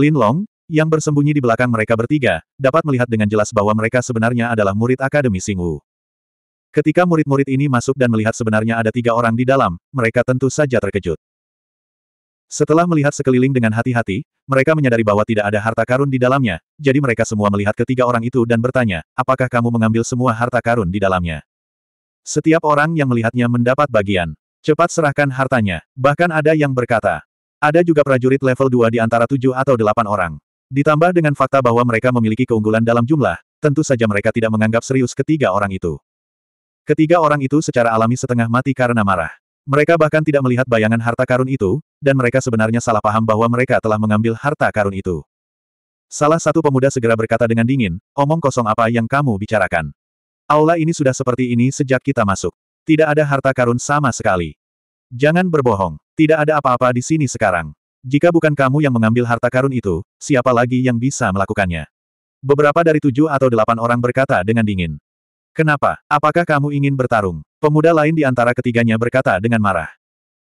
Lin Long, yang bersembunyi di belakang mereka bertiga, dapat melihat dengan jelas bahwa mereka sebenarnya adalah murid Akademi Singwu. Ketika murid-murid ini masuk dan melihat sebenarnya ada tiga orang di dalam, mereka tentu saja terkejut. Setelah melihat sekeliling dengan hati-hati, mereka menyadari bahwa tidak ada harta karun di dalamnya, jadi mereka semua melihat ketiga orang itu dan bertanya, apakah kamu mengambil semua harta karun di dalamnya? Setiap orang yang melihatnya mendapat bagian. Cepat serahkan hartanya, bahkan ada yang berkata, ada juga prajurit level 2 di antara 7 atau 8 orang. Ditambah dengan fakta bahwa mereka memiliki keunggulan dalam jumlah, tentu saja mereka tidak menganggap serius ketiga orang itu. Ketiga orang itu secara alami setengah mati karena marah. Mereka bahkan tidak melihat bayangan harta karun itu, dan mereka sebenarnya salah paham bahwa mereka telah mengambil harta karun itu. Salah satu pemuda segera berkata dengan dingin, omong kosong apa yang kamu bicarakan. Aula ini sudah seperti ini sejak kita masuk. Tidak ada harta karun sama sekali. Jangan berbohong, tidak ada apa-apa di sini sekarang. Jika bukan kamu yang mengambil harta karun itu, siapa lagi yang bisa melakukannya? Beberapa dari tujuh atau delapan orang berkata dengan dingin. Kenapa? Apakah kamu ingin bertarung? Pemuda lain di antara ketiganya berkata dengan marah.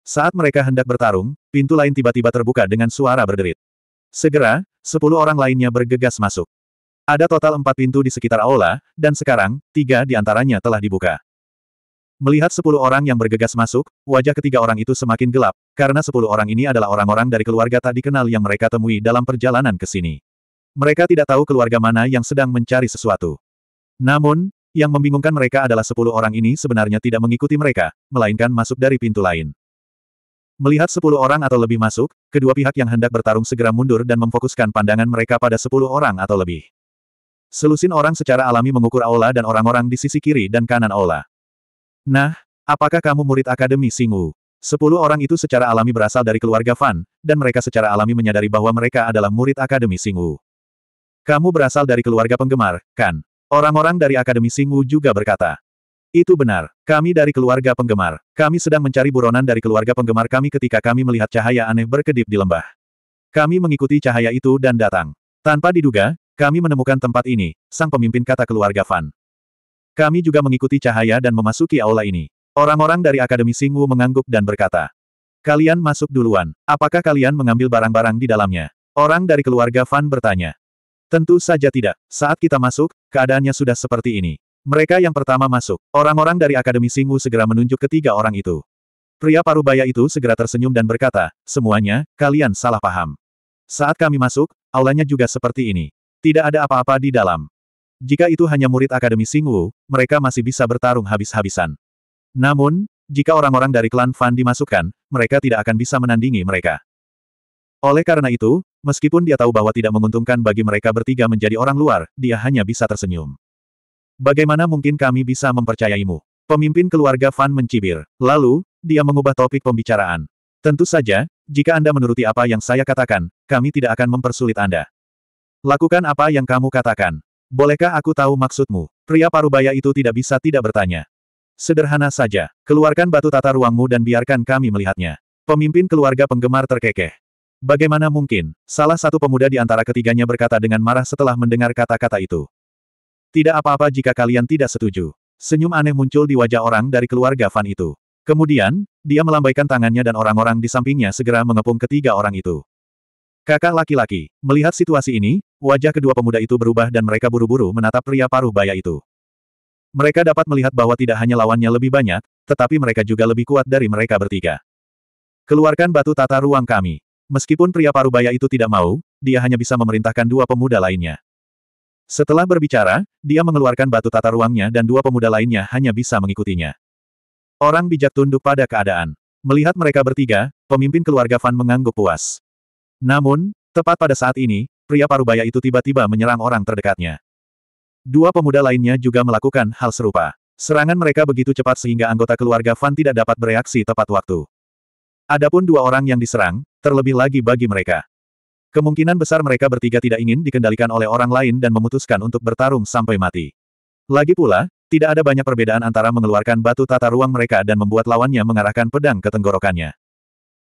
Saat mereka hendak bertarung, pintu lain tiba-tiba terbuka dengan suara berderit. Segera, sepuluh orang lainnya bergegas masuk. Ada total empat pintu di sekitar aula, dan sekarang, tiga di antaranya telah dibuka. Melihat sepuluh orang yang bergegas masuk, wajah ketiga orang itu semakin gelap, karena sepuluh orang ini adalah orang-orang dari keluarga tak dikenal yang mereka temui dalam perjalanan ke sini. Mereka tidak tahu keluarga mana yang sedang mencari sesuatu. Namun, yang membingungkan mereka adalah sepuluh orang ini sebenarnya tidak mengikuti mereka, melainkan masuk dari pintu lain. Melihat sepuluh orang atau lebih masuk, kedua pihak yang hendak bertarung segera mundur dan memfokuskan pandangan mereka pada sepuluh orang atau lebih. Selusin orang secara alami mengukur aula dan orang-orang di sisi kiri dan kanan aula. Nah, apakah kamu murid Akademi Singu? Sepuluh orang itu secara alami berasal dari keluarga Fan, dan mereka secara alami menyadari bahwa mereka adalah murid Akademi Singu. Kamu berasal dari keluarga penggemar, kan? Orang-orang dari Akademi Singu juga berkata. Itu benar, kami dari keluarga penggemar. Kami sedang mencari buronan dari keluarga penggemar kami ketika kami melihat cahaya aneh berkedip di lembah. Kami mengikuti cahaya itu dan datang. Tanpa diduga, kami menemukan tempat ini, sang pemimpin kata keluarga Fan. Kami juga mengikuti cahaya dan memasuki aula ini. Orang-orang dari Akademi Singwu mengangguk dan berkata, Kalian masuk duluan. Apakah kalian mengambil barang-barang di dalamnya? Orang dari keluarga Fan bertanya. Tentu saja tidak. Saat kita masuk, keadaannya sudah seperti ini. Mereka yang pertama masuk. Orang-orang dari Akademi Singwu segera menunjuk ketiga orang itu. Pria parubaya itu segera tersenyum dan berkata, Semuanya, kalian salah paham. Saat kami masuk, aulanya juga seperti ini. Tidak ada apa-apa di dalam. Jika itu hanya murid Akademi Singwu, mereka masih bisa bertarung habis-habisan. Namun, jika orang-orang dari klan Fan dimasukkan, mereka tidak akan bisa menandingi mereka. Oleh karena itu, meskipun dia tahu bahwa tidak menguntungkan bagi mereka bertiga menjadi orang luar, dia hanya bisa tersenyum. Bagaimana mungkin kami bisa mempercayaimu? Pemimpin keluarga Fan mencibir. Lalu, dia mengubah topik pembicaraan. Tentu saja, jika Anda menuruti apa yang saya katakan, kami tidak akan mempersulit Anda. Lakukan apa yang kamu katakan. Bolehkah aku tahu maksudmu? Pria parubaya itu tidak bisa tidak bertanya. Sederhana saja, keluarkan batu tata ruangmu dan biarkan kami melihatnya. Pemimpin keluarga penggemar terkekeh. Bagaimana mungkin, salah satu pemuda di antara ketiganya berkata dengan marah setelah mendengar kata-kata itu. Tidak apa-apa jika kalian tidak setuju. Senyum aneh muncul di wajah orang dari keluarga Fan itu. Kemudian, dia melambaikan tangannya dan orang-orang di sampingnya segera mengepung ketiga orang itu. Kakak laki-laki, melihat situasi ini, wajah kedua pemuda itu berubah dan mereka buru-buru menatap pria paruh baya itu. Mereka dapat melihat bahwa tidak hanya lawannya lebih banyak, tetapi mereka juga lebih kuat dari mereka bertiga. Keluarkan batu tata ruang kami. Meskipun pria paruh baya itu tidak mau, dia hanya bisa memerintahkan dua pemuda lainnya. Setelah berbicara, dia mengeluarkan batu tata ruangnya dan dua pemuda lainnya hanya bisa mengikutinya. Orang bijak tunduk pada keadaan. Melihat mereka bertiga, pemimpin keluarga Fan mengangguk puas. Namun, tepat pada saat ini, pria parubaya itu tiba-tiba menyerang orang terdekatnya. Dua pemuda lainnya juga melakukan hal serupa. Serangan mereka begitu cepat sehingga anggota keluarga Van tidak dapat bereaksi tepat waktu. Adapun dua orang yang diserang, terlebih lagi bagi mereka. Kemungkinan besar mereka bertiga tidak ingin dikendalikan oleh orang lain dan memutuskan untuk bertarung sampai mati. Lagi pula, tidak ada banyak perbedaan antara mengeluarkan batu tata ruang mereka dan membuat lawannya mengarahkan pedang ke tenggorokannya.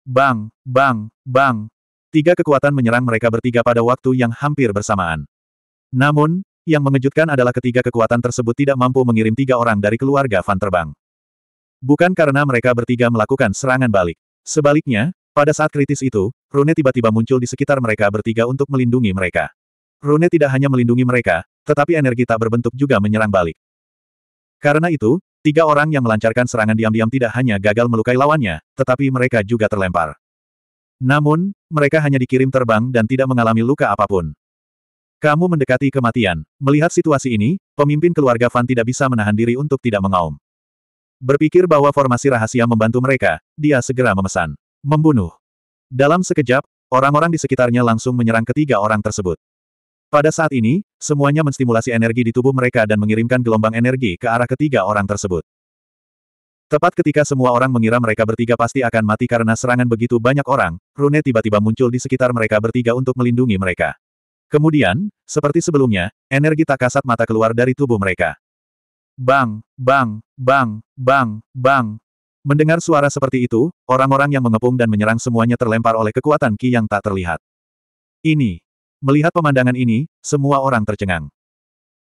Bang, bang, bang, Tiga kekuatan menyerang mereka bertiga pada waktu yang hampir bersamaan. Namun, yang mengejutkan adalah ketiga kekuatan tersebut tidak mampu mengirim tiga orang dari keluarga Van terbang. Bukan karena mereka bertiga melakukan serangan balik. Sebaliknya, pada saat kritis itu, Rune tiba-tiba muncul di sekitar mereka bertiga untuk melindungi mereka. Rune tidak hanya melindungi mereka, tetapi energi tak berbentuk juga menyerang balik. Karena itu, tiga orang yang melancarkan serangan diam-diam tidak hanya gagal melukai lawannya, tetapi mereka juga terlempar. Namun, mereka hanya dikirim terbang dan tidak mengalami luka apapun. Kamu mendekati kematian. Melihat situasi ini, pemimpin keluarga Fan tidak bisa menahan diri untuk tidak mengaum. Berpikir bahwa formasi rahasia membantu mereka, dia segera memesan. Membunuh. Dalam sekejap, orang-orang di sekitarnya langsung menyerang ketiga orang tersebut. Pada saat ini, semuanya menstimulasi energi di tubuh mereka dan mengirimkan gelombang energi ke arah ketiga orang tersebut. Tepat ketika semua orang mengira mereka bertiga pasti akan mati karena serangan begitu banyak orang, Rune tiba-tiba muncul di sekitar mereka bertiga untuk melindungi mereka. Kemudian, seperti sebelumnya, energi tak kasat mata keluar dari tubuh mereka. Bang, bang, bang, bang, bang. Mendengar suara seperti itu, orang-orang yang mengepung dan menyerang semuanya terlempar oleh kekuatan Ki yang tak terlihat. Ini. Melihat pemandangan ini, semua orang tercengang.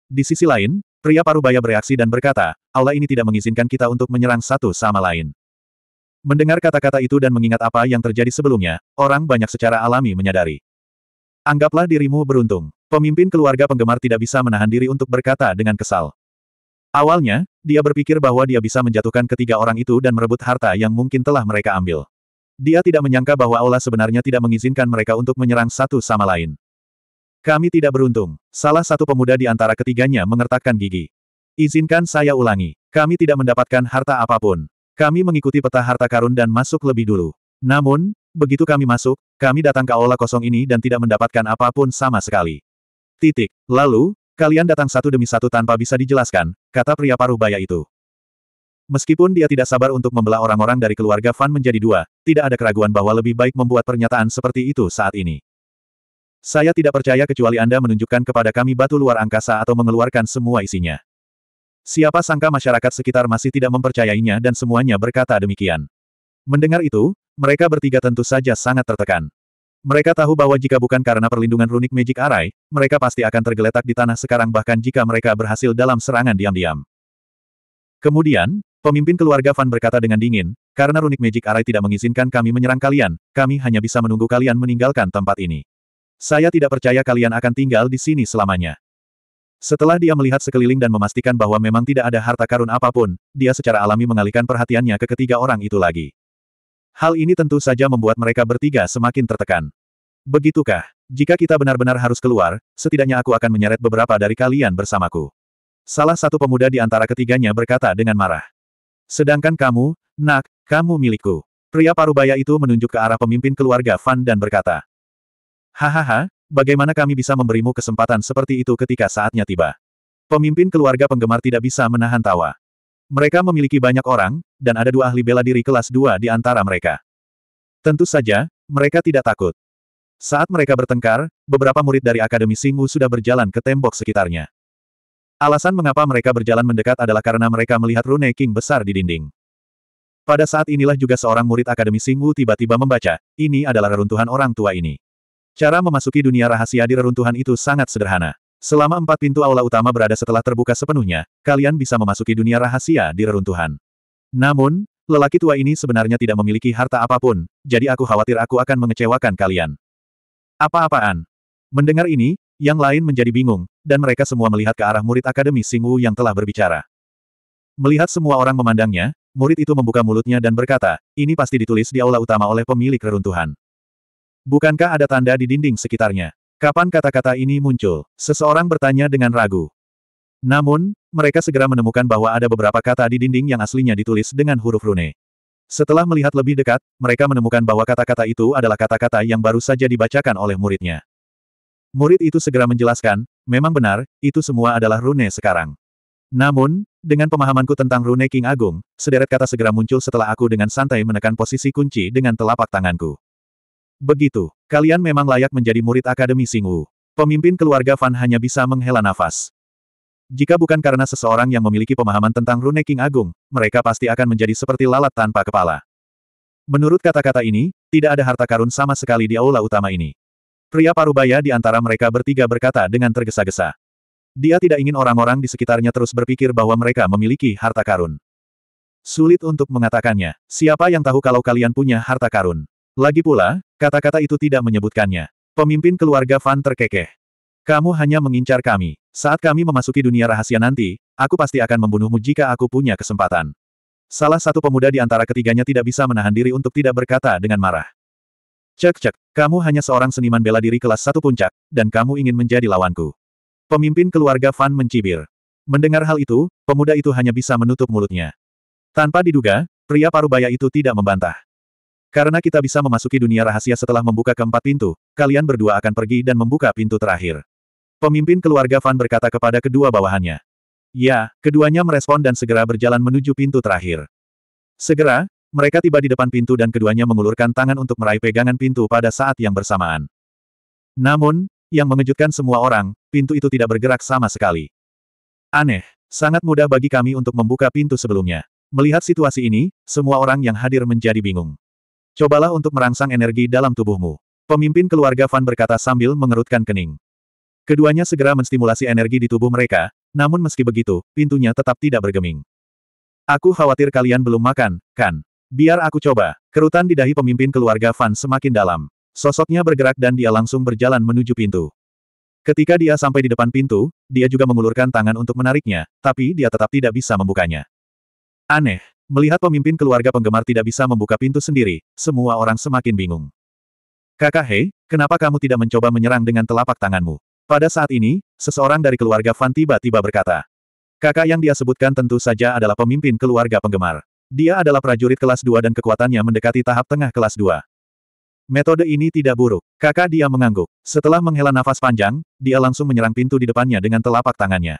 Di sisi lain, Pria paruh baya bereaksi dan berkata, "Allah ini tidak mengizinkan kita untuk menyerang satu sama lain. Mendengar kata-kata itu dan mengingat apa yang terjadi sebelumnya, orang banyak secara alami menyadari. Anggaplah dirimu beruntung. Pemimpin keluarga penggemar tidak bisa menahan diri untuk berkata dengan kesal. Awalnya, dia berpikir bahwa dia bisa menjatuhkan ketiga orang itu dan merebut harta yang mungkin telah mereka ambil. Dia tidak menyangka bahwa Allah sebenarnya tidak mengizinkan mereka untuk menyerang satu sama lain. Kami tidak beruntung. Salah satu pemuda di antara ketiganya mengertakkan gigi. Izinkan saya ulangi. Kami tidak mendapatkan harta apapun. Kami mengikuti peta harta karun dan masuk lebih dulu. Namun, begitu kami masuk, kami datang ke aula kosong ini dan tidak mendapatkan apapun sama sekali. Titik. Lalu, kalian datang satu demi satu tanpa bisa dijelaskan, kata pria paruh baya itu. Meskipun dia tidak sabar untuk membelah orang-orang dari keluarga Fan menjadi dua, tidak ada keraguan bahwa lebih baik membuat pernyataan seperti itu saat ini. Saya tidak percaya kecuali Anda menunjukkan kepada kami batu luar angkasa atau mengeluarkan semua isinya. Siapa sangka masyarakat sekitar masih tidak mempercayainya dan semuanya berkata demikian. Mendengar itu, mereka bertiga tentu saja sangat tertekan. Mereka tahu bahwa jika bukan karena perlindungan runik Magic Array, mereka pasti akan tergeletak di tanah sekarang bahkan jika mereka berhasil dalam serangan diam-diam. Kemudian, pemimpin keluarga Van berkata dengan dingin, karena runik Magic Array tidak mengizinkan kami menyerang kalian, kami hanya bisa menunggu kalian meninggalkan tempat ini. Saya tidak percaya kalian akan tinggal di sini selamanya. Setelah dia melihat sekeliling dan memastikan bahwa memang tidak ada harta karun apapun, dia secara alami mengalihkan perhatiannya ke ketiga orang itu lagi. Hal ini tentu saja membuat mereka bertiga semakin tertekan. Begitukah? Jika kita benar-benar harus keluar, setidaknya aku akan menyeret beberapa dari kalian bersamaku. Salah satu pemuda di antara ketiganya berkata dengan marah. Sedangkan kamu, nak, kamu milikku. Pria parubaya itu menunjuk ke arah pemimpin keluarga Fan dan berkata, Hahaha, bagaimana kami bisa memberimu kesempatan seperti itu ketika saatnya tiba? Pemimpin keluarga penggemar tidak bisa menahan tawa. Mereka memiliki banyak orang, dan ada dua ahli bela diri kelas dua di antara mereka. Tentu saja, mereka tidak takut. Saat mereka bertengkar, beberapa murid dari Akademi Singu sudah berjalan ke tembok sekitarnya. Alasan mengapa mereka berjalan mendekat adalah karena mereka melihat rune King besar di dinding. Pada saat inilah juga seorang murid Akademi Singu tiba-tiba membaca, ini adalah reruntuhan orang tua ini. Cara memasuki dunia rahasia di reruntuhan itu sangat sederhana. Selama empat pintu aula utama berada setelah terbuka sepenuhnya, kalian bisa memasuki dunia rahasia di reruntuhan. Namun, lelaki tua ini sebenarnya tidak memiliki harta apapun, jadi aku khawatir aku akan mengecewakan kalian. Apa-apaan? Mendengar ini, yang lain menjadi bingung, dan mereka semua melihat ke arah murid akademi Wu yang telah berbicara. Melihat semua orang memandangnya, murid itu membuka mulutnya dan berkata, ini pasti ditulis di aula utama oleh pemilik reruntuhan. Bukankah ada tanda di dinding sekitarnya? Kapan kata-kata ini muncul? Seseorang bertanya dengan ragu. Namun, mereka segera menemukan bahwa ada beberapa kata di dinding yang aslinya ditulis dengan huruf rune. Setelah melihat lebih dekat, mereka menemukan bahwa kata-kata itu adalah kata-kata yang baru saja dibacakan oleh muridnya. Murid itu segera menjelaskan, memang benar, itu semua adalah rune sekarang. Namun, dengan pemahamanku tentang rune King Agung, sederet kata segera muncul setelah aku dengan santai menekan posisi kunci dengan telapak tanganku. Begitu, kalian memang layak menjadi murid Akademi Singu. Pemimpin keluarga Fan hanya bisa menghela nafas. Jika bukan karena seseorang yang memiliki pemahaman tentang rune King Agung, mereka pasti akan menjadi seperti lalat tanpa kepala. Menurut kata-kata ini, tidak ada harta karun sama sekali di aula utama ini. Pria parubaya di antara mereka bertiga berkata dengan tergesa-gesa. Dia tidak ingin orang-orang di sekitarnya terus berpikir bahwa mereka memiliki harta karun. Sulit untuk mengatakannya, siapa yang tahu kalau kalian punya harta karun. Lagi pula, Kata-kata itu tidak menyebutkannya. Pemimpin keluarga Fan terkekeh. Kamu hanya mengincar kami. Saat kami memasuki dunia rahasia nanti, aku pasti akan membunuhmu jika aku punya kesempatan. Salah satu pemuda di antara ketiganya tidak bisa menahan diri untuk tidak berkata dengan marah. Cek-cek, kamu hanya seorang seniman bela diri kelas satu puncak, dan kamu ingin menjadi lawanku. Pemimpin keluarga Fan mencibir. Mendengar hal itu, pemuda itu hanya bisa menutup mulutnya. Tanpa diduga, pria parubaya itu tidak membantah. Karena kita bisa memasuki dunia rahasia setelah membuka keempat pintu, kalian berdua akan pergi dan membuka pintu terakhir. Pemimpin keluarga Van berkata kepada kedua bawahannya. Ya, keduanya merespon dan segera berjalan menuju pintu terakhir. Segera, mereka tiba di depan pintu dan keduanya mengulurkan tangan untuk meraih pegangan pintu pada saat yang bersamaan. Namun, yang mengejutkan semua orang, pintu itu tidak bergerak sama sekali. Aneh, sangat mudah bagi kami untuk membuka pintu sebelumnya. Melihat situasi ini, semua orang yang hadir menjadi bingung. Cobalah untuk merangsang energi dalam tubuhmu. Pemimpin keluarga Fan berkata sambil mengerutkan kening. Keduanya segera menstimulasi energi di tubuh mereka, namun meski begitu, pintunya tetap tidak bergeming. Aku khawatir kalian belum makan, kan? Biar aku coba. Kerutan di dahi pemimpin keluarga Fan semakin dalam. Sosoknya bergerak dan dia langsung berjalan menuju pintu. Ketika dia sampai di depan pintu, dia juga mengulurkan tangan untuk menariknya, tapi dia tetap tidak bisa membukanya. Aneh, Melihat pemimpin keluarga penggemar tidak bisa membuka pintu sendiri, semua orang semakin bingung. Kakak Hei, kenapa kamu tidak mencoba menyerang dengan telapak tanganmu? Pada saat ini, seseorang dari keluarga Fan tiba-tiba berkata. Kakak yang dia sebutkan tentu saja adalah pemimpin keluarga penggemar. Dia adalah prajurit kelas 2 dan kekuatannya mendekati tahap tengah kelas 2. Metode ini tidak buruk. Kakak dia mengangguk. Setelah menghela nafas panjang, dia langsung menyerang pintu di depannya dengan telapak tangannya.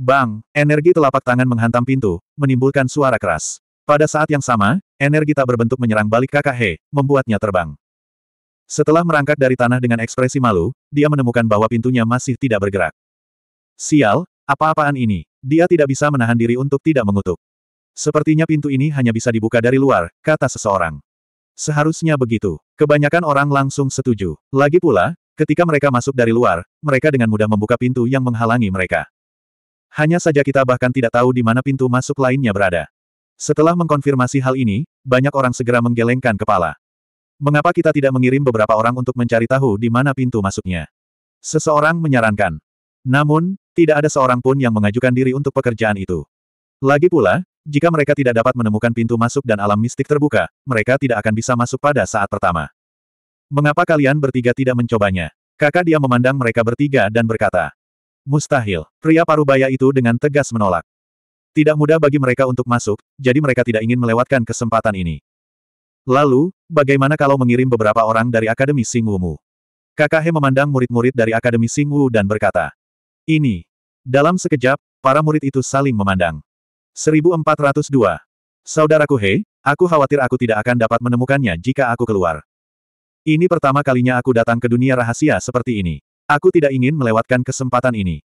Bang, energi telapak tangan menghantam pintu, menimbulkan suara keras. Pada saat yang sama, energi tak berbentuk menyerang balik kakak He, membuatnya terbang. Setelah merangkak dari tanah dengan ekspresi malu, dia menemukan bahwa pintunya masih tidak bergerak. Sial, apa-apaan ini? Dia tidak bisa menahan diri untuk tidak mengutuk. Sepertinya pintu ini hanya bisa dibuka dari luar, kata seseorang. Seharusnya begitu. Kebanyakan orang langsung setuju. Lagi pula, ketika mereka masuk dari luar, mereka dengan mudah membuka pintu yang menghalangi mereka. Hanya saja kita bahkan tidak tahu di mana pintu masuk lainnya berada. Setelah mengkonfirmasi hal ini, banyak orang segera menggelengkan kepala. Mengapa kita tidak mengirim beberapa orang untuk mencari tahu di mana pintu masuknya? Seseorang menyarankan. Namun, tidak ada seorang pun yang mengajukan diri untuk pekerjaan itu. Lagi pula, jika mereka tidak dapat menemukan pintu masuk dan alam mistik terbuka, mereka tidak akan bisa masuk pada saat pertama. Mengapa kalian bertiga tidak mencobanya? Kakak dia memandang mereka bertiga dan berkata, Mustahil. Pria parubaya itu dengan tegas menolak. Tidak mudah bagi mereka untuk masuk, jadi mereka tidak ingin melewatkan kesempatan ini. Lalu, bagaimana kalau mengirim beberapa orang dari Akademi Singwumu? Kakahe memandang murid-murid dari Akademi Singwu dan berkata, Ini. Dalam sekejap, para murid itu saling memandang. 1402. Saudaraku Hei, aku khawatir aku tidak akan dapat menemukannya jika aku keluar. Ini pertama kalinya aku datang ke dunia rahasia seperti ini. Aku tidak ingin melewatkan kesempatan ini.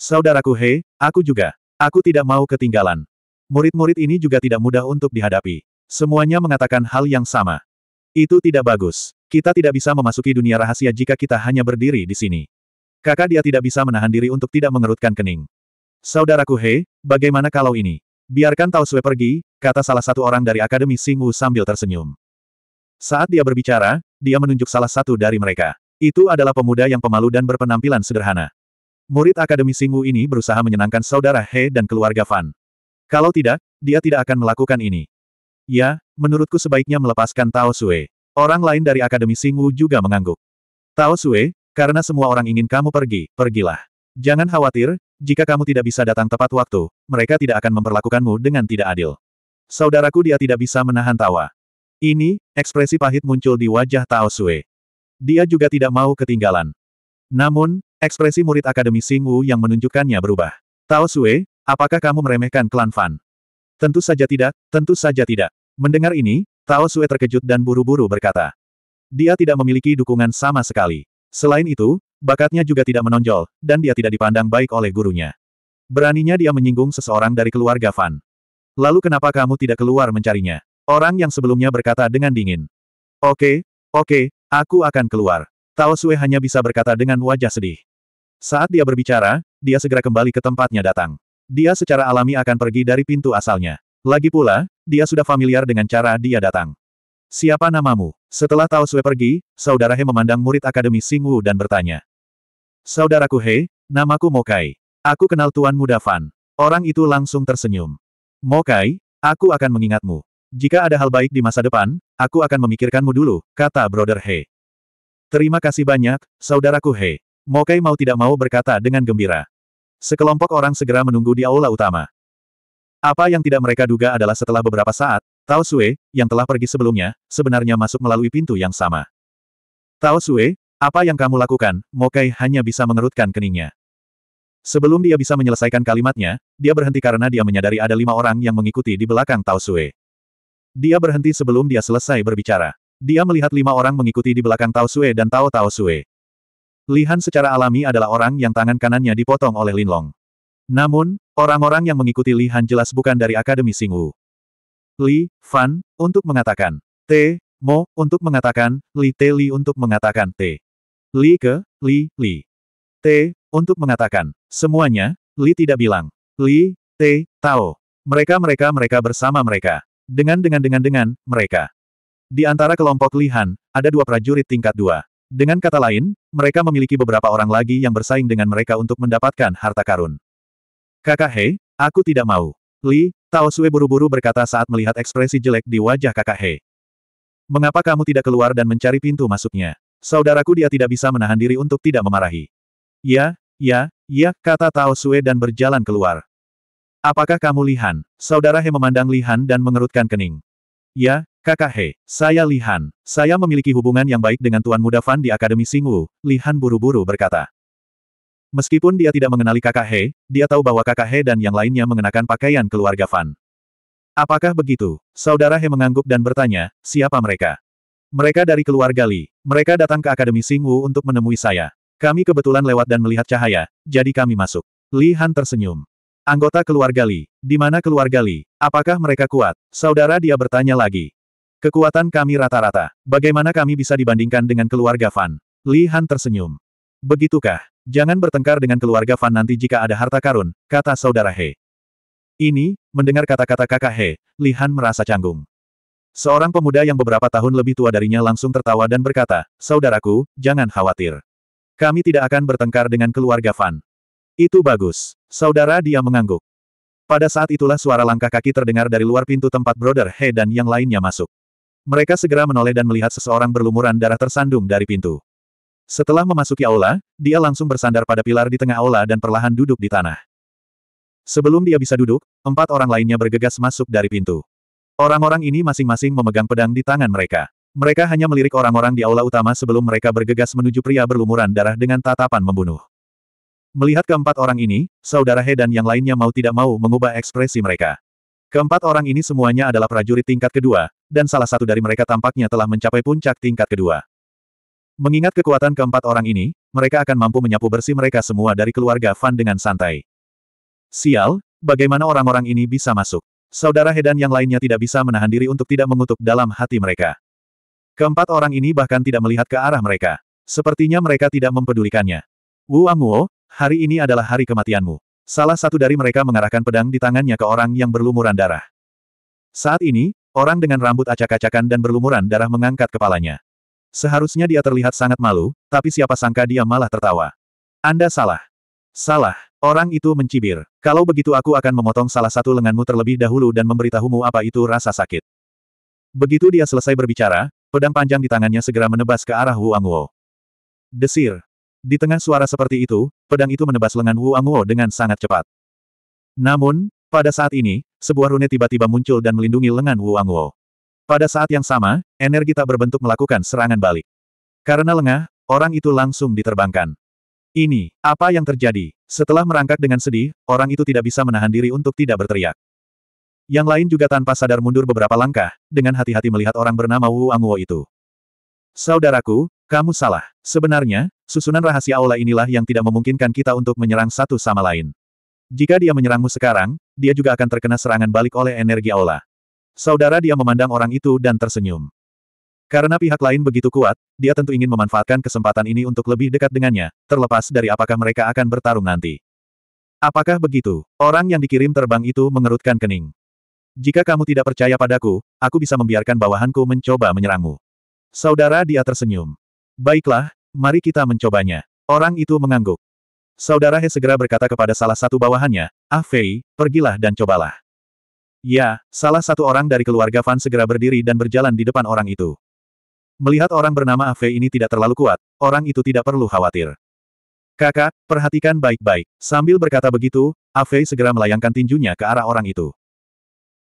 Saudaraku He, aku juga. Aku tidak mau ketinggalan. Murid-murid ini juga tidak mudah untuk dihadapi. Semuanya mengatakan hal yang sama. Itu tidak bagus. Kita tidak bisa memasuki dunia rahasia jika kita hanya berdiri di sini. Kakak dia tidak bisa menahan diri untuk tidak mengerutkan kening. Saudaraku He, bagaimana kalau ini? Biarkan Tao Sui pergi, kata salah satu orang dari Akademi Wu sambil tersenyum. Saat dia berbicara, dia menunjuk salah satu dari mereka. Itu adalah pemuda yang pemalu dan berpenampilan sederhana. Murid Akademi Singu ini berusaha menyenangkan saudara He dan keluarga Fan. Kalau tidak, dia tidak akan melakukan ini. Ya, menurutku sebaiknya melepaskan Tao Sue. Orang lain dari Akademi Singu juga mengangguk. Tao Sue, karena semua orang ingin kamu pergi, pergilah. Jangan khawatir, jika kamu tidak bisa datang tepat waktu, mereka tidak akan memperlakukanmu dengan tidak adil. Saudaraku dia tidak bisa menahan tawa. Ini, ekspresi pahit muncul di wajah Tao Sue. Dia juga tidak mau ketinggalan. Namun, ekspresi murid Akademi Sing Wu yang menunjukkannya berubah. Tao Sue, apakah kamu meremehkan klan Fan? Tentu saja tidak, tentu saja tidak. Mendengar ini, Tao Sue terkejut dan buru-buru berkata. Dia tidak memiliki dukungan sama sekali. Selain itu, bakatnya juga tidak menonjol, dan dia tidak dipandang baik oleh gurunya. Beraninya dia menyinggung seseorang dari keluarga Fan. Lalu kenapa kamu tidak keluar mencarinya? Orang yang sebelumnya berkata dengan dingin. Oke, okay, oke, okay, Aku akan keluar. Tao Sue hanya bisa berkata dengan wajah sedih. Saat dia berbicara, dia segera kembali ke tempatnya datang. Dia secara alami akan pergi dari pintu asalnya. Lagi pula, dia sudah familiar dengan cara dia datang. Siapa namamu? Setelah Tao Sue pergi, saudara He memandang murid Akademi Wu dan bertanya. Saudaraku He, namaku Mokai. Aku kenal Tuan Muda Fan. Orang itu langsung tersenyum. Mokai, aku akan mengingatmu. Jika ada hal baik di masa depan, aku akan memikirkanmu dulu, kata Brother He. Terima kasih banyak, saudaraku He. Mokai mau tidak mau berkata dengan gembira. Sekelompok orang segera menunggu di aula utama. Apa yang tidak mereka duga adalah setelah beberapa saat, Tao Sue, yang telah pergi sebelumnya, sebenarnya masuk melalui pintu yang sama. Tao Sue, apa yang kamu lakukan? Mokai hanya bisa mengerutkan keningnya. Sebelum dia bisa menyelesaikan kalimatnya, dia berhenti karena dia menyadari ada lima orang yang mengikuti di belakang Tao Sue. Dia berhenti sebelum dia selesai berbicara. Dia melihat lima orang mengikuti di belakang Tao Sue dan Tao Tao Sue. Lihan secara alami adalah orang yang tangan kanannya dipotong oleh Lin Long. Namun, orang-orang yang mengikuti Lihan jelas bukan dari Akademi Singwu. Li, Fan, untuk mengatakan. T, Mo, untuk mengatakan. Li T Li untuk mengatakan T. Li ke, Li, Li. T, untuk mengatakan. Semuanya, Li tidak bilang. Li, T, Tao. Mereka-mereka-mereka bersama mereka. Dengan dengan dengan dengan, mereka. Di antara kelompok Lihan, ada dua prajurit tingkat dua. Dengan kata lain, mereka memiliki beberapa orang lagi yang bersaing dengan mereka untuk mendapatkan harta karun. Kakak He, aku tidak mau. Li, Tao Sui buru-buru berkata saat melihat ekspresi jelek di wajah kakak He. Mengapa kamu tidak keluar dan mencari pintu masuknya? Saudaraku dia tidak bisa menahan diri untuk tidak memarahi. Ya, ya, ya, kata Tao Sui dan berjalan keluar. Apakah kamu Lihan, Saudara He memandang Lihan dan mengerutkan kening. Ya, kakak He, saya Lihan. Saya memiliki hubungan yang baik dengan Tuan Muda Fan di Akademi Singwu, Lihan buru-buru berkata. Meskipun dia tidak mengenali kakak He, dia tahu bahwa kakak He dan yang lainnya mengenakan pakaian keluarga Fan. Apakah begitu? Saudara He mengangguk dan bertanya, siapa mereka? Mereka dari keluarga Li. Mereka datang ke Akademi Singwu untuk menemui saya. Kami kebetulan lewat dan melihat cahaya, jadi kami masuk. Li Han tersenyum. Anggota keluarga Li. Di mana keluarga Li? Apakah mereka kuat? Saudara dia bertanya lagi. Kekuatan kami rata-rata. Bagaimana kami bisa dibandingkan dengan keluarga Fan? Li Han tersenyum. Begitukah? Jangan bertengkar dengan keluarga Fan nanti jika ada harta karun, kata saudara He. Ini, mendengar kata-kata kakak He, Li Han merasa canggung. Seorang pemuda yang beberapa tahun lebih tua darinya langsung tertawa dan berkata, Saudaraku, jangan khawatir. Kami tidak akan bertengkar dengan keluarga Fan. Itu bagus. Saudara dia mengangguk. Pada saat itulah suara langkah kaki terdengar dari luar pintu tempat Brother He dan yang lainnya masuk. Mereka segera menoleh dan melihat seseorang berlumuran darah tersandung dari pintu. Setelah memasuki aula, dia langsung bersandar pada pilar di tengah aula dan perlahan duduk di tanah. Sebelum dia bisa duduk, empat orang lainnya bergegas masuk dari pintu. Orang-orang ini masing-masing memegang pedang di tangan mereka. Mereka hanya melirik orang-orang di aula utama sebelum mereka bergegas menuju pria berlumuran darah dengan tatapan membunuh. Melihat keempat orang ini, saudara He dan yang lainnya mau tidak mau mengubah ekspresi mereka. Keempat orang ini semuanya adalah prajurit tingkat kedua, dan salah satu dari mereka tampaknya telah mencapai puncak tingkat kedua. Mengingat kekuatan keempat orang ini, mereka akan mampu menyapu bersih mereka semua dari keluarga Fan dengan santai. Sial, bagaimana orang-orang ini bisa masuk? Saudara Hedan yang lainnya tidak bisa menahan diri untuk tidak mengutuk dalam hati mereka. Keempat orang ini bahkan tidak melihat ke arah mereka. Sepertinya mereka tidak mempedulikannya. Wu Anguo. Hari ini adalah hari kematianmu. Salah satu dari mereka mengarahkan pedang di tangannya ke orang yang berlumuran darah. Saat ini, orang dengan rambut acak-acakan dan berlumuran darah mengangkat kepalanya. Seharusnya dia terlihat sangat malu, tapi siapa sangka dia malah tertawa. Anda salah. Salah. Orang itu mencibir. Kalau begitu aku akan memotong salah satu lenganmu terlebih dahulu dan memberitahumu apa itu rasa sakit. Begitu dia selesai berbicara, pedang panjang di tangannya segera menebas ke arah Wu Wo. Desir. Di tengah suara seperti itu, pedang itu menebas lengan Wu Anguo dengan sangat cepat. Namun, pada saat ini, sebuah rune tiba-tiba muncul dan melindungi lengan Wu Anguo. Pada saat yang sama, energi tak berbentuk melakukan serangan balik. Karena lengah, orang itu langsung diterbangkan. Ini, apa yang terjadi? Setelah merangkak dengan sedih, orang itu tidak bisa menahan diri untuk tidak berteriak. Yang lain juga tanpa sadar mundur beberapa langkah, dengan hati-hati melihat orang bernama Wu Anguo itu. Saudaraku, kamu salah. Sebenarnya, susunan rahasia aula inilah yang tidak memungkinkan kita untuk menyerang satu sama lain. Jika dia menyerangmu sekarang, dia juga akan terkena serangan balik oleh energi aula. Saudara dia memandang orang itu dan tersenyum. Karena pihak lain begitu kuat, dia tentu ingin memanfaatkan kesempatan ini untuk lebih dekat dengannya, terlepas dari apakah mereka akan bertarung nanti. Apakah begitu? Orang yang dikirim terbang itu mengerutkan kening. Jika kamu tidak percaya padaku, aku bisa membiarkan bawahanku mencoba menyerangmu. Saudara dia tersenyum. Baiklah, mari kita mencobanya. Orang itu mengangguk. Saudara He segera berkata kepada salah satu bawahannya, Ah Fei, pergilah dan cobalah. Ya, salah satu orang dari keluarga Fan segera berdiri dan berjalan di depan orang itu. Melihat orang bernama Ah Fei ini tidak terlalu kuat, orang itu tidak perlu khawatir. Kakak, perhatikan baik-baik. Sambil berkata begitu, Ah Fei segera melayangkan tinjunya ke arah orang itu.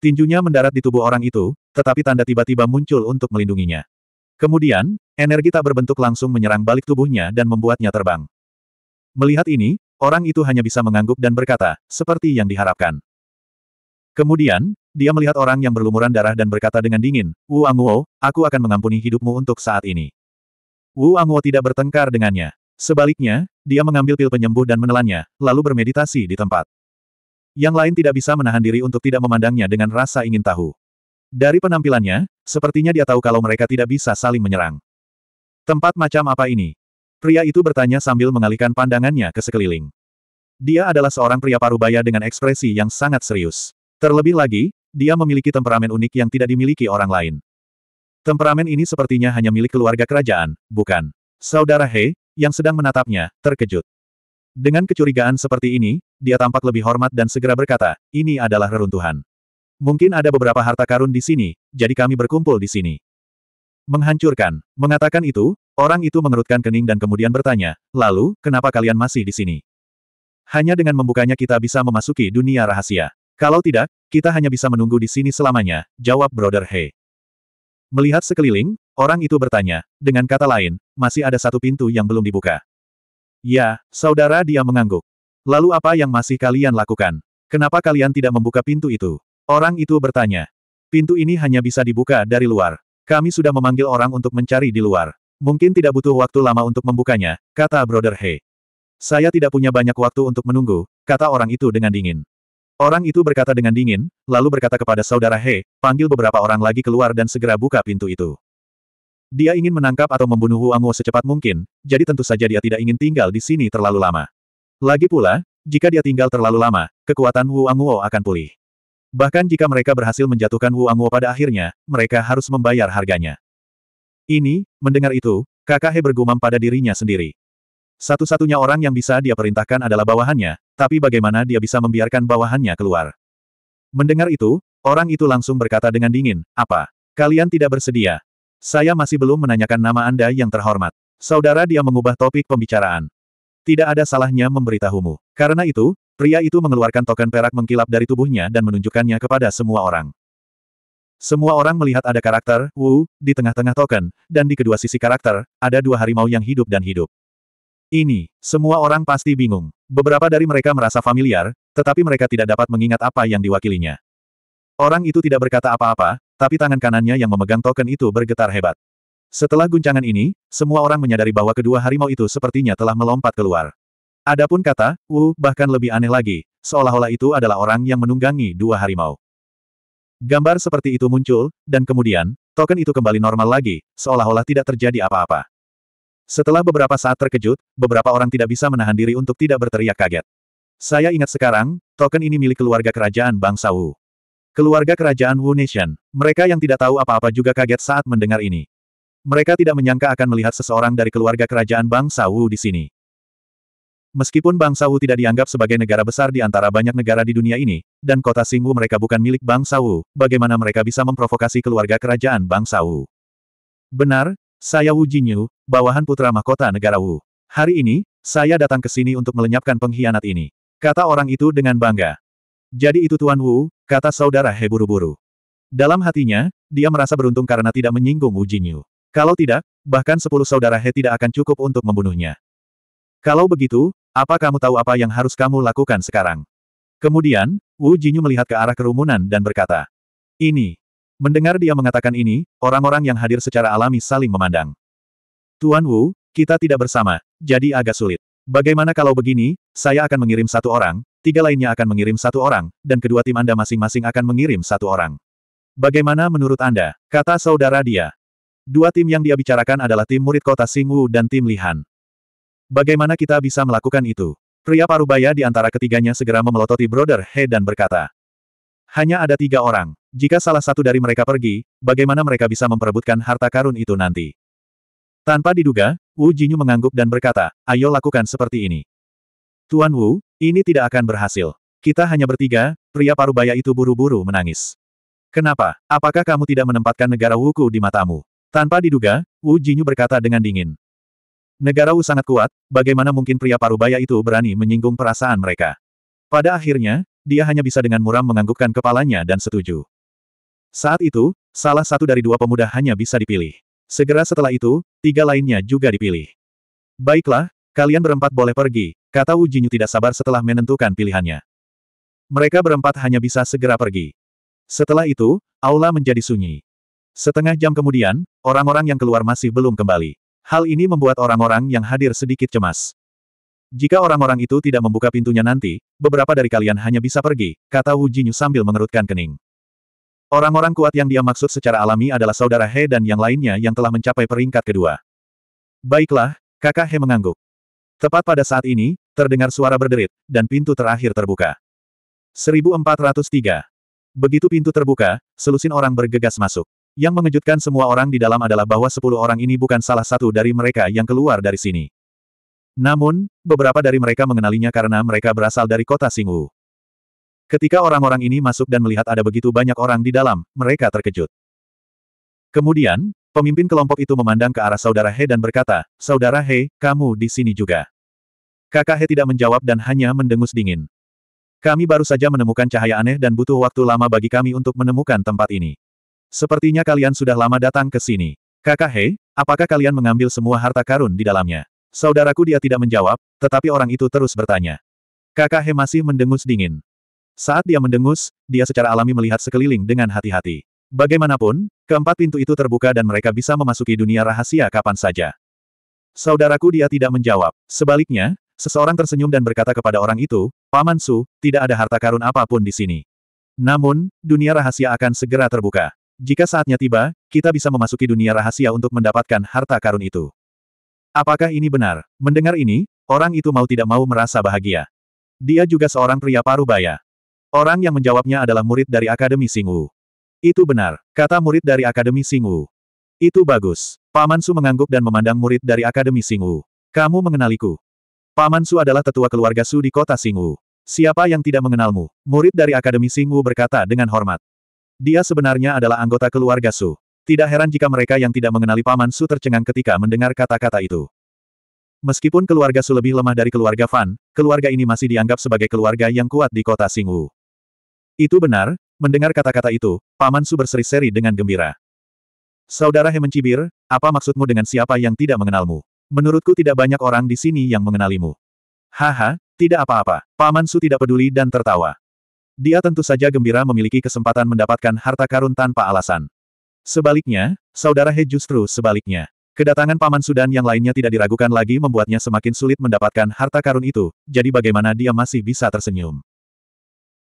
Tinjunya mendarat di tubuh orang itu, tetapi tanda tiba-tiba muncul untuk melindunginya. Kemudian, Energi tak berbentuk langsung menyerang balik tubuhnya dan membuatnya terbang. Melihat ini, orang itu hanya bisa mengangguk dan berkata, seperti yang diharapkan. Kemudian, dia melihat orang yang berlumuran darah dan berkata dengan dingin, Wu Anguo, aku akan mengampuni hidupmu untuk saat ini. Wu Anguo tidak bertengkar dengannya. Sebaliknya, dia mengambil pil penyembuh dan menelannya, lalu bermeditasi di tempat. Yang lain tidak bisa menahan diri untuk tidak memandangnya dengan rasa ingin tahu. Dari penampilannya, sepertinya dia tahu kalau mereka tidak bisa saling menyerang. Tempat macam apa ini? Pria itu bertanya sambil mengalihkan pandangannya ke sekeliling. Dia adalah seorang pria parubaya dengan ekspresi yang sangat serius. Terlebih lagi, dia memiliki temperamen unik yang tidak dimiliki orang lain. Temperamen ini sepertinya hanya milik keluarga kerajaan, bukan? Saudara He, yang sedang menatapnya, terkejut. Dengan kecurigaan seperti ini, dia tampak lebih hormat dan segera berkata, ini adalah reruntuhan. Mungkin ada beberapa harta karun di sini, jadi kami berkumpul di sini. Menghancurkan. Mengatakan itu, orang itu mengerutkan kening dan kemudian bertanya, lalu, kenapa kalian masih di sini? Hanya dengan membukanya kita bisa memasuki dunia rahasia. Kalau tidak, kita hanya bisa menunggu di sini selamanya, jawab Brother He. Melihat sekeliling, orang itu bertanya, dengan kata lain, masih ada satu pintu yang belum dibuka. Ya, saudara dia mengangguk. Lalu apa yang masih kalian lakukan? Kenapa kalian tidak membuka pintu itu? Orang itu bertanya. Pintu ini hanya bisa dibuka dari luar. Kami sudah memanggil orang untuk mencari di luar. Mungkin tidak butuh waktu lama untuk membukanya, kata Brother He. Saya tidak punya banyak waktu untuk menunggu, kata orang itu dengan dingin. Orang itu berkata dengan dingin, lalu berkata kepada saudara He, panggil beberapa orang lagi keluar dan segera buka pintu itu. Dia ingin menangkap atau membunuh Huangwo secepat mungkin, jadi tentu saja dia tidak ingin tinggal di sini terlalu lama. Lagi pula, jika dia tinggal terlalu lama, kekuatan Huangwo akan pulih. Bahkan jika mereka berhasil menjatuhkan Wu Anguo pada akhirnya, mereka harus membayar harganya. Ini, mendengar itu, Kakak He bergumam pada dirinya sendiri. Satu-satunya orang yang bisa dia perintahkan adalah bawahannya, tapi bagaimana dia bisa membiarkan bawahannya keluar? Mendengar itu, orang itu langsung berkata dengan dingin, apa? Kalian tidak bersedia. Saya masih belum menanyakan nama Anda yang terhormat. Saudara dia mengubah topik pembicaraan. Tidak ada salahnya memberitahumu. Karena itu, Pria itu mengeluarkan token perak mengkilap dari tubuhnya dan menunjukkannya kepada semua orang. Semua orang melihat ada karakter, Wu, di tengah-tengah token, dan di kedua sisi karakter, ada dua harimau yang hidup dan hidup. Ini, semua orang pasti bingung. Beberapa dari mereka merasa familiar, tetapi mereka tidak dapat mengingat apa yang diwakilinya. Orang itu tidak berkata apa-apa, tapi tangan kanannya yang memegang token itu bergetar hebat. Setelah guncangan ini, semua orang menyadari bahwa kedua harimau itu sepertinya telah melompat keluar. Adapun kata, Wu, bahkan lebih aneh lagi, seolah-olah itu adalah orang yang menunggangi dua harimau. Gambar seperti itu muncul, dan kemudian, token itu kembali normal lagi, seolah-olah tidak terjadi apa-apa. Setelah beberapa saat terkejut, beberapa orang tidak bisa menahan diri untuk tidak berteriak kaget. Saya ingat sekarang, token ini milik keluarga kerajaan bangsa Wu. Keluarga kerajaan Wu Nation, mereka yang tidak tahu apa-apa juga kaget saat mendengar ini. Mereka tidak menyangka akan melihat seseorang dari keluarga kerajaan bangsa Wu di sini. Meskipun bangsa Wu tidak dianggap sebagai negara besar di antara banyak negara di dunia ini, dan kota Singwu mereka bukan milik bangsa Wu, bagaimana mereka bisa memprovokasi keluarga kerajaan bangsa Wu? Benar, saya Wu Jinyu, bawahan putra mahkota negara Wu. Hari ini, saya datang ke sini untuk melenyapkan pengkhianat ini. Kata orang itu dengan bangga. Jadi itu Tuan Wu, kata saudara He buru-buru. Dalam hatinya, dia merasa beruntung karena tidak menyinggung Wu Jinyu. Kalau tidak, bahkan sepuluh saudara He tidak akan cukup untuk membunuhnya. Kalau begitu, apa kamu tahu apa yang harus kamu lakukan sekarang? Kemudian, Wu Jinyu melihat ke arah kerumunan dan berkata, Ini. Mendengar dia mengatakan ini, orang-orang yang hadir secara alami saling memandang. Tuan Wu, kita tidak bersama, jadi agak sulit. Bagaimana kalau begini, saya akan mengirim satu orang, tiga lainnya akan mengirim satu orang, dan kedua tim Anda masing-masing akan mengirim satu orang. Bagaimana menurut Anda? Kata saudara dia. Dua tim yang dia bicarakan adalah tim murid kota Singwu dan tim Lihan. Bagaimana kita bisa melakukan itu? Pria parubaya di antara ketiganya segera memelototi Brother He dan berkata, Hanya ada tiga orang. Jika salah satu dari mereka pergi, bagaimana mereka bisa memperebutkan harta karun itu nanti? Tanpa diduga, Wu Jinyu mengangguk dan berkata, ayo lakukan seperti ini. Tuan Wu, ini tidak akan berhasil. Kita hanya bertiga, pria parubaya itu buru-buru menangis. Kenapa? Apakah kamu tidak menempatkan negara Wuku di matamu? Tanpa diduga, Wu Jinyu berkata dengan dingin. Negara sangat kuat, bagaimana mungkin pria parubaya itu berani menyinggung perasaan mereka. Pada akhirnya, dia hanya bisa dengan muram menganggukkan kepalanya dan setuju. Saat itu, salah satu dari dua pemuda hanya bisa dipilih. Segera setelah itu, tiga lainnya juga dipilih. Baiklah, kalian berempat boleh pergi, kata Ujinyu tidak sabar setelah menentukan pilihannya. Mereka berempat hanya bisa segera pergi. Setelah itu, aula menjadi sunyi. Setengah jam kemudian, orang-orang yang keluar masih belum kembali. Hal ini membuat orang-orang yang hadir sedikit cemas. Jika orang-orang itu tidak membuka pintunya nanti, beberapa dari kalian hanya bisa pergi, kata Wu Jinyu sambil mengerutkan kening. Orang-orang kuat yang dia maksud secara alami adalah saudara He dan yang lainnya yang telah mencapai peringkat kedua. Baiklah, kakak He mengangguk. Tepat pada saat ini, terdengar suara berderit, dan pintu terakhir terbuka. 1403. Begitu pintu terbuka, selusin orang bergegas masuk. Yang mengejutkan semua orang di dalam adalah bahwa sepuluh orang ini bukan salah satu dari mereka yang keluar dari sini. Namun, beberapa dari mereka mengenalinya karena mereka berasal dari kota Singwu. Ketika orang-orang ini masuk dan melihat ada begitu banyak orang di dalam, mereka terkejut. Kemudian, pemimpin kelompok itu memandang ke arah saudara He dan berkata, Saudara He, kamu di sini juga. Kakak He tidak menjawab dan hanya mendengus dingin. Kami baru saja menemukan cahaya aneh dan butuh waktu lama bagi kami untuk menemukan tempat ini. Sepertinya kalian sudah lama datang ke sini. Kakak Hei, apakah kalian mengambil semua harta karun di dalamnya? Saudaraku dia tidak menjawab, tetapi orang itu terus bertanya. Kakak Hei masih mendengus dingin. Saat dia mendengus, dia secara alami melihat sekeliling dengan hati-hati. Bagaimanapun, keempat pintu itu terbuka dan mereka bisa memasuki dunia rahasia kapan saja. Saudaraku dia tidak menjawab. Sebaliknya, seseorang tersenyum dan berkata kepada orang itu, Paman Su, tidak ada harta karun apapun di sini. Namun, dunia rahasia akan segera terbuka. Jika saatnya tiba, kita bisa memasuki dunia rahasia untuk mendapatkan harta karun itu. Apakah ini benar? Mendengar ini, orang itu mau tidak mau merasa bahagia. Dia juga seorang pria parubaya. Orang yang menjawabnya adalah murid dari Akademi Singu. Itu benar, kata murid dari Akademi Singu. Itu bagus. Paman Su mengangguk dan memandang murid dari Akademi Singu. Kamu mengenaliku. Paman Su adalah tetua keluarga Su di kota Singu. Siapa yang tidak mengenalmu? Murid dari Akademi Singu berkata dengan hormat. Dia sebenarnya adalah anggota keluarga Su. Tidak heran jika mereka yang tidak mengenali Paman Su tercengang ketika mendengar kata-kata itu. Meskipun keluarga Su lebih lemah dari keluarga Fan, keluarga ini masih dianggap sebagai keluarga yang kuat di kota Singwu. Itu benar, mendengar kata-kata itu, Paman Su berseri-seri dengan gembira. Saudara He mencibir, apa maksudmu dengan siapa yang tidak mengenalmu? Menurutku tidak banyak orang di sini yang mengenalimu. Haha, tidak apa-apa. Paman Su tidak peduli dan tertawa. Dia tentu saja gembira memiliki kesempatan mendapatkan harta karun tanpa alasan. Sebaliknya, saudara He justru sebaliknya. Kedatangan Paman Sudan yang lainnya tidak diragukan lagi membuatnya semakin sulit mendapatkan harta karun itu, jadi bagaimana dia masih bisa tersenyum.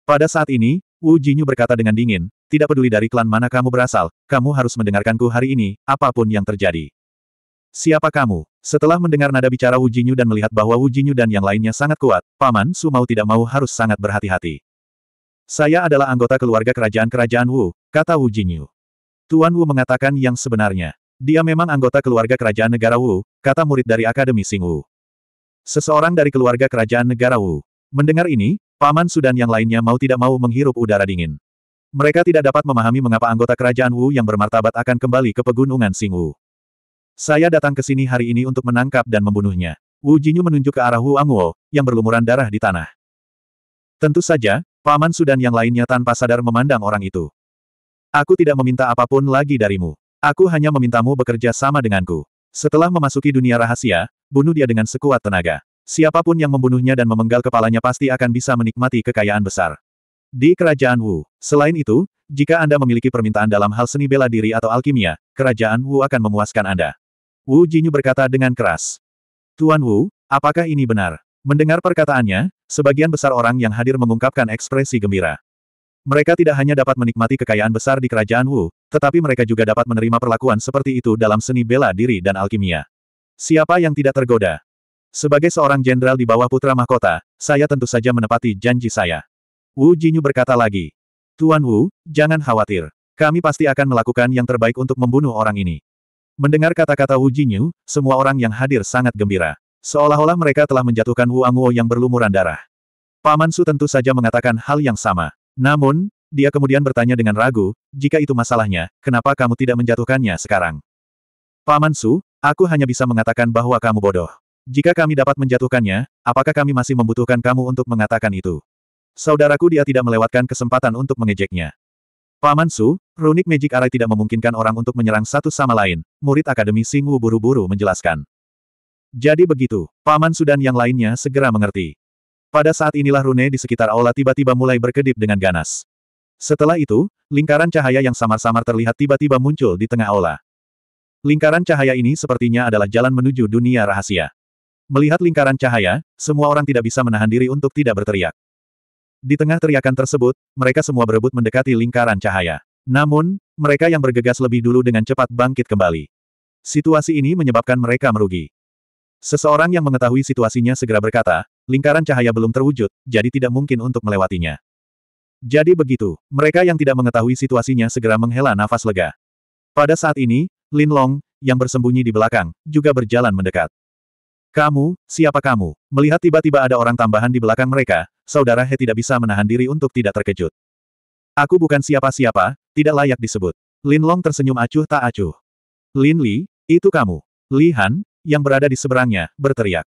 Pada saat ini, Wu Jinyu berkata dengan dingin, tidak peduli dari klan mana kamu berasal, kamu harus mendengarkanku hari ini, apapun yang terjadi. Siapa kamu? Setelah mendengar nada bicara Wu Jinyu dan melihat bahwa Wu Jinyu dan yang lainnya sangat kuat, Paman Su mau tidak mau harus sangat berhati-hati. Saya adalah anggota keluarga kerajaan-kerajaan Wu, kata Wu Yu. Tuan Wu mengatakan yang sebenarnya. Dia memang anggota keluarga kerajaan negara Wu, kata murid dari Akademi Sing Wu. Seseorang dari keluarga kerajaan negara Wu. Mendengar ini, Paman Sudan yang lainnya mau tidak mau menghirup udara dingin. Mereka tidak dapat memahami mengapa anggota kerajaan Wu yang bermartabat akan kembali ke pegunungan Sing Wu. Saya datang ke sini hari ini untuk menangkap dan membunuhnya. Wu Jinyu menunjuk ke arah Wu Anguo yang berlumuran darah di tanah. Tentu saja, Paman Sudan yang lainnya tanpa sadar memandang orang itu. Aku tidak meminta apapun lagi darimu. Aku hanya memintamu bekerja sama denganku. Setelah memasuki dunia rahasia, bunuh dia dengan sekuat tenaga. Siapapun yang membunuhnya dan memenggal kepalanya pasti akan bisa menikmati kekayaan besar. Di Kerajaan Wu, selain itu, jika Anda memiliki permintaan dalam hal seni bela diri atau alkimia, Kerajaan Wu akan memuaskan Anda. Wu Jinyu berkata dengan keras. Tuan Wu, apakah ini benar? Mendengar perkataannya, sebagian besar orang yang hadir mengungkapkan ekspresi gembira. Mereka tidak hanya dapat menikmati kekayaan besar di kerajaan Wu, tetapi mereka juga dapat menerima perlakuan seperti itu dalam seni bela diri dan alkimia. Siapa yang tidak tergoda? Sebagai seorang jenderal di bawah putra mahkota, saya tentu saja menepati janji saya. Wu Jinyu berkata lagi. Tuan Wu, jangan khawatir. Kami pasti akan melakukan yang terbaik untuk membunuh orang ini. Mendengar kata-kata Wu Jinyu, semua orang yang hadir sangat gembira. Seolah-olah mereka telah menjatuhkan Wuang Wo yang berlumuran darah. Paman Su tentu saja mengatakan hal yang sama. Namun, dia kemudian bertanya dengan ragu, jika itu masalahnya, kenapa kamu tidak menjatuhkannya sekarang? Paman Su, aku hanya bisa mengatakan bahwa kamu bodoh. Jika kami dapat menjatuhkannya, apakah kami masih membutuhkan kamu untuk mengatakan itu? Saudaraku dia tidak melewatkan kesempatan untuk mengejeknya. Paman Su, runik Magic Array tidak memungkinkan orang untuk menyerang satu sama lain, murid Akademi Singwu buru-buru menjelaskan. Jadi begitu, Paman Sudan yang lainnya segera mengerti. Pada saat inilah rune di sekitar aula tiba-tiba mulai berkedip dengan ganas. Setelah itu, lingkaran cahaya yang samar-samar terlihat tiba-tiba muncul di tengah aula. Lingkaran cahaya ini sepertinya adalah jalan menuju dunia rahasia. Melihat lingkaran cahaya, semua orang tidak bisa menahan diri untuk tidak berteriak. Di tengah teriakan tersebut, mereka semua berebut mendekati lingkaran cahaya. Namun, mereka yang bergegas lebih dulu dengan cepat bangkit kembali. Situasi ini menyebabkan mereka merugi. Seseorang yang mengetahui situasinya segera berkata, lingkaran cahaya belum terwujud, jadi tidak mungkin untuk melewatinya. Jadi begitu, mereka yang tidak mengetahui situasinya segera menghela nafas lega. Pada saat ini, Lin Long, yang bersembunyi di belakang, juga berjalan mendekat. Kamu, siapa kamu? Melihat tiba-tiba ada orang tambahan di belakang mereka, saudara He tidak bisa menahan diri untuk tidak terkejut. Aku bukan siapa-siapa, tidak layak disebut. Lin Long tersenyum acuh tak acuh. Lin Li, itu kamu. Li Han, yang berada di seberangnya, berteriak.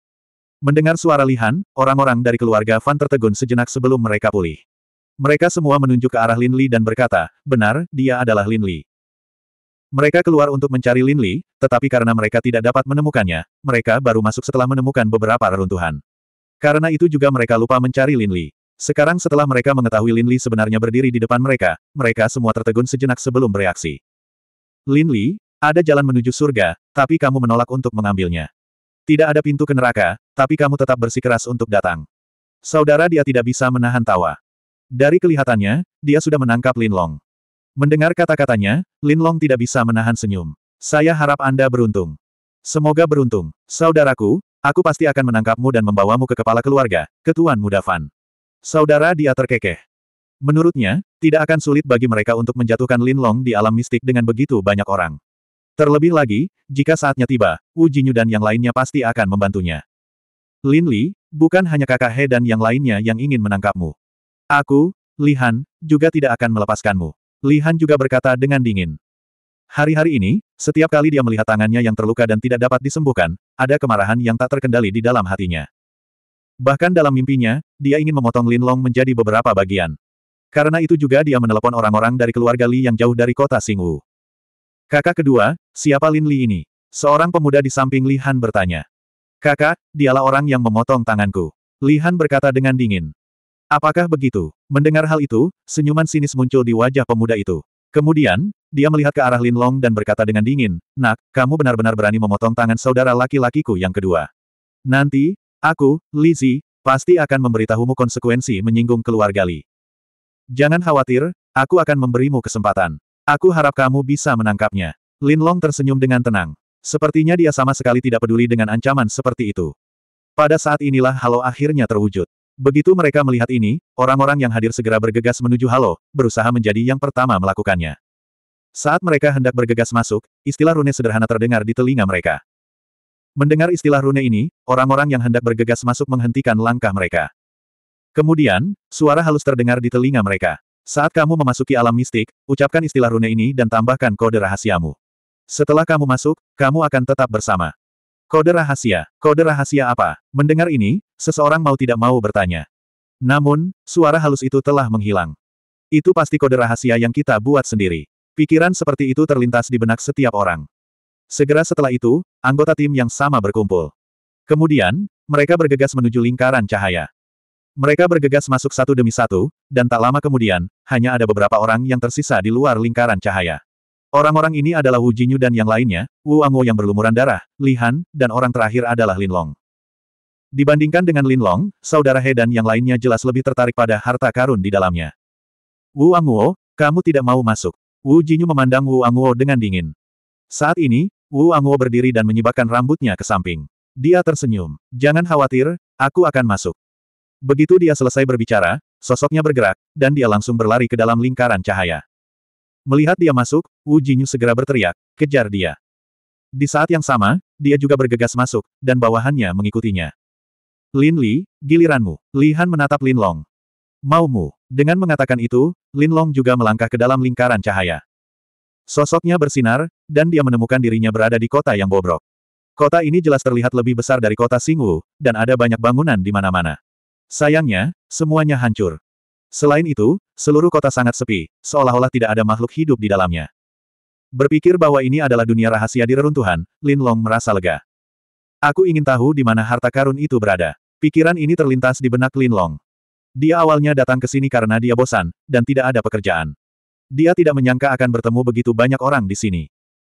Mendengar suara Lihan, orang-orang dari keluarga Fan tertegun sejenak sebelum mereka pulih. Mereka semua menunjuk ke arah Lin Li dan berkata, benar, dia adalah Lin Li. Mereka keluar untuk mencari Lin Li, tetapi karena mereka tidak dapat menemukannya, mereka baru masuk setelah menemukan beberapa reruntuhan. Karena itu juga mereka lupa mencari Lin Li. Sekarang setelah mereka mengetahui Lin Li sebenarnya berdiri di depan mereka, mereka semua tertegun sejenak sebelum bereaksi. Lin Li, ada jalan menuju surga, tapi kamu menolak untuk mengambilnya. Tidak ada pintu ke neraka, tapi kamu tetap bersikeras untuk datang. Saudara dia tidak bisa menahan tawa. Dari kelihatannya, dia sudah menangkap Lin Long. Mendengar kata-katanya, Lin Long tidak bisa menahan senyum. Saya harap Anda beruntung. Semoga beruntung, saudaraku, aku pasti akan menangkapmu dan membawamu ke kepala keluarga, Ketuan Muda Fan. Saudara dia terkekeh. Menurutnya, tidak akan sulit bagi mereka untuk menjatuhkan Lin Long di alam mistik dengan begitu banyak orang. Terlebih lagi, jika saatnya tiba, Wu Jinyu dan yang lainnya pasti akan membantunya. Lin Li, bukan hanya kakak He dan yang lainnya yang ingin menangkapmu. Aku, Li Han, juga tidak akan melepaskanmu. Li Han juga berkata dengan dingin. Hari-hari ini, setiap kali dia melihat tangannya yang terluka dan tidak dapat disembuhkan, ada kemarahan yang tak terkendali di dalam hatinya. Bahkan dalam mimpinya, dia ingin memotong Lin Long menjadi beberapa bagian. Karena itu juga dia menelepon orang-orang dari keluarga Li yang jauh dari kota Singwu. Kakak kedua, siapa Lin Li ini? Seorang pemuda di samping Li Han bertanya. Kakak, dialah orang yang memotong tanganku. Li Han berkata dengan dingin. Apakah begitu? Mendengar hal itu, senyuman sinis muncul di wajah pemuda itu. Kemudian, dia melihat ke arah Lin Long dan berkata dengan dingin, Nak, kamu benar-benar berani memotong tangan saudara laki-lakiku yang kedua. Nanti, aku, Li Zi, pasti akan memberitahumu konsekuensi menyinggung keluarga Li. Jangan khawatir, aku akan memberimu kesempatan. Aku harap kamu bisa menangkapnya. Lin Long tersenyum dengan tenang. Sepertinya dia sama sekali tidak peduli dengan ancaman seperti itu. Pada saat inilah Halo akhirnya terwujud. Begitu mereka melihat ini, orang-orang yang hadir segera bergegas menuju Halo, berusaha menjadi yang pertama melakukannya. Saat mereka hendak bergegas masuk, istilah rune sederhana terdengar di telinga mereka. Mendengar istilah rune ini, orang-orang yang hendak bergegas masuk menghentikan langkah mereka. Kemudian, suara halus terdengar di telinga mereka. Saat kamu memasuki alam mistik, ucapkan istilah rune ini dan tambahkan kode rahasiamu. Setelah kamu masuk, kamu akan tetap bersama. Kode rahasia. Kode rahasia apa? Mendengar ini, seseorang mau tidak mau bertanya. Namun, suara halus itu telah menghilang. Itu pasti kode rahasia yang kita buat sendiri. Pikiran seperti itu terlintas di benak setiap orang. Segera setelah itu, anggota tim yang sama berkumpul. Kemudian, mereka bergegas menuju lingkaran cahaya. Mereka bergegas masuk satu demi satu, dan tak lama kemudian, hanya ada beberapa orang yang tersisa di luar lingkaran cahaya. Orang-orang ini adalah Wu Jinyu dan yang lainnya, Wu Anguo yang berlumuran darah, Li Han, dan orang terakhir adalah Lin Long. Dibandingkan dengan Lin Long, saudara He dan yang lainnya jelas lebih tertarik pada harta karun di dalamnya. Wu Anguo, kamu tidak mau masuk. Wu Jinyu memandang Wu Anguo dengan dingin. Saat ini, Wu Anguo berdiri dan menyebabkan rambutnya ke samping. Dia tersenyum. Jangan khawatir, aku akan masuk. Begitu dia selesai berbicara, sosoknya bergerak, dan dia langsung berlari ke dalam lingkaran cahaya. Melihat dia masuk, Wu Jinyu segera berteriak, kejar dia. Di saat yang sama, dia juga bergegas masuk, dan bawahannya mengikutinya. Lin Li, giliranmu. Li Han menatap Lin Long. Maumu. Dengan mengatakan itu, Lin Long juga melangkah ke dalam lingkaran cahaya. Sosoknya bersinar, dan dia menemukan dirinya berada di kota yang bobrok. Kota ini jelas terlihat lebih besar dari kota Singwu, dan ada banyak bangunan di mana-mana. Sayangnya, semuanya hancur. Selain itu, seluruh kota sangat sepi, seolah-olah tidak ada makhluk hidup di dalamnya. Berpikir bahwa ini adalah dunia rahasia di reruntuhan, Lin Long merasa lega. Aku ingin tahu di mana harta karun itu berada. Pikiran ini terlintas di benak Lin Long. Dia awalnya datang ke sini karena dia bosan, dan tidak ada pekerjaan. Dia tidak menyangka akan bertemu begitu banyak orang di sini.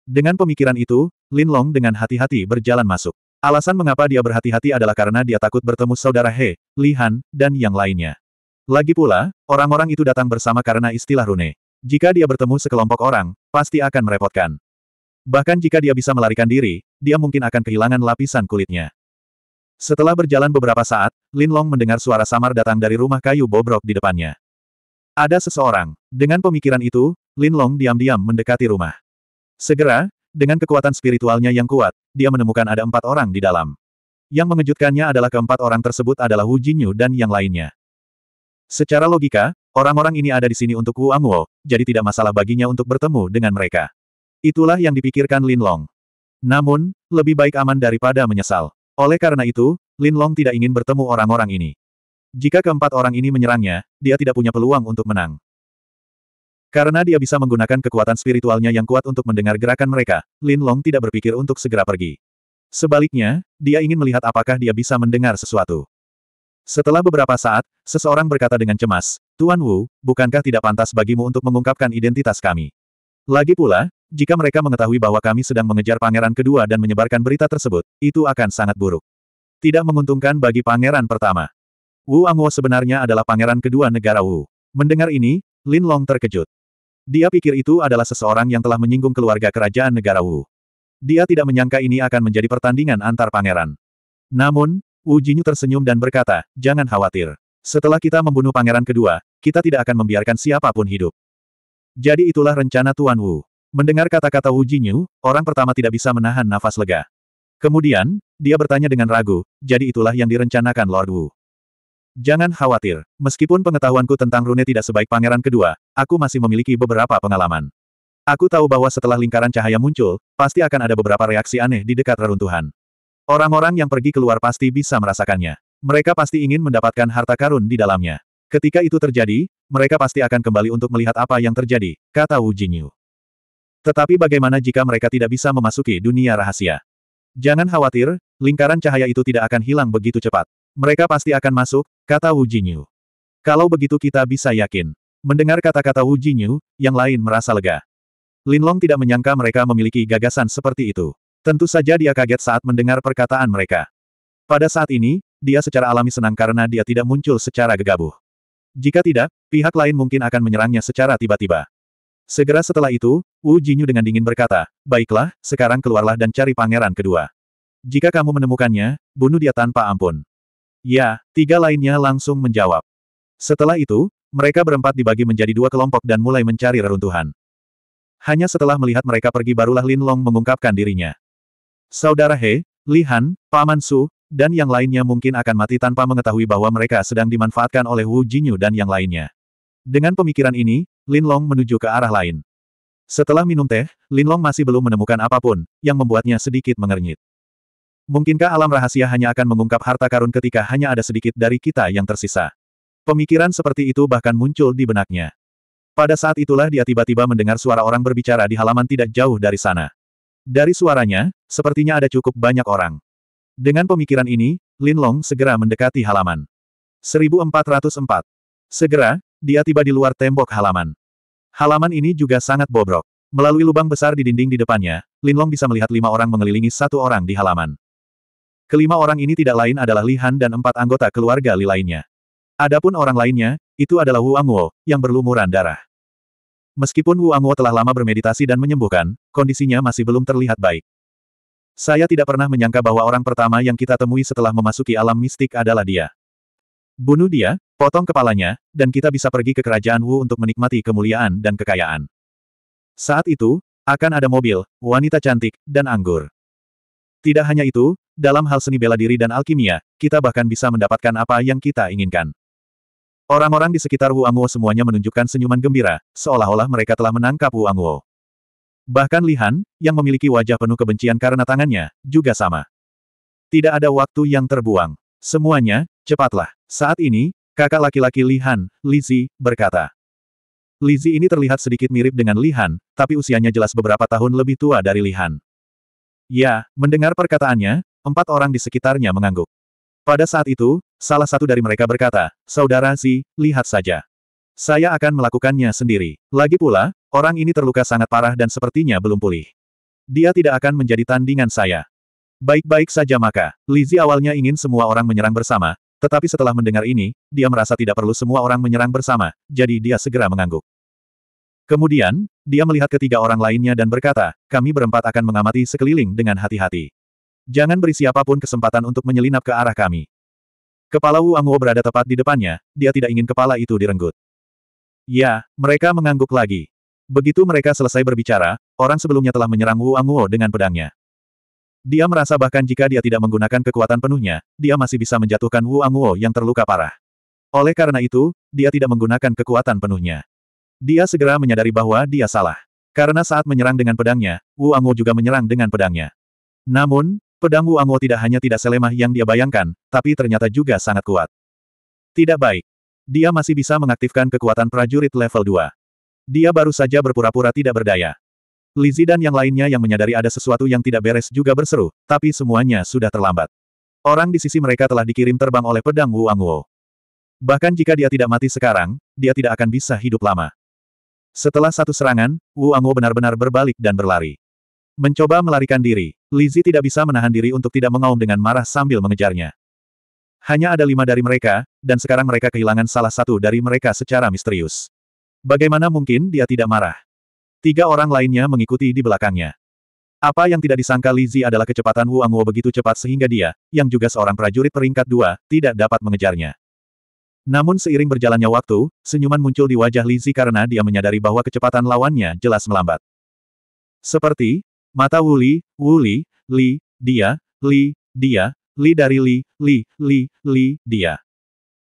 Dengan pemikiran itu, Lin Long dengan hati-hati berjalan masuk. Alasan mengapa dia berhati-hati adalah karena dia takut bertemu saudara He, Li Han, dan yang lainnya. Lagi pula, orang-orang itu datang bersama karena istilah rune. Jika dia bertemu sekelompok orang, pasti akan merepotkan. Bahkan jika dia bisa melarikan diri, dia mungkin akan kehilangan lapisan kulitnya. Setelah berjalan beberapa saat, Lin Long mendengar suara samar datang dari rumah kayu bobrok di depannya. Ada seseorang. Dengan pemikiran itu, Lin Long diam-diam mendekati rumah. Segera, dengan kekuatan spiritualnya yang kuat, dia menemukan ada empat orang di dalam. Yang mengejutkannya adalah keempat orang tersebut adalah Wu Jinyu dan yang lainnya. Secara logika, orang-orang ini ada di sini untuk Wu Anguo, jadi tidak masalah baginya untuk bertemu dengan mereka. Itulah yang dipikirkan Lin Long. Namun, lebih baik aman daripada menyesal. Oleh karena itu, Lin Long tidak ingin bertemu orang-orang ini. Jika keempat orang ini menyerangnya, dia tidak punya peluang untuk menang. Karena dia bisa menggunakan kekuatan spiritualnya yang kuat untuk mendengar gerakan mereka, Lin Long tidak berpikir untuk segera pergi. Sebaliknya, dia ingin melihat apakah dia bisa mendengar sesuatu. Setelah beberapa saat, seseorang berkata dengan cemas, Tuan Wu, bukankah tidak pantas bagimu untuk mengungkapkan identitas kami? Lagi pula, jika mereka mengetahui bahwa kami sedang mengejar pangeran kedua dan menyebarkan berita tersebut, itu akan sangat buruk. Tidak menguntungkan bagi pangeran pertama. Wu Angwo sebenarnya adalah pangeran kedua negara Wu. Mendengar ini, Lin Long terkejut. Dia pikir itu adalah seseorang yang telah menyinggung keluarga kerajaan negara Wu. Dia tidak menyangka ini akan menjadi pertandingan antar pangeran. Namun, Wu Jinyu tersenyum dan berkata, jangan khawatir. Setelah kita membunuh pangeran kedua, kita tidak akan membiarkan siapapun hidup. Jadi itulah rencana Tuan Wu. Mendengar kata-kata Wu Jinyu, orang pertama tidak bisa menahan nafas lega. Kemudian, dia bertanya dengan ragu, jadi itulah yang direncanakan Lord Wu. Jangan khawatir, meskipun pengetahuanku tentang rune tidak sebaik pangeran kedua, aku masih memiliki beberapa pengalaman. Aku tahu bahwa setelah lingkaran cahaya muncul, pasti akan ada beberapa reaksi aneh di dekat reruntuhan. Orang-orang yang pergi keluar pasti bisa merasakannya. Mereka pasti ingin mendapatkan harta karun di dalamnya. Ketika itu terjadi, mereka pasti akan kembali untuk melihat apa yang terjadi, kata Wu Jinyu. Tetapi bagaimana jika mereka tidak bisa memasuki dunia rahasia? Jangan khawatir, lingkaran cahaya itu tidak akan hilang begitu cepat. Mereka pasti akan masuk, kata Wu Jinyu. Kalau begitu kita bisa yakin. Mendengar kata-kata Wu Jinyu, yang lain merasa lega. Linlong tidak menyangka mereka memiliki gagasan seperti itu. Tentu saja dia kaget saat mendengar perkataan mereka. Pada saat ini, dia secara alami senang karena dia tidak muncul secara gegabah. Jika tidak, pihak lain mungkin akan menyerangnya secara tiba-tiba. Segera setelah itu, Wu Jinyu dengan dingin berkata, Baiklah, sekarang keluarlah dan cari pangeran kedua. Jika kamu menemukannya, bunuh dia tanpa ampun. Ya, tiga lainnya langsung menjawab. Setelah itu, mereka berempat dibagi menjadi dua kelompok dan mulai mencari reruntuhan. Hanya setelah melihat mereka pergi barulah Lin Long mengungkapkan dirinya. Saudara He, Li Han, Paman Su, dan yang lainnya mungkin akan mati tanpa mengetahui bahwa mereka sedang dimanfaatkan oleh Wu Jinyu dan yang lainnya. Dengan pemikiran ini, Lin Long menuju ke arah lain. Setelah minum teh, Lin Long masih belum menemukan apapun, yang membuatnya sedikit mengernyit. Mungkinkah alam rahasia hanya akan mengungkap harta karun ketika hanya ada sedikit dari kita yang tersisa? Pemikiran seperti itu bahkan muncul di benaknya. Pada saat itulah dia tiba-tiba mendengar suara orang berbicara di halaman tidak jauh dari sana. Dari suaranya, sepertinya ada cukup banyak orang. Dengan pemikiran ini, Lin Long segera mendekati halaman. 1404. Segera, dia tiba di luar tembok halaman. Halaman ini juga sangat bobrok. Melalui lubang besar di dinding di depannya, Lin Long bisa melihat lima orang mengelilingi satu orang di halaman. Kelima orang ini tidak lain adalah Lihan dan empat anggota keluarga Li lainnya. Adapun orang lainnya, itu adalah Wu Angwo, yang berlumuran darah. Meskipun Wu Angwo telah lama bermeditasi dan menyembuhkan, kondisinya masih belum terlihat baik. Saya tidak pernah menyangka bahwa orang pertama yang kita temui setelah memasuki alam mistik adalah dia. Bunuh dia, potong kepalanya, dan kita bisa pergi ke kerajaan Wu untuk menikmati kemuliaan dan kekayaan. Saat itu, akan ada mobil, wanita cantik, dan anggur. Tidak hanya itu, dalam hal seni bela diri dan alkimia, kita bahkan bisa mendapatkan apa yang kita inginkan. Orang-orang di sekitar Huangguo semuanya menunjukkan senyuman gembira, seolah-olah mereka telah menangkap Huangguo. Bahkan Lihan, yang memiliki wajah penuh kebencian karena tangannya, juga sama. Tidak ada waktu yang terbuang. Semuanya, cepatlah. Saat ini, kakak laki-laki Lihan, Lizi, berkata. Lizi ini terlihat sedikit mirip dengan Lihan, tapi usianya jelas beberapa tahun lebih tua dari Lihan. Ya, mendengar perkataannya, empat orang di sekitarnya mengangguk. Pada saat itu, salah satu dari mereka berkata, Saudara Zi, lihat saja. Saya akan melakukannya sendiri. Lagi pula, orang ini terluka sangat parah dan sepertinya belum pulih. Dia tidak akan menjadi tandingan saya. Baik-baik saja maka, Lizzie awalnya ingin semua orang menyerang bersama, tetapi setelah mendengar ini, dia merasa tidak perlu semua orang menyerang bersama, jadi dia segera mengangguk. Kemudian, dia melihat ketiga orang lainnya dan berkata, kami berempat akan mengamati sekeliling dengan hati-hati. Jangan beri siapapun kesempatan untuk menyelinap ke arah kami. Kepala Wu Anguo berada tepat di depannya, dia tidak ingin kepala itu direnggut. Ya, mereka mengangguk lagi. Begitu mereka selesai berbicara, orang sebelumnya telah menyerang Wu Anguo dengan pedangnya. Dia merasa bahkan jika dia tidak menggunakan kekuatan penuhnya, dia masih bisa menjatuhkan Wu Anguo yang terluka parah. Oleh karena itu, dia tidak menggunakan kekuatan penuhnya. Dia segera menyadari bahwa dia salah. Karena saat menyerang dengan pedangnya, Wu Anguo juga menyerang dengan pedangnya. Namun, pedang Wu Anguo tidak hanya tidak selemah yang dia bayangkan, tapi ternyata juga sangat kuat. Tidak baik. Dia masih bisa mengaktifkan kekuatan prajurit level 2. Dia baru saja berpura-pura tidak berdaya. Lizzie dan yang lainnya yang menyadari ada sesuatu yang tidak beres juga berseru, tapi semuanya sudah terlambat. Orang di sisi mereka telah dikirim terbang oleh pedang Wu Anguo. Bahkan jika dia tidak mati sekarang, dia tidak akan bisa hidup lama. Setelah satu serangan, Wu Angwo benar-benar berbalik dan berlari. Mencoba melarikan diri, Lizzie tidak bisa menahan diri untuk tidak mengaum dengan marah sambil mengejarnya. Hanya ada lima dari mereka, dan sekarang mereka kehilangan salah satu dari mereka secara misterius. Bagaimana mungkin dia tidak marah? Tiga orang lainnya mengikuti di belakangnya. Apa yang tidak disangka Lizzie adalah kecepatan Wu Angwo begitu cepat sehingga dia, yang juga seorang prajurit peringkat dua, tidak dapat mengejarnya. Namun seiring berjalannya waktu, senyuman muncul di wajah Lizi karena dia menyadari bahwa kecepatan lawannya jelas melambat. Seperti, mata Wuli, Wuli, Li, dia, Li, dia, Li dari Li, Li, Li, Li, dia.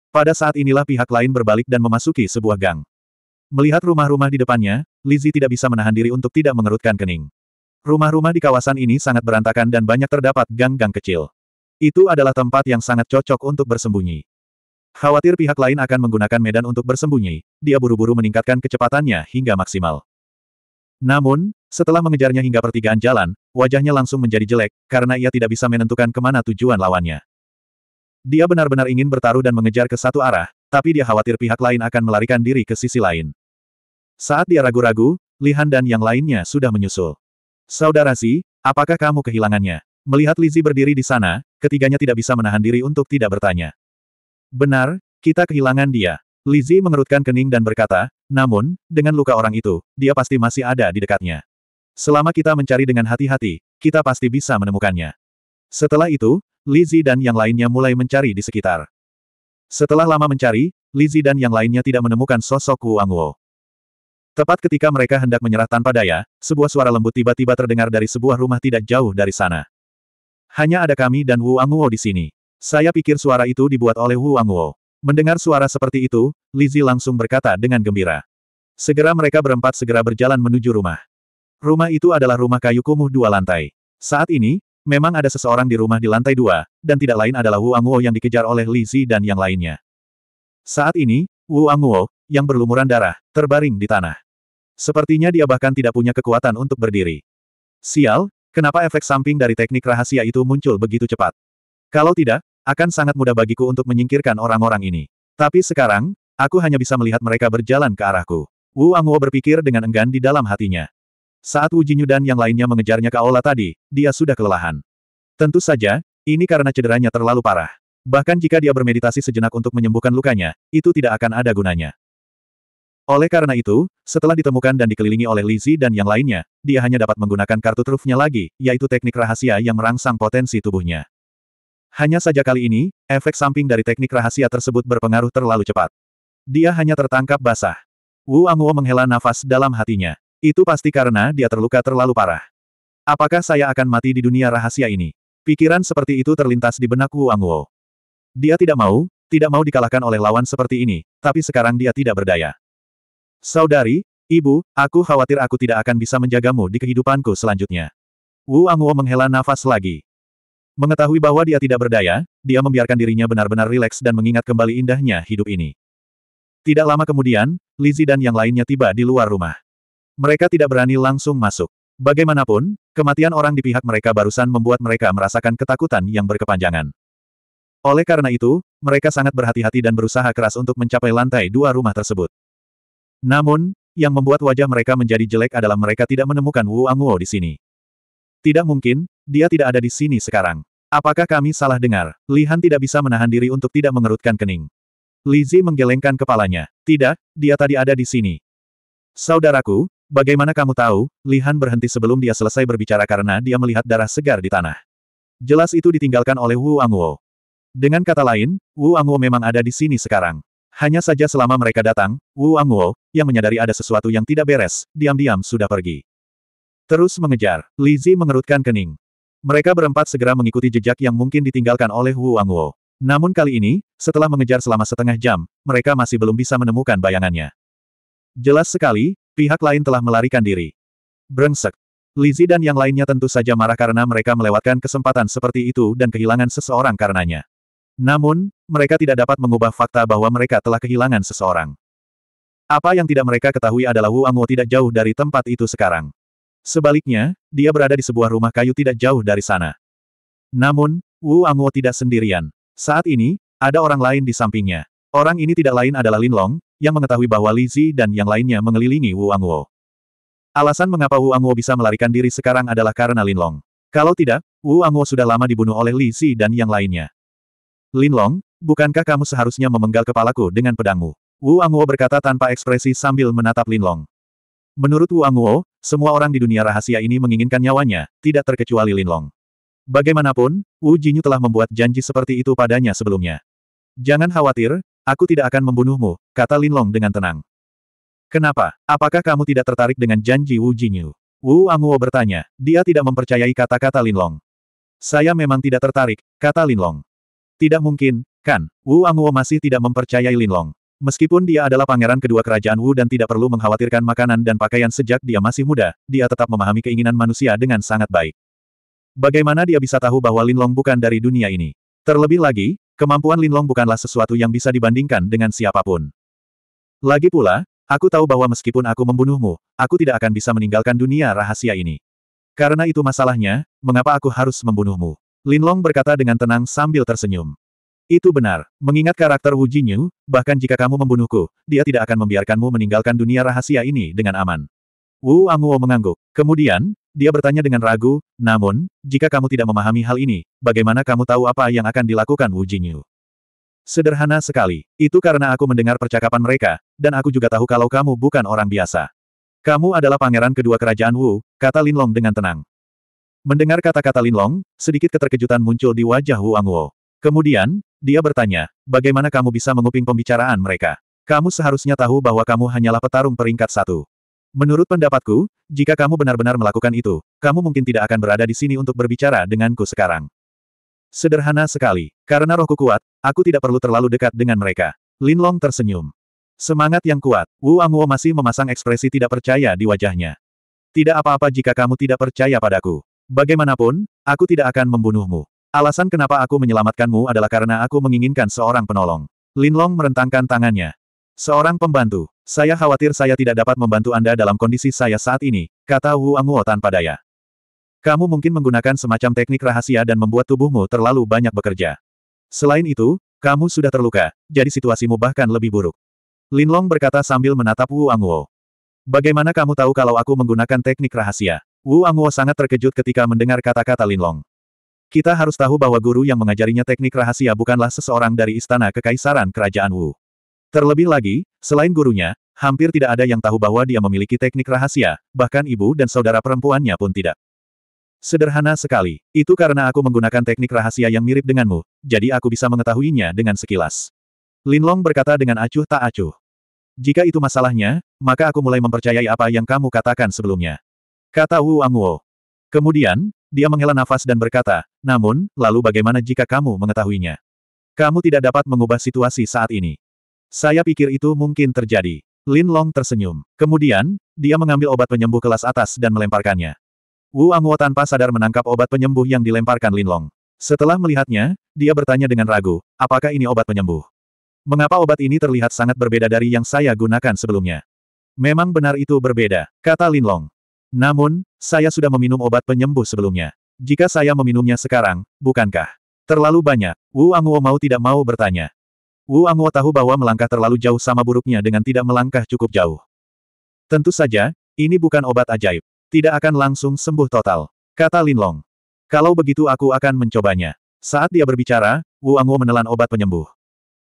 Pada saat inilah pihak lain berbalik dan memasuki sebuah gang. Melihat rumah-rumah di depannya, Lizzie tidak bisa menahan diri untuk tidak mengerutkan kening. Rumah-rumah di kawasan ini sangat berantakan dan banyak terdapat gang-gang kecil. Itu adalah tempat yang sangat cocok untuk bersembunyi. Khawatir pihak lain akan menggunakan medan untuk bersembunyi, dia buru-buru meningkatkan kecepatannya hingga maksimal. Namun, setelah mengejarnya hingga pertigaan jalan, wajahnya langsung menjadi jelek, karena ia tidak bisa menentukan kemana tujuan lawannya. Dia benar-benar ingin bertaruh dan mengejar ke satu arah, tapi dia khawatir pihak lain akan melarikan diri ke sisi lain. Saat dia ragu-ragu, Lihan dan yang lainnya sudah menyusul. Saudara Si, apakah kamu kehilangannya? Melihat Lizzie berdiri di sana, ketiganya tidak bisa menahan diri untuk tidak bertanya. Benar, kita kehilangan dia. Lizzie mengerutkan kening dan berkata, namun, dengan luka orang itu, dia pasti masih ada di dekatnya. Selama kita mencari dengan hati-hati, kita pasti bisa menemukannya. Setelah itu, Lizzie dan yang lainnya mulai mencari di sekitar. Setelah lama mencari, Lizzie dan yang lainnya tidak menemukan sosok Wu Angwo. Tepat ketika mereka hendak menyerah tanpa daya, sebuah suara lembut tiba-tiba terdengar dari sebuah rumah tidak jauh dari sana. Hanya ada kami dan Wu Anguo di sini. Saya pikir suara itu dibuat oleh Wu Wo. Mendengar suara seperti itu, Lizzie langsung berkata dengan gembira. Segera mereka berempat segera berjalan menuju rumah. Rumah itu adalah rumah kayu kumuh dua lantai. Saat ini, memang ada seseorang di rumah di lantai dua, dan tidak lain adalah Wu Wo yang dikejar oleh Lizzie dan yang lainnya. Saat ini, Wu Wo, yang berlumuran darah, terbaring di tanah. Sepertinya dia bahkan tidak punya kekuatan untuk berdiri. Sial, kenapa efek samping dari teknik rahasia itu muncul begitu cepat? Kalau tidak, akan sangat mudah bagiku untuk menyingkirkan orang-orang ini. Tapi sekarang, aku hanya bisa melihat mereka berjalan ke arahku. Wu Anguo berpikir dengan enggan di dalam hatinya. Saat Wu Jinyu dan yang lainnya mengejarnya ke aula tadi, dia sudah kelelahan. Tentu saja, ini karena cederanya terlalu parah. Bahkan jika dia bermeditasi sejenak untuk menyembuhkan lukanya, itu tidak akan ada gunanya. Oleh karena itu, setelah ditemukan dan dikelilingi oleh Lizzie dan yang lainnya, dia hanya dapat menggunakan kartu trufnya lagi, yaitu teknik rahasia yang merangsang potensi tubuhnya. Hanya saja kali ini, efek samping dari teknik rahasia tersebut berpengaruh terlalu cepat. Dia hanya tertangkap basah. Wu Anguo menghela nafas dalam hatinya. Itu pasti karena dia terluka terlalu parah. Apakah saya akan mati di dunia rahasia ini? Pikiran seperti itu terlintas di benak Wu Anguo. Dia tidak mau, tidak mau dikalahkan oleh lawan seperti ini, tapi sekarang dia tidak berdaya. Saudari, ibu, aku khawatir aku tidak akan bisa menjagamu di kehidupanku selanjutnya. Wu Anguo menghela nafas lagi. Mengetahui bahwa dia tidak berdaya, dia membiarkan dirinya benar-benar rileks dan mengingat kembali indahnya hidup ini. Tidak lama kemudian, Lizzie dan yang lainnya tiba di luar rumah. Mereka tidak berani langsung masuk. Bagaimanapun, kematian orang di pihak mereka barusan membuat mereka merasakan ketakutan yang berkepanjangan. Oleh karena itu, mereka sangat berhati-hati dan berusaha keras untuk mencapai lantai dua rumah tersebut. Namun, yang membuat wajah mereka menjadi jelek adalah mereka tidak menemukan Wu Anguo di sini. Tidak mungkin, dia tidak ada di sini sekarang. Apakah kami salah dengar? Lihan tidak bisa menahan diri untuk tidak mengerutkan kening. Lizzie menggelengkan kepalanya. Tidak, dia tadi ada di sini. Saudaraku, bagaimana kamu tahu? Lihan berhenti sebelum dia selesai berbicara karena dia melihat darah segar di tanah. Jelas itu ditinggalkan oleh Wu Anguo. Dengan kata lain, Wu Anguo memang ada di sini sekarang. Hanya saja selama mereka datang, Wu Anguo yang menyadari ada sesuatu yang tidak beres, diam-diam sudah pergi. Terus mengejar, Lizzie mengerutkan kening. Mereka berempat segera mengikuti jejak yang mungkin ditinggalkan oleh Wu Wangwo. Namun kali ini, setelah mengejar selama setengah jam, mereka masih belum bisa menemukan bayangannya. Jelas sekali, pihak lain telah melarikan diri. Brengsek. Lizzie dan yang lainnya tentu saja marah karena mereka melewatkan kesempatan seperti itu dan kehilangan seseorang karenanya. Namun, mereka tidak dapat mengubah fakta bahwa mereka telah kehilangan seseorang. Apa yang tidak mereka ketahui adalah Wu Angwo tidak jauh dari tempat itu sekarang. Sebaliknya, dia berada di sebuah rumah kayu tidak jauh dari sana. Namun, Wu Anguo tidak sendirian. Saat ini, ada orang lain di sampingnya. Orang ini tidak lain adalah Lin Long, yang mengetahui bahwa Li Zi dan yang lainnya mengelilingi Wu Anguo. Alasan mengapa Wu Anguo bisa melarikan diri sekarang adalah karena Lin Long. Kalau tidak, Wu Anguo sudah lama dibunuh oleh Li Zi dan yang lainnya. Lin Long, bukankah kamu seharusnya memenggal kepalaku dengan pedangmu? Wu Anguo berkata tanpa ekspresi sambil menatap Lin Long. Menurut Wu Anguo, semua orang di dunia rahasia ini menginginkan nyawanya, tidak terkecuali Linlong. Bagaimanapun, Wu Jinyu telah membuat janji seperti itu padanya sebelumnya. Jangan khawatir, aku tidak akan membunuhmu, kata Linlong dengan tenang. Kenapa? Apakah kamu tidak tertarik dengan janji Wu Jinyu? Wu Anguo bertanya, dia tidak mempercayai kata-kata Linlong. Saya memang tidak tertarik, kata Linlong. Tidak mungkin, kan? Wu Anguo masih tidak mempercayai Linlong. Meskipun dia adalah pangeran kedua kerajaan Wu dan tidak perlu mengkhawatirkan makanan dan pakaian sejak dia masih muda, dia tetap memahami keinginan manusia dengan sangat baik. Bagaimana dia bisa tahu bahwa Linlong bukan dari dunia ini? Terlebih lagi, kemampuan Linlong bukanlah sesuatu yang bisa dibandingkan dengan siapapun. Lagi pula, aku tahu bahwa meskipun aku membunuhmu, aku tidak akan bisa meninggalkan dunia rahasia ini. Karena itu masalahnya, mengapa aku harus membunuhmu? Linlong berkata dengan tenang sambil tersenyum. Itu benar, mengingat karakter Wu Jinyu, bahkan jika kamu membunuhku, dia tidak akan membiarkanmu meninggalkan dunia rahasia ini dengan aman. Wu Anguo mengangguk. Kemudian, dia bertanya dengan ragu, namun, jika kamu tidak memahami hal ini, bagaimana kamu tahu apa yang akan dilakukan Wu Jinyu? Sederhana sekali, itu karena aku mendengar percakapan mereka, dan aku juga tahu kalau kamu bukan orang biasa. Kamu adalah pangeran kedua kerajaan Wu, kata Lin Long dengan tenang. Mendengar kata-kata Lin Long, sedikit keterkejutan muncul di wajah Wu Anguo. Kemudian, dia bertanya, bagaimana kamu bisa menguping pembicaraan mereka? Kamu seharusnya tahu bahwa kamu hanyalah petarung peringkat satu. Menurut pendapatku, jika kamu benar-benar melakukan itu, kamu mungkin tidak akan berada di sini untuk berbicara denganku sekarang. Sederhana sekali. Karena rohku kuat, aku tidak perlu terlalu dekat dengan mereka. Lin Long tersenyum. Semangat yang kuat, Wu Anguo masih memasang ekspresi tidak percaya di wajahnya. Tidak apa-apa jika kamu tidak percaya padaku. Bagaimanapun, aku tidak akan membunuhmu. Alasan kenapa aku menyelamatkanmu adalah karena aku menginginkan seorang penolong. Linlong merentangkan tangannya. Seorang pembantu. Saya khawatir saya tidak dapat membantu Anda dalam kondisi saya saat ini, kata Wu Anguo tanpa daya. Kamu mungkin menggunakan semacam teknik rahasia dan membuat tubuhmu terlalu banyak bekerja. Selain itu, kamu sudah terluka, jadi situasimu bahkan lebih buruk. Linlong berkata sambil menatap Wu Anguo. Bagaimana kamu tahu kalau aku menggunakan teknik rahasia? Wu Anguo sangat terkejut ketika mendengar kata-kata Linlong. Kita harus tahu bahwa guru yang mengajarinya teknik rahasia bukanlah seseorang dari istana kekaisaran kerajaan Wu. Terlebih lagi, selain gurunya, hampir tidak ada yang tahu bahwa dia memiliki teknik rahasia, bahkan ibu dan saudara perempuannya pun tidak. Sederhana sekali, itu karena aku menggunakan teknik rahasia yang mirip denganmu, jadi aku bisa mengetahuinya dengan sekilas. Linlong berkata dengan acuh tak acuh. Jika itu masalahnya, maka aku mulai mempercayai apa yang kamu katakan sebelumnya. Kata Wu Anguo. Kemudian, dia menghela nafas dan berkata, namun, lalu bagaimana jika kamu mengetahuinya? Kamu tidak dapat mengubah situasi saat ini. Saya pikir itu mungkin terjadi. Lin Long tersenyum. Kemudian, dia mengambil obat penyembuh kelas atas dan melemparkannya. Wu Anguo tanpa sadar menangkap obat penyembuh yang dilemparkan Lin Long. Setelah melihatnya, dia bertanya dengan ragu, apakah ini obat penyembuh? Mengapa obat ini terlihat sangat berbeda dari yang saya gunakan sebelumnya? Memang benar itu berbeda, kata Lin Long. Namun, saya sudah meminum obat penyembuh sebelumnya. Jika saya meminumnya sekarang, bukankah? Terlalu banyak, Wu Anguo mau tidak mau bertanya. Wu Anguo tahu bahwa melangkah terlalu jauh sama buruknya dengan tidak melangkah cukup jauh. Tentu saja, ini bukan obat ajaib. Tidak akan langsung sembuh total. Kata Linlong. Kalau begitu aku akan mencobanya. Saat dia berbicara, Wu Anguo menelan obat penyembuh.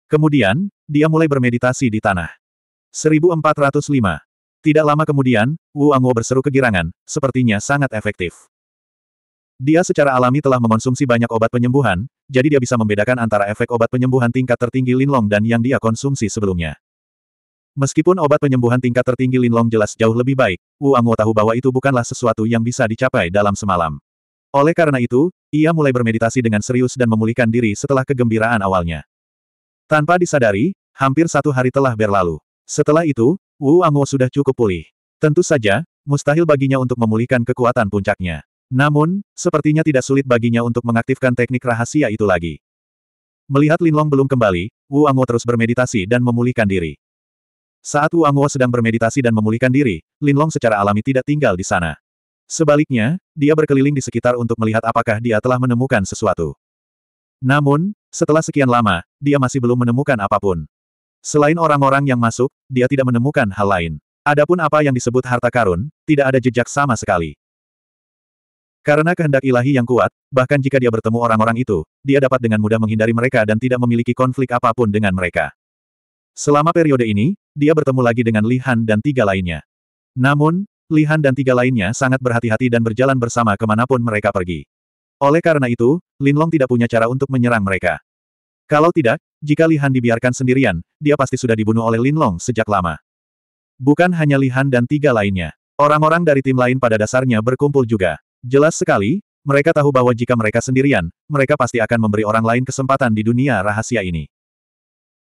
Kemudian, dia mulai bermeditasi di tanah. 1405. Tidak lama kemudian, Wu Anguo berseru kegirangan, sepertinya sangat efektif. Dia secara alami telah mengonsumsi banyak obat penyembuhan, jadi dia bisa membedakan antara efek obat penyembuhan tingkat tertinggi Linlong dan yang dia konsumsi sebelumnya. Meskipun obat penyembuhan tingkat tertinggi Linlong jelas jauh lebih baik, Wu Anguo tahu bahwa itu bukanlah sesuatu yang bisa dicapai dalam semalam. Oleh karena itu, ia mulai bermeditasi dengan serius dan memulihkan diri setelah kegembiraan awalnya. Tanpa disadari, hampir satu hari telah berlalu. Setelah itu, Wu Angwo sudah cukup pulih. Tentu saja, mustahil baginya untuk memulihkan kekuatan puncaknya. Namun, sepertinya tidak sulit baginya untuk mengaktifkan teknik rahasia itu lagi. Melihat Linlong belum kembali, Wu Angwo terus bermeditasi dan memulihkan diri. Saat Wu Angwo sedang bermeditasi dan memulihkan diri, Linlong secara alami tidak tinggal di sana. Sebaliknya, dia berkeliling di sekitar untuk melihat apakah dia telah menemukan sesuatu. Namun, setelah sekian lama, dia masih belum menemukan apapun. Selain orang-orang yang masuk, dia tidak menemukan hal lain. Adapun apa yang disebut harta karun, tidak ada jejak sama sekali. Karena kehendak ilahi yang kuat, bahkan jika dia bertemu orang-orang itu, dia dapat dengan mudah menghindari mereka dan tidak memiliki konflik apapun dengan mereka. Selama periode ini, dia bertemu lagi dengan Li Han dan tiga lainnya. Namun, Li Han dan tiga lainnya sangat berhati-hati dan berjalan bersama kemanapun mereka pergi. Oleh karena itu, Linlong tidak punya cara untuk menyerang mereka. Kalau tidak, jika Lihan dibiarkan sendirian, dia pasti sudah dibunuh oleh Lin Long sejak lama. Bukan hanya Lihan dan tiga lainnya. Orang-orang dari tim lain pada dasarnya berkumpul juga. Jelas sekali, mereka tahu bahwa jika mereka sendirian, mereka pasti akan memberi orang lain kesempatan di dunia rahasia ini.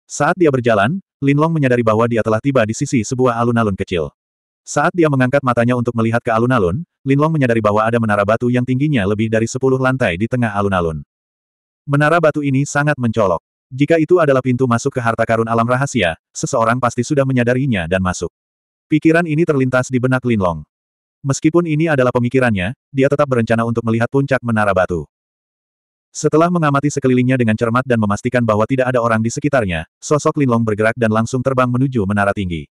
Saat dia berjalan, Lin Long menyadari bahwa dia telah tiba di sisi sebuah alun-alun kecil. Saat dia mengangkat matanya untuk melihat ke alun-alun, Lin Long menyadari bahwa ada menara batu yang tingginya lebih dari 10 lantai di tengah alun-alun. Menara batu ini sangat mencolok. Jika itu adalah pintu masuk ke harta karun alam rahasia, seseorang pasti sudah menyadarinya dan masuk. Pikiran ini terlintas di benak Linlong. Meskipun ini adalah pemikirannya, dia tetap berencana untuk melihat puncak menara batu. Setelah mengamati sekelilingnya dengan cermat dan memastikan bahwa tidak ada orang di sekitarnya, sosok Linlong bergerak dan langsung terbang menuju menara tinggi.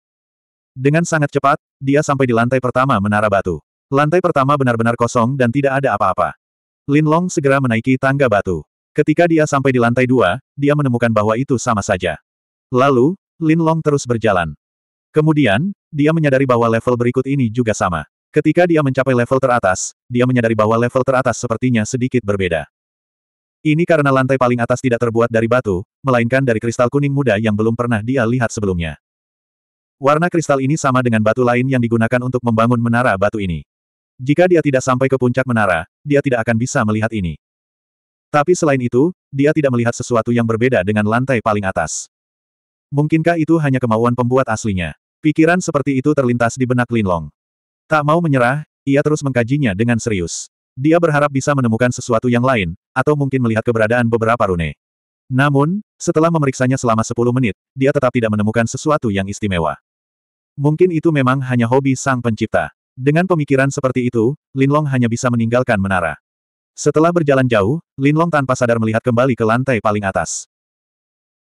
Dengan sangat cepat, dia sampai di lantai pertama menara batu. Lantai pertama benar-benar kosong dan tidak ada apa-apa. Linlong segera menaiki tangga batu. Ketika dia sampai di lantai dua, dia menemukan bahwa itu sama saja. Lalu, Lin Long terus berjalan. Kemudian, dia menyadari bahwa level berikut ini juga sama. Ketika dia mencapai level teratas, dia menyadari bahwa level teratas sepertinya sedikit berbeda. Ini karena lantai paling atas tidak terbuat dari batu, melainkan dari kristal kuning muda yang belum pernah dia lihat sebelumnya. Warna kristal ini sama dengan batu lain yang digunakan untuk membangun menara batu ini. Jika dia tidak sampai ke puncak menara, dia tidak akan bisa melihat ini. Tapi selain itu, dia tidak melihat sesuatu yang berbeda dengan lantai paling atas. Mungkinkah itu hanya kemauan pembuat aslinya? Pikiran seperti itu terlintas di benak Linlong. Tak mau menyerah, ia terus mengkajinya dengan serius. Dia berharap bisa menemukan sesuatu yang lain, atau mungkin melihat keberadaan beberapa rune. Namun, setelah memeriksanya selama 10 menit, dia tetap tidak menemukan sesuatu yang istimewa. Mungkin itu memang hanya hobi sang pencipta. Dengan pemikiran seperti itu, Linlong hanya bisa meninggalkan menara. Setelah berjalan jauh, Linlong tanpa sadar melihat kembali ke lantai paling atas.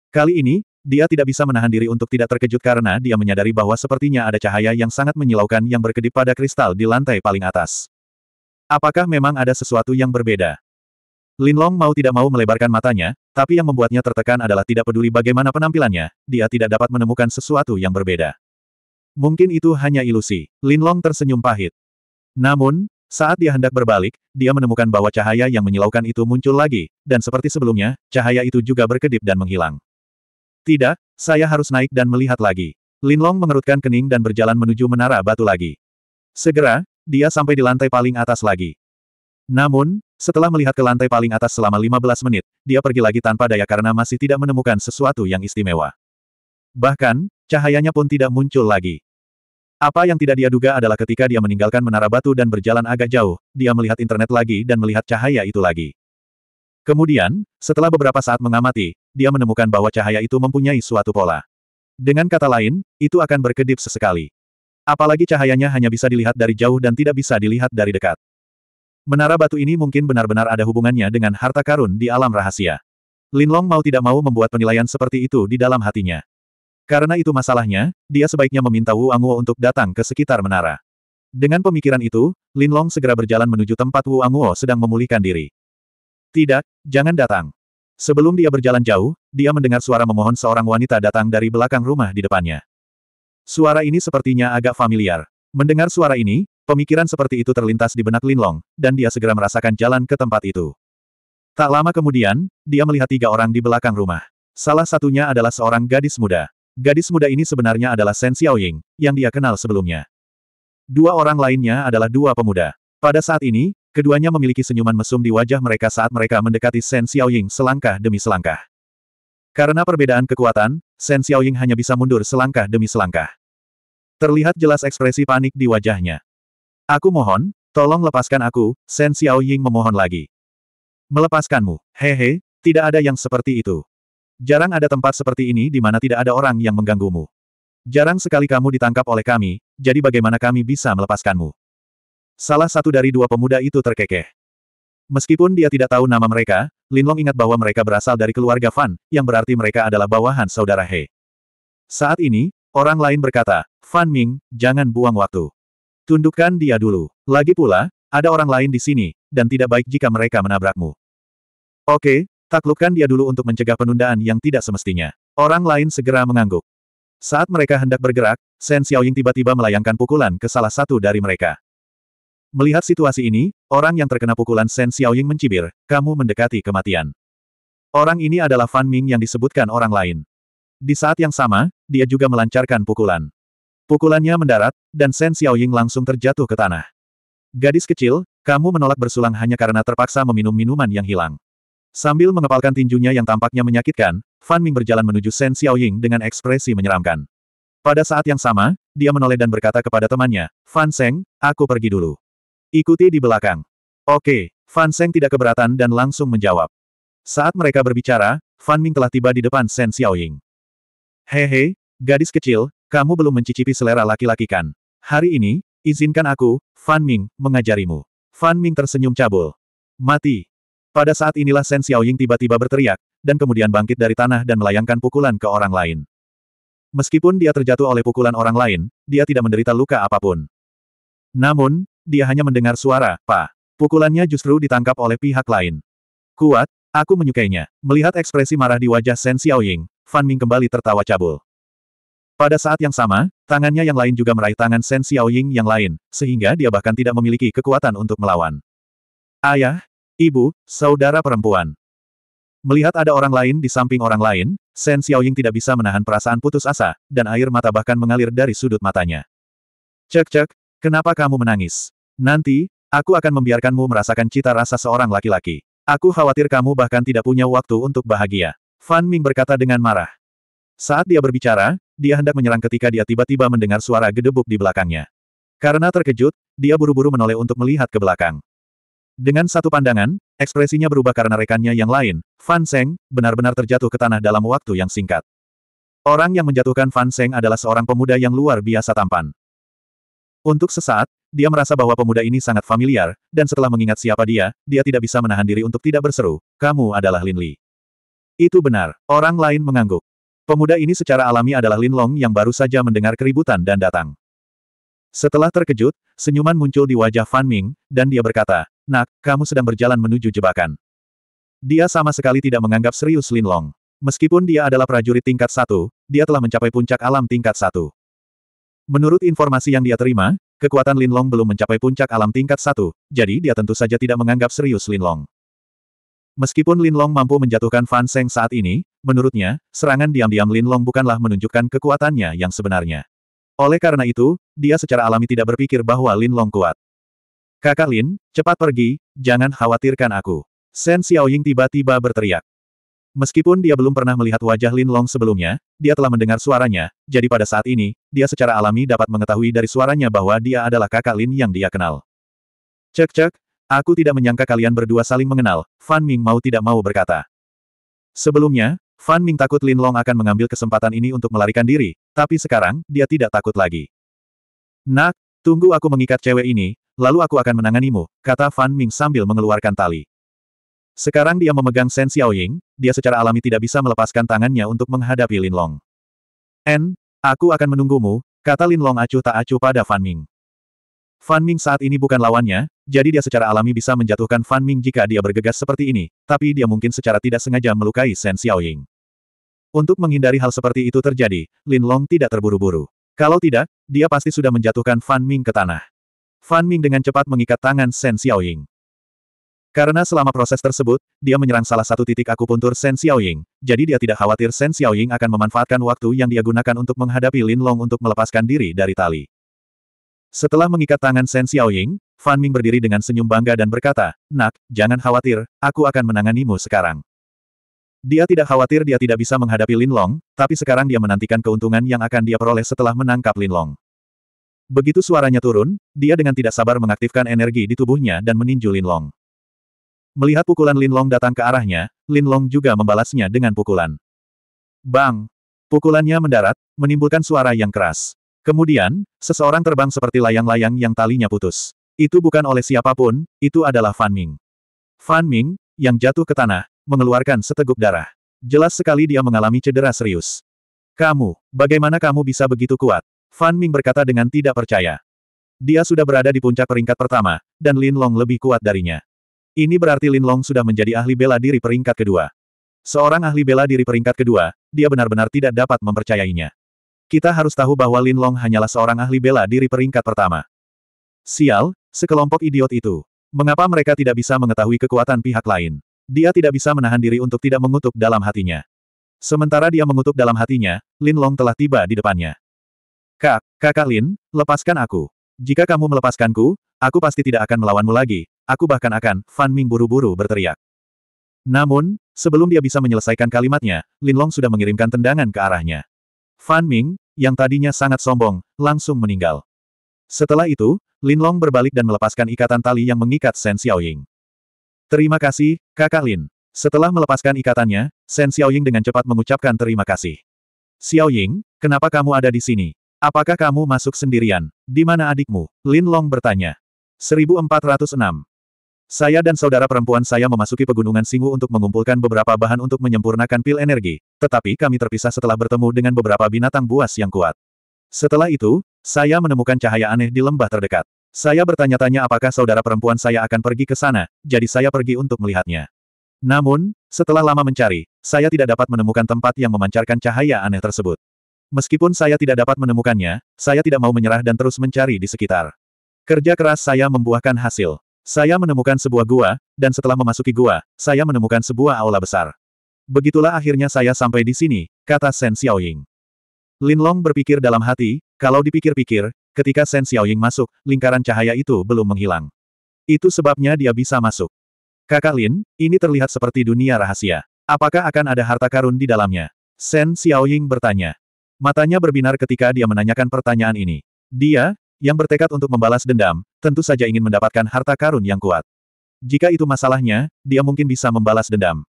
Kali ini, dia tidak bisa menahan diri untuk tidak terkejut karena dia menyadari bahwa sepertinya ada cahaya yang sangat menyilaukan yang berkedip pada kristal di lantai paling atas. Apakah memang ada sesuatu yang berbeda? Linlong mau tidak mau melebarkan matanya, tapi yang membuatnya tertekan adalah tidak peduli bagaimana penampilannya, dia tidak dapat menemukan sesuatu yang berbeda. Mungkin itu hanya ilusi. Linlong tersenyum pahit. Namun, saat dia hendak berbalik, dia menemukan bahwa cahaya yang menyilaukan itu muncul lagi, dan seperti sebelumnya, cahaya itu juga berkedip dan menghilang. Tidak, saya harus naik dan melihat lagi. Linlong mengerutkan kening dan berjalan menuju menara batu lagi. Segera, dia sampai di lantai paling atas lagi. Namun, setelah melihat ke lantai paling atas selama 15 menit, dia pergi lagi tanpa daya karena masih tidak menemukan sesuatu yang istimewa. Bahkan, cahayanya pun tidak muncul lagi. Apa yang tidak dia duga adalah ketika dia meninggalkan menara batu dan berjalan agak jauh, dia melihat internet lagi dan melihat cahaya itu lagi. Kemudian, setelah beberapa saat mengamati, dia menemukan bahwa cahaya itu mempunyai suatu pola. Dengan kata lain, itu akan berkedip sesekali. Apalagi cahayanya hanya bisa dilihat dari jauh dan tidak bisa dilihat dari dekat. Menara batu ini mungkin benar-benar ada hubungannya dengan harta karun di alam rahasia. Linlong mau tidak mau membuat penilaian seperti itu di dalam hatinya. Karena itu masalahnya, dia sebaiknya meminta Wu Anguo untuk datang ke sekitar menara. Dengan pemikiran itu, Lin Long segera berjalan menuju tempat Wu Anguo sedang memulihkan diri. Tidak, jangan datang. Sebelum dia berjalan jauh, dia mendengar suara memohon seorang wanita datang dari belakang rumah di depannya. Suara ini sepertinya agak familiar. Mendengar suara ini, pemikiran seperti itu terlintas di benak Lin Long, dan dia segera merasakan jalan ke tempat itu. Tak lama kemudian, dia melihat tiga orang di belakang rumah. Salah satunya adalah seorang gadis muda. Gadis muda ini sebenarnya adalah Shen Xiaoying, yang dia kenal sebelumnya. Dua orang lainnya adalah dua pemuda. Pada saat ini, keduanya memiliki senyuman mesum di wajah mereka saat mereka mendekati Shen Xiaoying selangkah demi selangkah. Karena perbedaan kekuatan, Shen Xiaoying hanya bisa mundur selangkah demi selangkah. Terlihat jelas ekspresi panik di wajahnya. Aku mohon, tolong lepaskan aku, Shen Xiaoying memohon lagi. Melepaskanmu, hehe, tidak ada yang seperti itu. Jarang ada tempat seperti ini di mana tidak ada orang yang mengganggumu. Jarang sekali kamu ditangkap oleh kami, jadi bagaimana kami bisa melepaskanmu? Salah satu dari dua pemuda itu terkekeh. Meskipun dia tidak tahu nama mereka, Lin Long ingat bahwa mereka berasal dari keluarga Fan, yang berarti mereka adalah bawahan saudara He. Saat ini, orang lain berkata, Fan Ming, jangan buang waktu. Tundukkan dia dulu. Lagi pula, ada orang lain di sini, dan tidak baik jika mereka menabrakmu. Oke, Taklukkan dia dulu untuk mencegah penundaan yang tidak semestinya. Orang lain segera mengangguk. Saat mereka hendak bergerak, Shen Xiaoying tiba-tiba melayangkan pukulan ke salah satu dari mereka. Melihat situasi ini, orang yang terkena pukulan Shen Xiaoying mencibir, kamu mendekati kematian. Orang ini adalah Fan Ming yang disebutkan orang lain. Di saat yang sama, dia juga melancarkan pukulan. Pukulannya mendarat, dan Shen Xiaoying langsung terjatuh ke tanah. Gadis kecil, kamu menolak bersulang hanya karena terpaksa meminum minuman yang hilang. Sambil mengepalkan tinjunya yang tampaknya menyakitkan, Fan Ming berjalan menuju Shen Xiaoying dengan ekspresi menyeramkan. Pada saat yang sama, dia menoleh dan berkata kepada temannya, Fan Seng, aku pergi dulu. Ikuti di belakang. Oke, Fan Seng tidak keberatan dan langsung menjawab. Saat mereka berbicara, Fan Ming telah tiba di depan Shen Xiaoying. Hehe, gadis kecil, kamu belum mencicipi selera laki-laki kan? Hari ini, izinkan aku, Fan Ming, mengajarimu. Fan Ming tersenyum cabul. Mati. Pada saat inilah Shen Xiaoying tiba-tiba berteriak, dan kemudian bangkit dari tanah dan melayangkan pukulan ke orang lain. Meskipun dia terjatuh oleh pukulan orang lain, dia tidak menderita luka apapun. Namun, dia hanya mendengar suara, pa. Pukulannya justru ditangkap oleh pihak lain. Kuat, aku menyukainya. Melihat ekspresi marah di wajah Shen Xiaoying, Fan Ming kembali tertawa cabul. Pada saat yang sama, tangannya yang lain juga meraih tangan Shen Xiaoying yang lain, sehingga dia bahkan tidak memiliki kekuatan untuk melawan. Ayah, Ibu, saudara perempuan. Melihat ada orang lain di samping orang lain, Shen Xiaoying tidak bisa menahan perasaan putus asa, dan air mata bahkan mengalir dari sudut matanya. Cek-cek, kenapa kamu menangis? Nanti, aku akan membiarkanmu merasakan cita rasa seorang laki-laki. Aku khawatir kamu bahkan tidak punya waktu untuk bahagia. Fan Ming berkata dengan marah. Saat dia berbicara, dia hendak menyerang ketika dia tiba-tiba mendengar suara gedebuk di belakangnya. Karena terkejut, dia buru-buru menoleh untuk melihat ke belakang. Dengan satu pandangan, ekspresinya berubah karena rekannya yang lain, Fan Seng, benar-benar terjatuh ke tanah dalam waktu yang singkat. Orang yang menjatuhkan Fan Seng adalah seorang pemuda yang luar biasa tampan. Untuk sesaat, dia merasa bahwa pemuda ini sangat familiar, dan setelah mengingat siapa dia, dia tidak bisa menahan diri untuk tidak berseru, kamu adalah Lin Li. Itu benar, orang lain mengangguk. Pemuda ini secara alami adalah Lin Long yang baru saja mendengar keributan dan datang. Setelah terkejut, senyuman muncul di wajah Fan Ming, dan dia berkata, Nak, kamu sedang berjalan menuju jebakan. Dia sama sekali tidak menganggap serius Lin Long. Meskipun dia adalah prajurit tingkat satu, dia telah mencapai puncak alam tingkat satu. Menurut informasi yang dia terima, kekuatan Lin Long belum mencapai puncak alam tingkat satu, jadi dia tentu saja tidak menganggap serius Lin Long. Meskipun Lin Long mampu menjatuhkan Fan Seng saat ini, menurutnya, serangan diam-diam Lin Long bukanlah menunjukkan kekuatannya yang sebenarnya. Oleh karena itu, dia secara alami tidak berpikir bahwa Lin Long kuat. Kakak Lin, cepat pergi, jangan khawatirkan aku. Shen Xiaoying tiba-tiba berteriak. Meskipun dia belum pernah melihat wajah Lin Long sebelumnya, dia telah mendengar suaranya, jadi pada saat ini, dia secara alami dapat mengetahui dari suaranya bahwa dia adalah kakak Lin yang dia kenal. Cek-cek, aku tidak menyangka kalian berdua saling mengenal, Fan Ming mau tidak mau berkata. Sebelumnya, Fan Ming takut Lin Long akan mengambil kesempatan ini untuk melarikan diri, tapi sekarang, dia tidak takut lagi. Nak, tunggu aku mengikat cewek ini, lalu aku akan menanganimu, kata Fan Ming sambil mengeluarkan tali. Sekarang dia memegang Shen Xiaoying, dia secara alami tidak bisa melepaskan tangannya untuk menghadapi Lin Long. En, aku akan menunggumu, kata Lin Long acuh tak acuh pada Fan Ming. Fan Ming saat ini bukan lawannya, jadi dia secara alami bisa menjatuhkan Fan Ming jika dia bergegas seperti ini, tapi dia mungkin secara tidak sengaja melukai Shen Xiaoying. Untuk menghindari hal seperti itu terjadi, Lin Long tidak terburu-buru. Kalau tidak, dia pasti sudah menjatuhkan Fan Ming ke tanah. Fan Ming dengan cepat mengikat tangan Shen Xiaoying. Karena selama proses tersebut, dia menyerang salah satu titik akupuntur Shen Xiaoying, jadi dia tidak khawatir Shen Xiaoying akan memanfaatkan waktu yang dia gunakan untuk menghadapi Lin Long untuk melepaskan diri dari tali. Setelah mengikat tangan Shen Xiaoying, Fan Ming berdiri dengan senyum bangga dan berkata, Nak, jangan khawatir, aku akan menanganimu sekarang. Dia tidak khawatir dia tidak bisa menghadapi Lin Long, tapi sekarang dia menantikan keuntungan yang akan dia peroleh setelah menangkap Lin Long. Begitu suaranya turun, dia dengan tidak sabar mengaktifkan energi di tubuhnya dan meninju Long. Melihat pukulan Lin Long datang ke arahnya, Lin Long juga membalasnya dengan pukulan. Bang! Pukulannya mendarat, menimbulkan suara yang keras. Kemudian, seseorang terbang seperti layang-layang yang talinya putus. Itu bukan oleh siapapun, itu adalah Fan Ming. Fan Ming, yang jatuh ke tanah, mengeluarkan seteguk darah. Jelas sekali dia mengalami cedera serius. Kamu, bagaimana kamu bisa begitu kuat? Fan Ming berkata dengan tidak percaya. Dia sudah berada di puncak peringkat pertama, dan Lin Long lebih kuat darinya. Ini berarti Lin Long sudah menjadi ahli bela diri peringkat kedua. Seorang ahli bela diri peringkat kedua, dia benar-benar tidak dapat mempercayainya. Kita harus tahu bahwa Lin Long hanyalah seorang ahli bela diri peringkat pertama. Sial, sekelompok idiot itu. Mengapa mereka tidak bisa mengetahui kekuatan pihak lain? Dia tidak bisa menahan diri untuk tidak mengutuk dalam hatinya. Sementara dia mengutuk dalam hatinya, Lin Long telah tiba di depannya. Kak, kakak Lin, lepaskan aku. Jika kamu melepaskanku, aku pasti tidak akan melawanmu lagi, aku bahkan akan, Fan Ming buru-buru berteriak. Namun, sebelum dia bisa menyelesaikan kalimatnya, Lin Long sudah mengirimkan tendangan ke arahnya. Fan Ming, yang tadinya sangat sombong, langsung meninggal. Setelah itu, Lin Long berbalik dan melepaskan ikatan tali yang mengikat Shen Xiaoying. Terima kasih, kakak Lin. Setelah melepaskan ikatannya, Shen Xiaoying dengan cepat mengucapkan terima kasih. Xiaoying, kenapa kamu ada di sini? Apakah kamu masuk sendirian? Di mana adikmu? Lin Long bertanya. 1406. Saya dan saudara perempuan saya memasuki pegunungan Singu untuk mengumpulkan beberapa bahan untuk menyempurnakan pil energi, tetapi kami terpisah setelah bertemu dengan beberapa binatang buas yang kuat. Setelah itu, saya menemukan cahaya aneh di lembah terdekat. Saya bertanya-tanya apakah saudara perempuan saya akan pergi ke sana, jadi saya pergi untuk melihatnya. Namun, setelah lama mencari, saya tidak dapat menemukan tempat yang memancarkan cahaya aneh tersebut. Meskipun saya tidak dapat menemukannya, saya tidak mau menyerah dan terus mencari di sekitar. Kerja keras saya membuahkan hasil. Saya menemukan sebuah gua, dan setelah memasuki gua, saya menemukan sebuah aula besar. Begitulah akhirnya saya sampai di sini, kata Shen Xiaoying. Lin Long berpikir dalam hati, kalau dipikir-pikir, ketika Shen Xiaoying masuk, lingkaran cahaya itu belum menghilang. Itu sebabnya dia bisa masuk. Kakak Lin, ini terlihat seperti dunia rahasia. Apakah akan ada harta karun di dalamnya? Shen Xiaoying bertanya. Matanya berbinar ketika dia menanyakan pertanyaan ini. Dia, yang bertekad untuk membalas dendam, tentu saja ingin mendapatkan harta karun yang kuat. Jika itu masalahnya, dia mungkin bisa membalas dendam.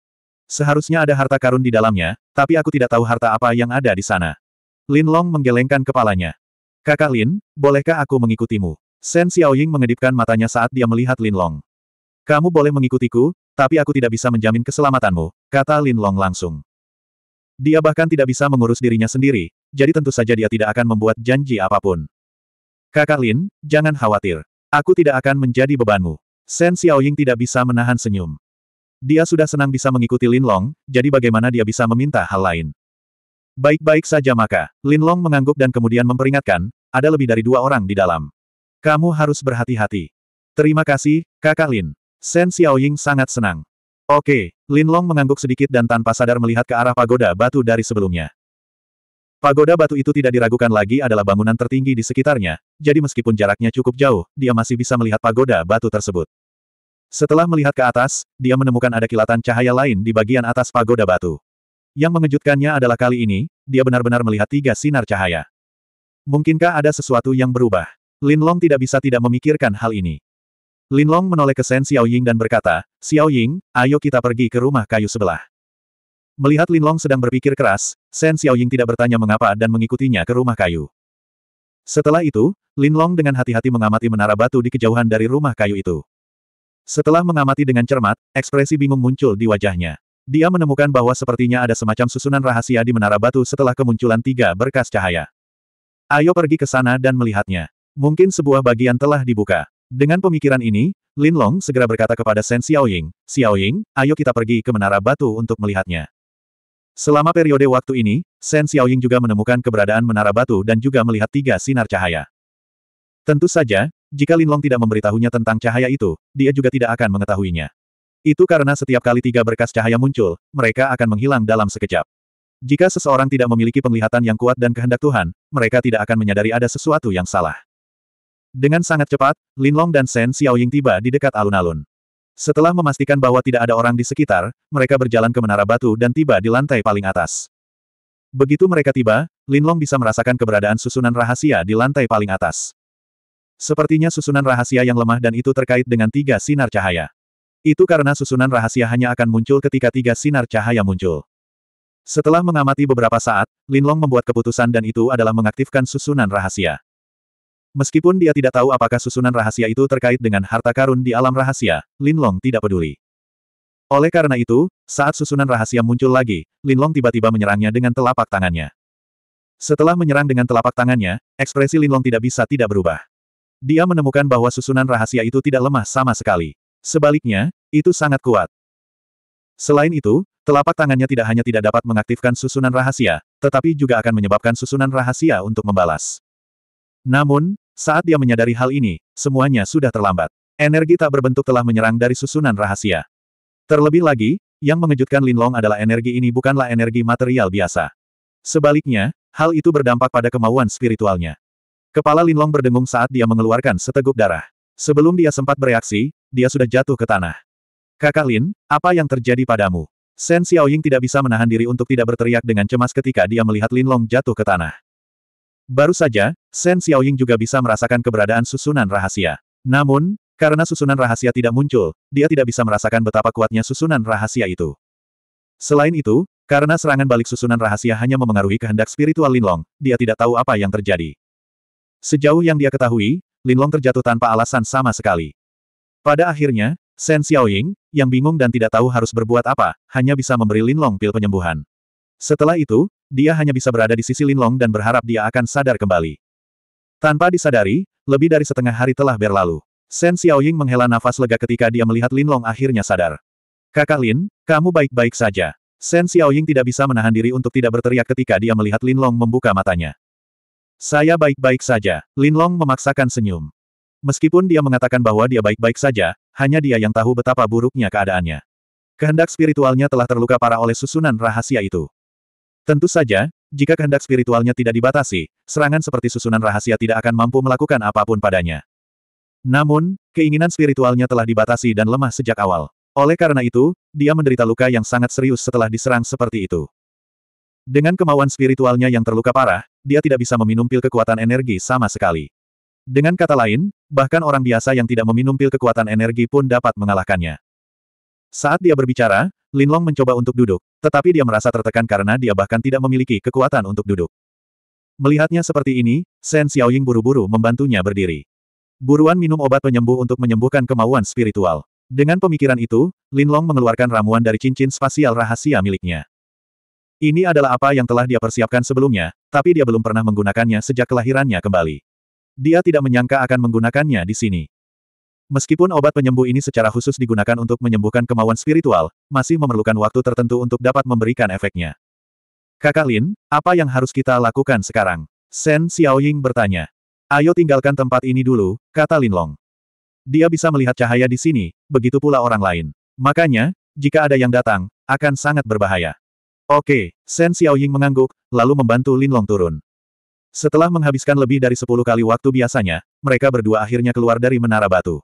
Seharusnya ada harta karun di dalamnya, tapi aku tidak tahu harta apa yang ada di sana. Lin Long menggelengkan kepalanya. Kakak Lin, bolehkah aku mengikutimu? Shen Xiaoying mengedipkan matanya saat dia melihat Lin Long. Kamu boleh mengikutiku, tapi aku tidak bisa menjamin keselamatanmu, kata Lin Long langsung. Dia bahkan tidak bisa mengurus dirinya sendiri, jadi tentu saja dia tidak akan membuat janji apapun. Kakak Lin, jangan khawatir. Aku tidak akan menjadi bebanmu. Shen Xiaoying tidak bisa menahan senyum. Dia sudah senang bisa mengikuti Lin Long, jadi bagaimana dia bisa meminta hal lain? Baik-baik saja maka, Lin Long mengangguk dan kemudian memperingatkan, ada lebih dari dua orang di dalam. Kamu harus berhati-hati. Terima kasih, kakak Lin. Shen Xiaoying sangat senang. Oke, Lin Long mengangguk sedikit dan tanpa sadar melihat ke arah pagoda batu dari sebelumnya. Pagoda batu itu tidak diragukan lagi adalah bangunan tertinggi di sekitarnya, jadi meskipun jaraknya cukup jauh, dia masih bisa melihat pagoda batu tersebut. Setelah melihat ke atas, dia menemukan ada kilatan cahaya lain di bagian atas pagoda batu. Yang mengejutkannya adalah kali ini, dia benar-benar melihat tiga sinar cahaya. Mungkinkah ada sesuatu yang berubah? Lin Long tidak bisa tidak memikirkan hal ini. Linlong menoleh ke Shen Xiaoying dan berkata, "Xiao Ying, ayo kita pergi ke rumah kayu sebelah. Melihat Linlong sedang berpikir keras, Shen Xiaoying tidak bertanya mengapa dan mengikutinya ke rumah kayu. Setelah itu, Linlong dengan hati-hati mengamati menara batu di kejauhan dari rumah kayu itu. Setelah mengamati dengan cermat, ekspresi bingung muncul di wajahnya. Dia menemukan bahwa sepertinya ada semacam susunan rahasia di menara batu setelah kemunculan tiga berkas cahaya. Ayo pergi ke sana dan melihatnya. Mungkin sebuah bagian telah dibuka. Dengan pemikiran ini, Lin Long segera berkata kepada Shen Xiaoying, Xiaoying, ayo kita pergi ke Menara Batu untuk melihatnya. Selama periode waktu ini, Shen Xiaoying juga menemukan keberadaan Menara Batu dan juga melihat tiga sinar cahaya. Tentu saja, jika Lin Long tidak memberitahunya tentang cahaya itu, dia juga tidak akan mengetahuinya. Itu karena setiap kali tiga berkas cahaya muncul, mereka akan menghilang dalam sekejap. Jika seseorang tidak memiliki penglihatan yang kuat dan kehendak Tuhan, mereka tidak akan menyadari ada sesuatu yang salah. Dengan sangat cepat, Linlong dan Shen Xiaoying tiba di dekat alun-alun. Setelah memastikan bahwa tidak ada orang di sekitar, mereka berjalan ke menara batu dan tiba di lantai paling atas. Begitu mereka tiba, Linlong bisa merasakan keberadaan susunan rahasia di lantai paling atas. Sepertinya susunan rahasia yang lemah dan itu terkait dengan tiga sinar cahaya. Itu karena susunan rahasia hanya akan muncul ketika tiga sinar cahaya muncul. Setelah mengamati beberapa saat, Linlong membuat keputusan dan itu adalah mengaktifkan susunan rahasia. Meskipun dia tidak tahu apakah susunan rahasia itu terkait dengan harta karun di alam rahasia, Lin Long tidak peduli. Oleh karena itu, saat susunan rahasia muncul lagi, Lin Long tiba-tiba menyerangnya dengan telapak tangannya. Setelah menyerang dengan telapak tangannya, ekspresi Linlong tidak bisa tidak berubah. Dia menemukan bahwa susunan rahasia itu tidak lemah sama sekali. Sebaliknya, itu sangat kuat. Selain itu, telapak tangannya tidak hanya tidak dapat mengaktifkan susunan rahasia, tetapi juga akan menyebabkan susunan rahasia untuk membalas. Namun, saat dia menyadari hal ini, semuanya sudah terlambat. Energi tak berbentuk telah menyerang dari susunan rahasia. Terlebih lagi, yang mengejutkan Linlong adalah energi ini bukanlah energi material biasa. Sebaliknya, hal itu berdampak pada kemauan spiritualnya. Kepala Linlong berdengung saat dia mengeluarkan seteguk darah. Sebelum dia sempat bereaksi, dia sudah jatuh ke tanah. Kakak Lin, apa yang terjadi padamu? Sen Xiaoying tidak bisa menahan diri untuk tidak berteriak dengan cemas ketika dia melihat Linlong jatuh ke tanah. Baru saja, Shen Xiaoying juga bisa merasakan keberadaan susunan rahasia. Namun, karena susunan rahasia tidak muncul, dia tidak bisa merasakan betapa kuatnya susunan rahasia itu. Selain itu, karena serangan balik susunan rahasia hanya memengaruhi kehendak spiritual Linlong, dia tidak tahu apa yang terjadi. Sejauh yang dia ketahui, Linlong terjatuh tanpa alasan sama sekali. Pada akhirnya, Shen Xiaoying, yang bingung dan tidak tahu harus berbuat apa, hanya bisa memberi Linlong pil penyembuhan. Setelah itu, dia hanya bisa berada di sisi Linlong dan berharap dia akan sadar kembali. Tanpa disadari, lebih dari setengah hari telah berlalu. Shen Xiaoying menghela nafas lega ketika dia melihat Linlong akhirnya sadar. Kakak Lin, kamu baik-baik saja. Shen Xiaoying tidak bisa menahan diri untuk tidak berteriak ketika dia melihat Linlong membuka matanya. Saya baik-baik saja, Linlong memaksakan senyum. Meskipun dia mengatakan bahwa dia baik-baik saja, hanya dia yang tahu betapa buruknya keadaannya. Kehendak spiritualnya telah terluka parah oleh susunan rahasia itu. Tentu saja, jika kehendak spiritualnya tidak dibatasi, serangan seperti susunan rahasia tidak akan mampu melakukan apapun padanya. Namun, keinginan spiritualnya telah dibatasi dan lemah sejak awal. Oleh karena itu, dia menderita luka yang sangat serius setelah diserang seperti itu. Dengan kemauan spiritualnya yang terluka parah, dia tidak bisa meminum pil kekuatan energi sama sekali. Dengan kata lain, bahkan orang biasa yang tidak meminum pil kekuatan energi pun dapat mengalahkannya. Saat dia berbicara, Linlong mencoba untuk duduk, tetapi dia merasa tertekan karena dia bahkan tidak memiliki kekuatan untuk duduk. Melihatnya seperti ini, Shen Xiaoying buru-buru membantunya berdiri. Buruan minum obat penyembuh untuk menyembuhkan kemauan spiritual. Dengan pemikiran itu, Linlong mengeluarkan ramuan dari cincin spasial rahasia miliknya. Ini adalah apa yang telah dia persiapkan sebelumnya, tapi dia belum pernah menggunakannya sejak kelahirannya kembali. Dia tidak menyangka akan menggunakannya di sini. Meskipun obat penyembuh ini secara khusus digunakan untuk menyembuhkan kemauan spiritual, masih memerlukan waktu tertentu untuk dapat memberikan efeknya. Kakak Lin, apa yang harus kita lakukan sekarang? Shen Xiaoying bertanya. Ayo tinggalkan tempat ini dulu, kata Lin Long. Dia bisa melihat cahaya di sini, begitu pula orang lain. Makanya, jika ada yang datang, akan sangat berbahaya. Oke, Shen Xiaoying mengangguk, lalu membantu Lin Long turun. Setelah menghabiskan lebih dari sepuluh kali waktu biasanya, mereka berdua akhirnya keluar dari menara batu.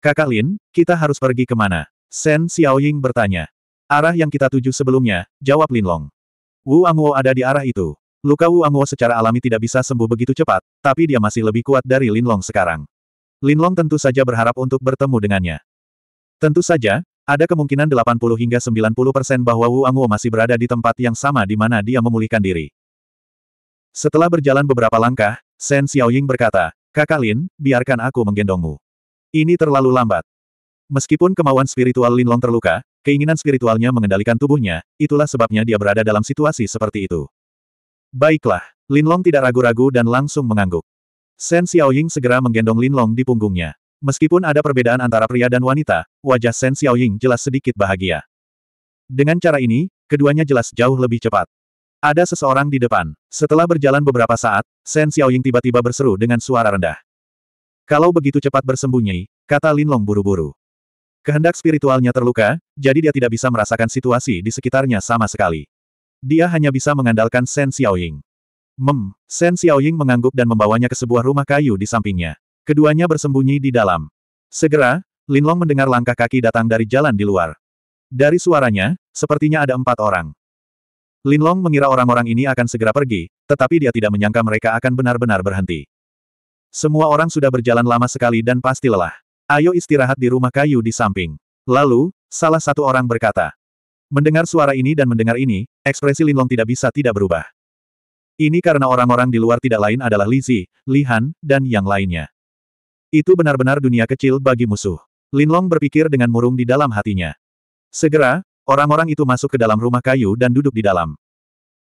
Kakak Lin, kita harus pergi kemana? Shen Xiaoying bertanya. Arah yang kita tuju sebelumnya, jawab Lin Long. Wu Anguo ada di arah itu. Luka Wu Angwo secara alami tidak bisa sembuh begitu cepat, tapi dia masih lebih kuat dari Lin Long sekarang. Lin Long tentu saja berharap untuk bertemu dengannya. Tentu saja, ada kemungkinan 80 hingga 90 persen bahwa Wu Anguo masih berada di tempat yang sama di mana dia memulihkan diri. Setelah berjalan beberapa langkah, Shen Xiaoying berkata, Kakak Lin, biarkan aku menggendongmu. Ini terlalu lambat. Meskipun kemauan spiritual Linlong terluka, keinginan spiritualnya mengendalikan tubuhnya, itulah sebabnya dia berada dalam situasi seperti itu. Baiklah, Linlong tidak ragu-ragu dan langsung mengangguk. Shen Xiaoying segera menggendong Linlong di punggungnya. Meskipun ada perbedaan antara pria dan wanita, wajah Shen Xiaoying jelas sedikit bahagia. Dengan cara ini, keduanya jelas jauh lebih cepat. Ada seseorang di depan. Setelah berjalan beberapa saat, Shen Xiaoying tiba-tiba berseru dengan suara rendah. Kalau begitu cepat bersembunyi, kata Linlong buru-buru. Kehendak spiritualnya terluka, jadi dia tidak bisa merasakan situasi di sekitarnya sama sekali. Dia hanya bisa mengandalkan Shen Xiaoying. Mem, Shen Xiaoying mengangguk dan membawanya ke sebuah rumah kayu di sampingnya. Keduanya bersembunyi di dalam. Segera, Linlong mendengar langkah kaki datang dari jalan di luar. Dari suaranya, sepertinya ada empat orang. Linlong mengira orang-orang ini akan segera pergi, tetapi dia tidak menyangka mereka akan benar-benar berhenti. Semua orang sudah berjalan lama sekali dan pasti lelah. Ayo istirahat di rumah kayu di samping. Lalu, salah satu orang berkata. Mendengar suara ini dan mendengar ini, ekspresi Linlong tidak bisa tidak berubah. Ini karena orang-orang di luar tidak lain adalah Lizi, Lihan, dan yang lainnya. Itu benar-benar dunia kecil bagi musuh. Linlong berpikir dengan murung di dalam hatinya. Segera, orang-orang itu masuk ke dalam rumah kayu dan duduk di dalam.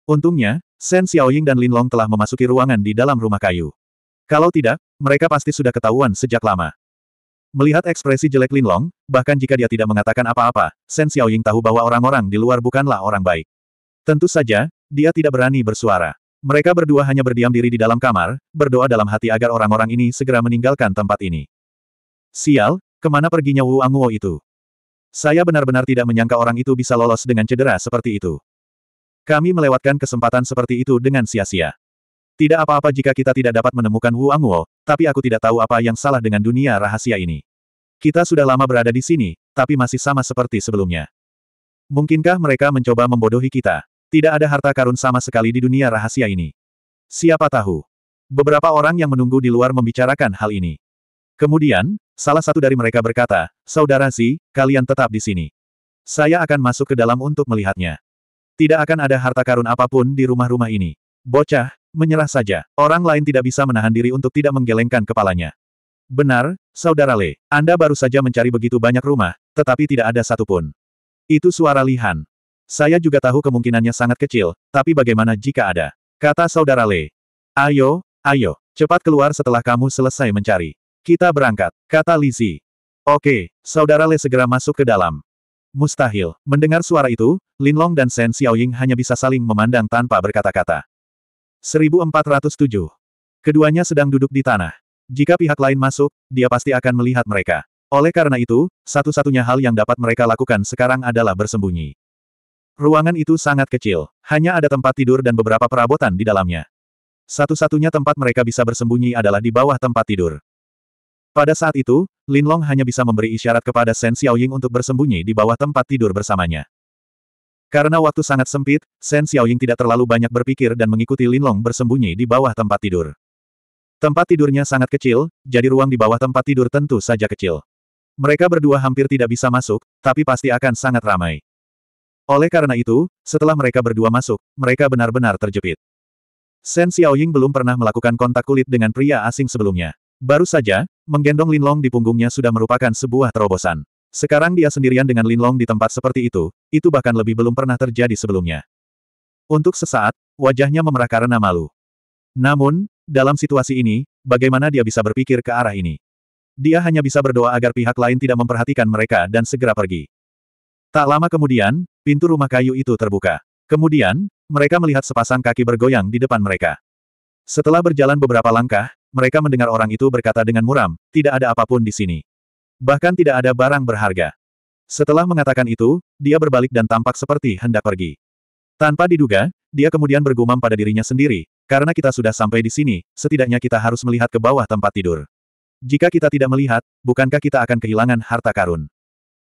Untungnya, Shen Xiaoying dan Linlong telah memasuki ruangan di dalam rumah kayu. Kalau tidak, mereka pasti sudah ketahuan sejak lama. Melihat ekspresi jelek Lin Long, bahkan jika dia tidak mengatakan apa-apa, Shen Xiaoying tahu bahwa orang-orang di luar bukanlah orang baik. Tentu saja, dia tidak berani bersuara. Mereka berdua hanya berdiam diri di dalam kamar, berdoa dalam hati agar orang-orang ini segera meninggalkan tempat ini. Sial, kemana perginya Wu Anguo itu? Saya benar-benar tidak menyangka orang itu bisa lolos dengan cedera seperti itu. Kami melewatkan kesempatan seperti itu dengan sia-sia. Tidak apa-apa jika kita tidak dapat menemukan Wu Anguo, tapi aku tidak tahu apa yang salah dengan dunia rahasia ini. Kita sudah lama berada di sini, tapi masih sama seperti sebelumnya. Mungkinkah mereka mencoba membodohi kita? Tidak ada harta karun sama sekali di dunia rahasia ini. Siapa tahu? Beberapa orang yang menunggu di luar membicarakan hal ini. Kemudian, salah satu dari mereka berkata, Saudara Zi, kalian tetap di sini. Saya akan masuk ke dalam untuk melihatnya. Tidak akan ada harta karun apapun di rumah-rumah ini. Bocah, Menyerah saja, orang lain tidak bisa menahan diri untuk tidak menggelengkan kepalanya. Benar, Saudara Le, Anda baru saja mencari begitu banyak rumah, tetapi tidak ada satupun. Itu suara Lihan. Saya juga tahu kemungkinannya sangat kecil, tapi bagaimana jika ada? Kata Saudara Le. Ayo, ayo, cepat keluar setelah kamu selesai mencari. Kita berangkat, kata Lizzie. Oke, Saudara Le segera masuk ke dalam. Mustahil. Mendengar suara itu, Linlong dan Shen Xiaoying hanya bisa saling memandang tanpa berkata-kata. 1407. Keduanya sedang duduk di tanah. Jika pihak lain masuk, dia pasti akan melihat mereka. Oleh karena itu, satu-satunya hal yang dapat mereka lakukan sekarang adalah bersembunyi. Ruangan itu sangat kecil, hanya ada tempat tidur dan beberapa perabotan di dalamnya. Satu-satunya tempat mereka bisa bersembunyi adalah di bawah tempat tidur. Pada saat itu, Lin Long hanya bisa memberi isyarat kepada Shen Xiaoying untuk bersembunyi di bawah tempat tidur bersamanya. Karena waktu sangat sempit, Shen Xiaoying tidak terlalu banyak berpikir dan mengikuti Linlong bersembunyi di bawah tempat tidur. Tempat tidurnya sangat kecil, jadi ruang di bawah tempat tidur tentu saja kecil. Mereka berdua hampir tidak bisa masuk, tapi pasti akan sangat ramai. Oleh karena itu, setelah mereka berdua masuk, mereka benar-benar terjepit. Shen Xiaoying belum pernah melakukan kontak kulit dengan pria asing sebelumnya. Baru saja, menggendong Linlong di punggungnya sudah merupakan sebuah terobosan. Sekarang dia sendirian dengan Linlong di tempat seperti itu, itu bahkan lebih belum pernah terjadi sebelumnya. Untuk sesaat, wajahnya memerah karena malu. Namun, dalam situasi ini, bagaimana dia bisa berpikir ke arah ini? Dia hanya bisa berdoa agar pihak lain tidak memperhatikan mereka dan segera pergi. Tak lama kemudian, pintu rumah kayu itu terbuka. Kemudian, mereka melihat sepasang kaki bergoyang di depan mereka. Setelah berjalan beberapa langkah, mereka mendengar orang itu berkata dengan muram, tidak ada apapun di sini. Bahkan tidak ada barang berharga. Setelah mengatakan itu, dia berbalik dan tampak seperti hendak pergi. Tanpa diduga, dia kemudian bergumam pada dirinya sendiri, karena kita sudah sampai di sini, setidaknya kita harus melihat ke bawah tempat tidur. Jika kita tidak melihat, bukankah kita akan kehilangan harta karun?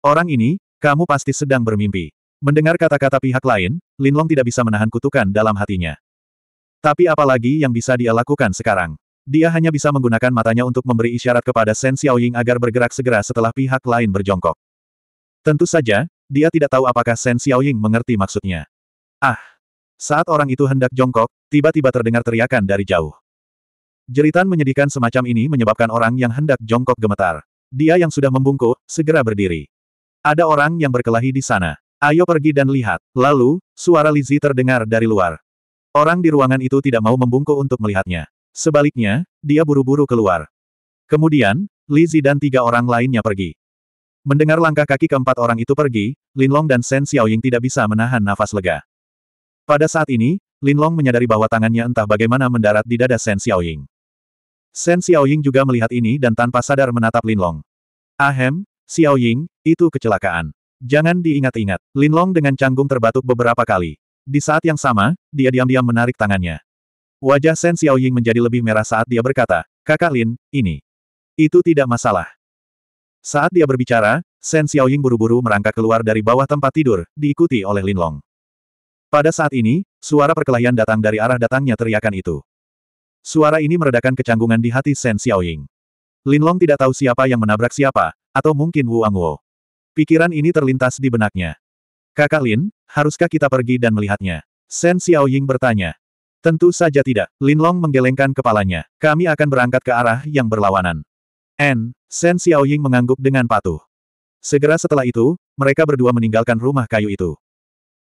Orang ini, kamu pasti sedang bermimpi. Mendengar kata-kata pihak lain, Linlong tidak bisa menahan kutukan dalam hatinya. Tapi apalagi yang bisa dia lakukan sekarang? Dia hanya bisa menggunakan matanya untuk memberi isyarat kepada Shen Xiaoying agar bergerak segera setelah pihak lain berjongkok. Tentu saja, dia tidak tahu apakah Shen Xiaoying mengerti maksudnya. Ah! Saat orang itu hendak jongkok, tiba-tiba terdengar teriakan dari jauh. Jeritan menyedihkan semacam ini menyebabkan orang yang hendak jongkok gemetar. Dia yang sudah membungkuk, segera berdiri. Ada orang yang berkelahi di sana. Ayo pergi dan lihat. Lalu, suara Lizzie terdengar dari luar. Orang di ruangan itu tidak mau membungkuk untuk melihatnya. Sebaliknya, dia buru-buru keluar. Kemudian, Lizzie dan tiga orang lainnya pergi. Mendengar langkah kaki keempat orang itu pergi, Linlong dan Shen Xiaoying tidak bisa menahan nafas lega. Pada saat ini, Linlong menyadari bahwa tangannya entah bagaimana mendarat di dada Shen Xiaoying. Shen Xiaoying juga melihat ini dan tanpa sadar menatap Linlong. Ahem, Xiaoying, itu kecelakaan. Jangan diingat-ingat. Linlong dengan canggung terbatuk beberapa kali. Di saat yang sama, dia diam-diam menarik tangannya. Wajah Shen Xiaoying menjadi lebih merah saat dia berkata, Kakak Lin, ini. Itu tidak masalah. Saat dia berbicara, Shen Xiaoying buru-buru merangkak keluar dari bawah tempat tidur, diikuti oleh Lin Long. Pada saat ini, suara perkelahian datang dari arah datangnya teriakan itu. Suara ini meredakan kecanggungan di hati Shen Xiaoying. Lin Long tidak tahu siapa yang menabrak siapa, atau mungkin Wu Angwo. Pikiran ini terlintas di benaknya. Kakak Lin, haruskah kita pergi dan melihatnya? Shen Xiaoying bertanya. Tentu saja tidak. Lin Long menggelengkan kepalanya. Kami akan berangkat ke arah yang berlawanan. N. Shen Xiaoying mengangguk dengan patuh. Segera setelah itu, mereka berdua meninggalkan rumah kayu itu.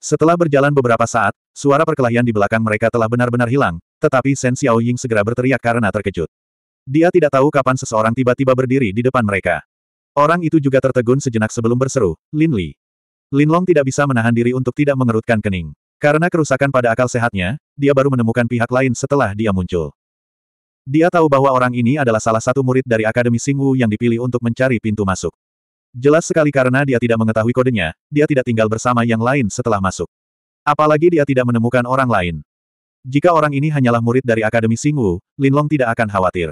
Setelah berjalan beberapa saat, suara perkelahian di belakang mereka telah benar-benar hilang, tetapi Shen Xiaoying segera berteriak karena terkejut. Dia tidak tahu kapan seseorang tiba-tiba berdiri di depan mereka. Orang itu juga tertegun sejenak sebelum berseru, Lin Li. Lin Long tidak bisa menahan diri untuk tidak mengerutkan kening. Karena kerusakan pada akal sehatnya, dia baru menemukan pihak lain setelah dia muncul. Dia tahu bahwa orang ini adalah salah satu murid dari Akademi Singwu yang dipilih untuk mencari pintu masuk. Jelas sekali karena dia tidak mengetahui kodenya, dia tidak tinggal bersama yang lain setelah masuk. Apalagi dia tidak menemukan orang lain. Jika orang ini hanyalah murid dari Akademi Singwu, Linlong tidak akan khawatir.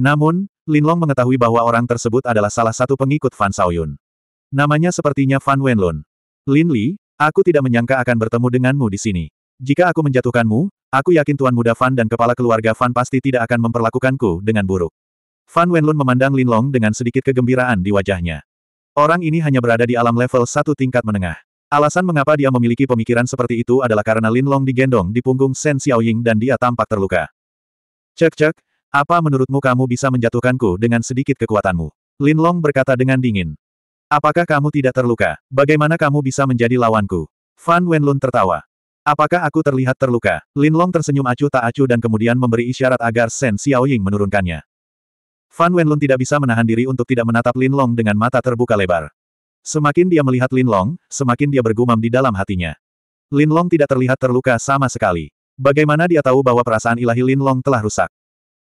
Namun, Linlong mengetahui bahwa orang tersebut adalah salah satu pengikut Fan Saoyun. Namanya sepertinya Fan Wenlun. Lin Li, aku tidak menyangka akan bertemu denganmu di sini. Jika aku menjatuhkanmu, aku yakin Tuan Muda Fan dan kepala keluarga Fan pasti tidak akan memperlakukanku dengan buruk. Fan Wenlun memandang Lin Long dengan sedikit kegembiraan di wajahnya. Orang ini hanya berada di alam level satu tingkat menengah. Alasan mengapa dia memiliki pemikiran seperti itu adalah karena Lin Long digendong di punggung Shen Xiaoying dan dia tampak terluka. Cek-cek, apa menurutmu kamu bisa menjatuhkanku dengan sedikit kekuatanmu? Lin Long berkata dengan dingin. Apakah kamu tidak terluka? Bagaimana kamu bisa menjadi lawanku? Fan Wenlun tertawa. Apakah aku terlihat terluka? Lin Long tersenyum acuh tak acuh dan kemudian memberi isyarat agar Shen Xiaoying menurunkannya. Fan Wenlun tidak bisa menahan diri untuk tidak menatap Lin Long dengan mata terbuka lebar. Semakin dia melihat Lin Long, semakin dia bergumam di dalam hatinya. Lin Long tidak terlihat terluka sama sekali. Bagaimana dia tahu bahwa perasaan ilahi Lin Long telah rusak?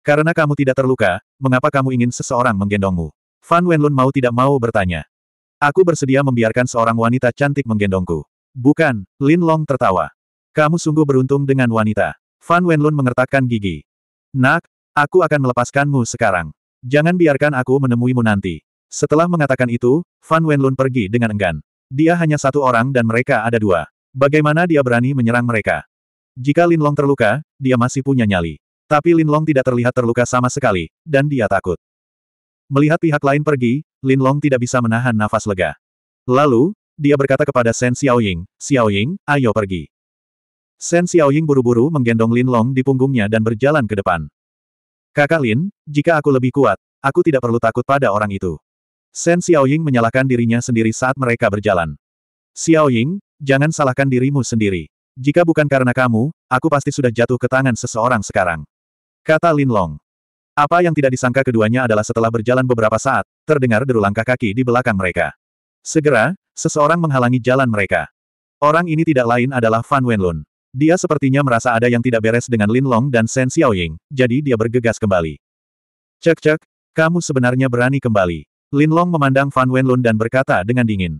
Karena kamu tidak terluka, mengapa kamu ingin seseorang menggendongmu? Fan Wenlun mau tidak mau bertanya. Aku bersedia membiarkan seorang wanita cantik menggendongku. Bukan, Lin Long tertawa. Kamu sungguh beruntung dengan wanita. Fan Wenlun mengertakkan gigi. Nak, aku akan melepaskanmu sekarang. Jangan biarkan aku menemuimu nanti. Setelah mengatakan itu, Fan Wenlun pergi dengan enggan. Dia hanya satu orang dan mereka ada dua. Bagaimana dia berani menyerang mereka? Jika Lin Long terluka, dia masih punya nyali. Tapi Lin Long tidak terlihat terluka sama sekali, dan dia takut. Melihat pihak lain pergi, Lin Long tidak bisa menahan nafas lega. Lalu, dia berkata kepada Shen Xiaoying, Xiaoying, ayo pergi. Shen Xiaoying buru-buru menggendong Lin Long di punggungnya dan berjalan ke depan. Kakak Lin, jika aku lebih kuat, aku tidak perlu takut pada orang itu. Shen Xiaoying menyalahkan dirinya sendiri saat mereka berjalan. Xiaoying, jangan salahkan dirimu sendiri. Jika bukan karena kamu, aku pasti sudah jatuh ke tangan seseorang sekarang. Kata Lin Long. Apa yang tidak disangka keduanya adalah setelah berjalan beberapa saat, terdengar deru langkah kaki di belakang mereka. Segera, seseorang menghalangi jalan mereka. Orang ini tidak lain adalah Fan Wenlun. Dia sepertinya merasa ada yang tidak beres dengan Lin Long dan Shen Xiaoying, jadi dia bergegas kembali. Cek-cek, kamu sebenarnya berani kembali. Lin Long memandang Fan Wenlun dan berkata dengan dingin.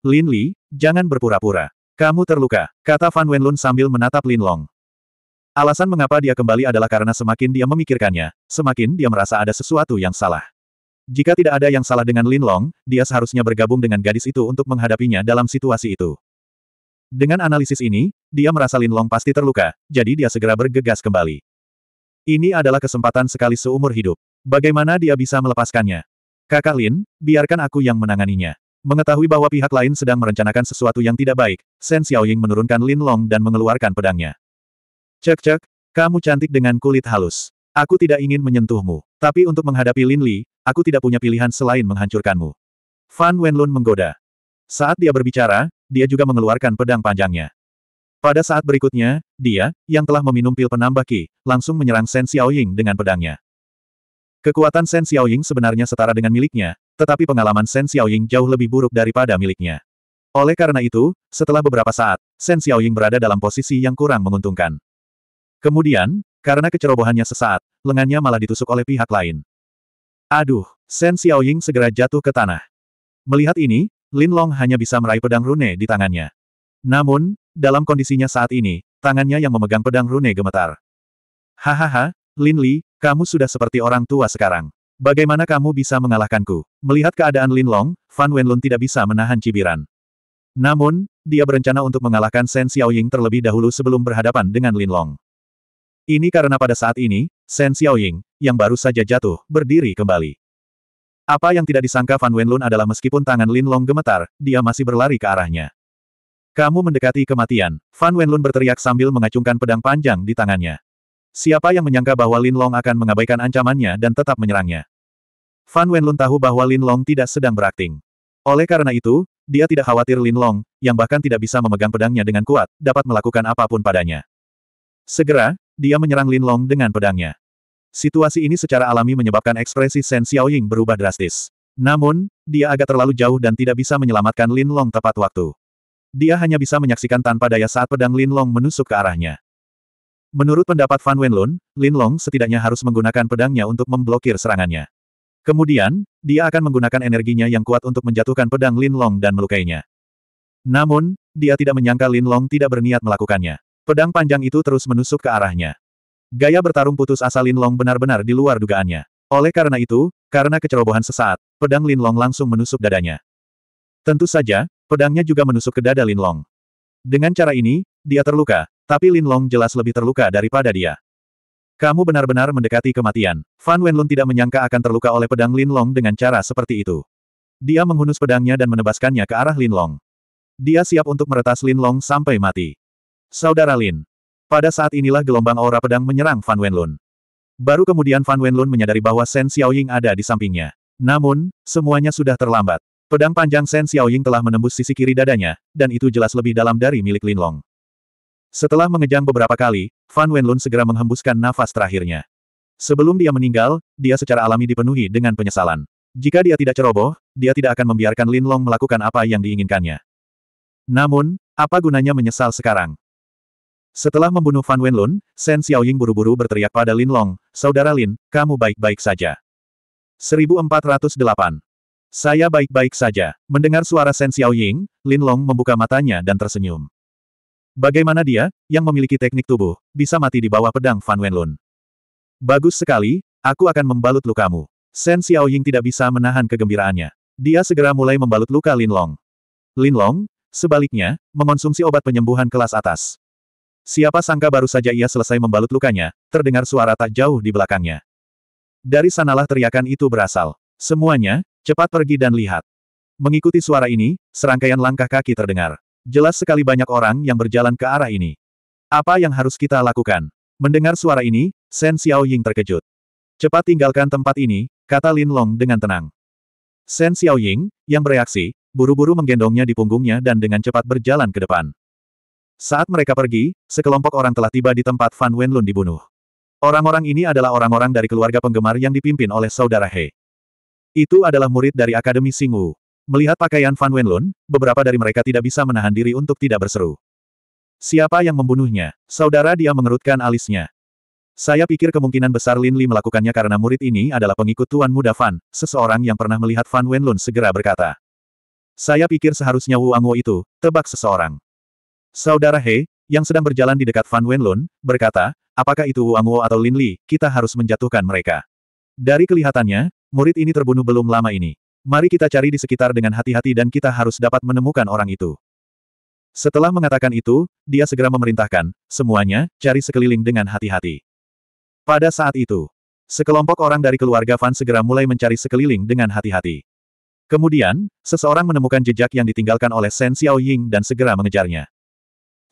Lin Li, jangan berpura-pura. Kamu terluka, kata Fan Wenlun sambil menatap Lin Long. Alasan mengapa dia kembali adalah karena semakin dia memikirkannya, semakin dia merasa ada sesuatu yang salah. Jika tidak ada yang salah dengan Lin Long, dia seharusnya bergabung dengan gadis itu untuk menghadapinya dalam situasi itu. Dengan analisis ini, dia merasa Lin Long pasti terluka, jadi dia segera bergegas kembali. Ini adalah kesempatan sekali seumur hidup. Bagaimana dia bisa melepaskannya? Kakak Lin, biarkan aku yang menanganinya. Mengetahui bahwa pihak lain sedang merencanakan sesuatu yang tidak baik, Shen Xiaoying menurunkan Lin Long dan mengeluarkan pedangnya. Cek-cek, kamu cantik dengan kulit halus. Aku tidak ingin menyentuhmu. Tapi untuk menghadapi Lin Li, aku tidak punya pilihan selain menghancurkanmu. Fan Wenlun menggoda. Saat dia berbicara, dia juga mengeluarkan pedang panjangnya. Pada saat berikutnya, dia, yang telah meminum pil penambah Ki langsung menyerang Shen Xiaoying dengan pedangnya. Kekuatan Shen Xiaoying sebenarnya setara dengan miliknya, tetapi pengalaman Shen Xiaoying jauh lebih buruk daripada miliknya. Oleh karena itu, setelah beberapa saat, Shen Xiaoying berada dalam posisi yang kurang menguntungkan. Kemudian, karena kecerobohannya sesaat, lengannya malah ditusuk oleh pihak lain. Aduh, Shen Xiaoying segera jatuh ke tanah. Melihat ini, Lin Long hanya bisa meraih pedang rune di tangannya. Namun, dalam kondisinya saat ini, tangannya yang memegang pedang rune gemetar. Hahaha, Lin Li, kamu sudah seperti orang tua sekarang. Bagaimana kamu bisa mengalahkanku? Melihat keadaan Lin Long, Fan Wenlun tidak bisa menahan cibiran. Namun, dia berencana untuk mengalahkan Shen Xiaoying terlebih dahulu sebelum berhadapan dengan Lin Long. Ini karena pada saat ini, Shen Xiaoying, yang baru saja jatuh, berdiri kembali. Apa yang tidak disangka Fan Wenlun adalah meskipun tangan Lin Long gemetar, dia masih berlari ke arahnya. Kamu mendekati kematian, Fan Wenlun berteriak sambil mengacungkan pedang panjang di tangannya. Siapa yang menyangka bahwa Lin Long akan mengabaikan ancamannya dan tetap menyerangnya? Fan Wenlun tahu bahwa Lin Long tidak sedang berakting. Oleh karena itu, dia tidak khawatir Lin Long, yang bahkan tidak bisa memegang pedangnya dengan kuat, dapat melakukan apapun padanya. Segera, dia menyerang Lin Long dengan pedangnya. Situasi ini secara alami menyebabkan ekspresi Shen Xiaoying berubah drastis. Namun, dia agak terlalu jauh dan tidak bisa menyelamatkan Lin Long tepat waktu. Dia hanya bisa menyaksikan tanpa daya saat pedang Lin Long menusuk ke arahnya. Menurut pendapat Fan Wenlun, Lin Long setidaknya harus menggunakan pedangnya untuk memblokir serangannya. Kemudian, dia akan menggunakan energinya yang kuat untuk menjatuhkan pedang Lin Long dan melukainya. Namun, dia tidak menyangka Lin Long tidak berniat melakukannya. Pedang panjang itu terus menusuk ke arahnya. Gaya bertarung putus asa Long benar-benar di luar dugaannya. Oleh karena itu, karena kecerobohan sesaat, pedang Lin Long langsung menusuk dadanya. Tentu saja, pedangnya juga menusuk ke dada Lin Long. Dengan cara ini, dia terluka, tapi Lin Long jelas lebih terluka daripada dia. Kamu benar-benar mendekati kematian. Fan Wenlun tidak menyangka akan terluka oleh pedang Lin Long dengan cara seperti itu. Dia menghunus pedangnya dan menebaskannya ke arah Lin Long. Dia siap untuk meretas Lin Long sampai mati. Saudara Lin, pada saat inilah gelombang aura pedang menyerang Fan Wenlun. Baru kemudian Fan Wenlun menyadari bahwa Shen Xiaoying ada di sampingnya. Namun, semuanya sudah terlambat. Pedang panjang Shen Xiaoying telah menembus sisi kiri dadanya, dan itu jelas lebih dalam dari milik Lin Long. Setelah mengejang beberapa kali, Fan Wenlun segera menghembuskan nafas terakhirnya. Sebelum dia meninggal, dia secara alami dipenuhi dengan penyesalan. Jika dia tidak ceroboh, dia tidak akan membiarkan Lin Long melakukan apa yang diinginkannya. Namun, apa gunanya menyesal sekarang? Setelah membunuh Fan Wenlun, Shen Xiaoying buru-buru berteriak pada Lin Long, Saudara Lin, kamu baik-baik saja. 1408. Saya baik-baik saja. Mendengar suara Shen Xiaoying, Lin Long membuka matanya dan tersenyum. Bagaimana dia, yang memiliki teknik tubuh, bisa mati di bawah pedang Fan Wenlun? Bagus sekali, aku akan membalut lukamu. Shen Xiaoying tidak bisa menahan kegembiraannya. Dia segera mulai membalut luka Lin Long. Lin Long, sebaliknya, mengonsumsi obat penyembuhan kelas atas. Siapa sangka baru saja ia selesai membalut lukanya, terdengar suara tak jauh di belakangnya. Dari sanalah teriakan itu berasal. Semuanya, cepat pergi dan lihat. Mengikuti suara ini, serangkaian langkah kaki terdengar. Jelas sekali banyak orang yang berjalan ke arah ini. Apa yang harus kita lakukan? Mendengar suara ini, Shen Xiaoying terkejut. Cepat tinggalkan tempat ini, kata Lin Long dengan tenang. Shen Xiaoying, yang bereaksi, buru-buru menggendongnya di punggungnya dan dengan cepat berjalan ke depan. Saat mereka pergi, sekelompok orang telah tiba di tempat Fan Wenlun dibunuh. Orang-orang ini adalah orang-orang dari keluarga penggemar yang dipimpin oleh saudara He. Itu adalah murid dari Akademi Singu. Melihat pakaian Fan Wenlun, beberapa dari mereka tidak bisa menahan diri untuk tidak berseru. Siapa yang membunuhnya? Saudara dia mengerutkan alisnya. Saya pikir kemungkinan besar Lin Li melakukannya karena murid ini adalah pengikut Tuan Muda Fan, seseorang yang pernah melihat Fan Wenlun segera berkata. Saya pikir seharusnya Wu Anguo itu, tebak seseorang. Saudara He, yang sedang berjalan di dekat Fan Wenlun, berkata, apakah itu Wuangwo atau Lin Li, kita harus menjatuhkan mereka. Dari kelihatannya, murid ini terbunuh belum lama ini. Mari kita cari di sekitar dengan hati-hati dan kita harus dapat menemukan orang itu. Setelah mengatakan itu, dia segera memerintahkan, semuanya, cari sekeliling dengan hati-hati. Pada saat itu, sekelompok orang dari keluarga Fan segera mulai mencari sekeliling dengan hati-hati. Kemudian, seseorang menemukan jejak yang ditinggalkan oleh Shen Xiaoying dan segera mengejarnya.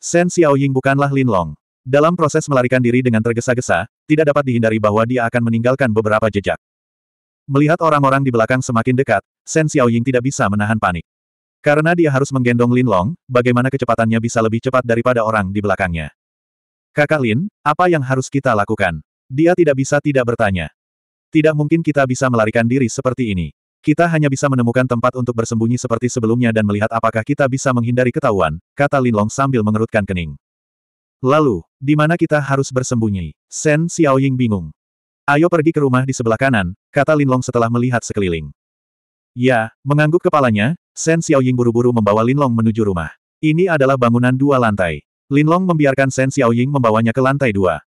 Shen Xiaoying bukanlah Lin Long. Dalam proses melarikan diri dengan tergesa-gesa, tidak dapat dihindari bahwa dia akan meninggalkan beberapa jejak. Melihat orang-orang di belakang semakin dekat, Shen Xiaoying tidak bisa menahan panik. Karena dia harus menggendong Lin Long, bagaimana kecepatannya bisa lebih cepat daripada orang di belakangnya. Kakak Lin, apa yang harus kita lakukan? Dia tidak bisa tidak bertanya. Tidak mungkin kita bisa melarikan diri seperti ini. Kita hanya bisa menemukan tempat untuk bersembunyi seperti sebelumnya dan melihat apakah kita bisa menghindari ketahuan, kata Linlong sambil mengerutkan kening. Lalu, di mana kita harus bersembunyi? Shen Xiaoying bingung. Ayo pergi ke rumah di sebelah kanan, kata Linlong setelah melihat sekeliling. Ya, mengangguk kepalanya, Shen Xiaoying buru-buru membawa Linlong menuju rumah. Ini adalah bangunan dua lantai. Linlong membiarkan Shen Xiaoying membawanya ke lantai dua.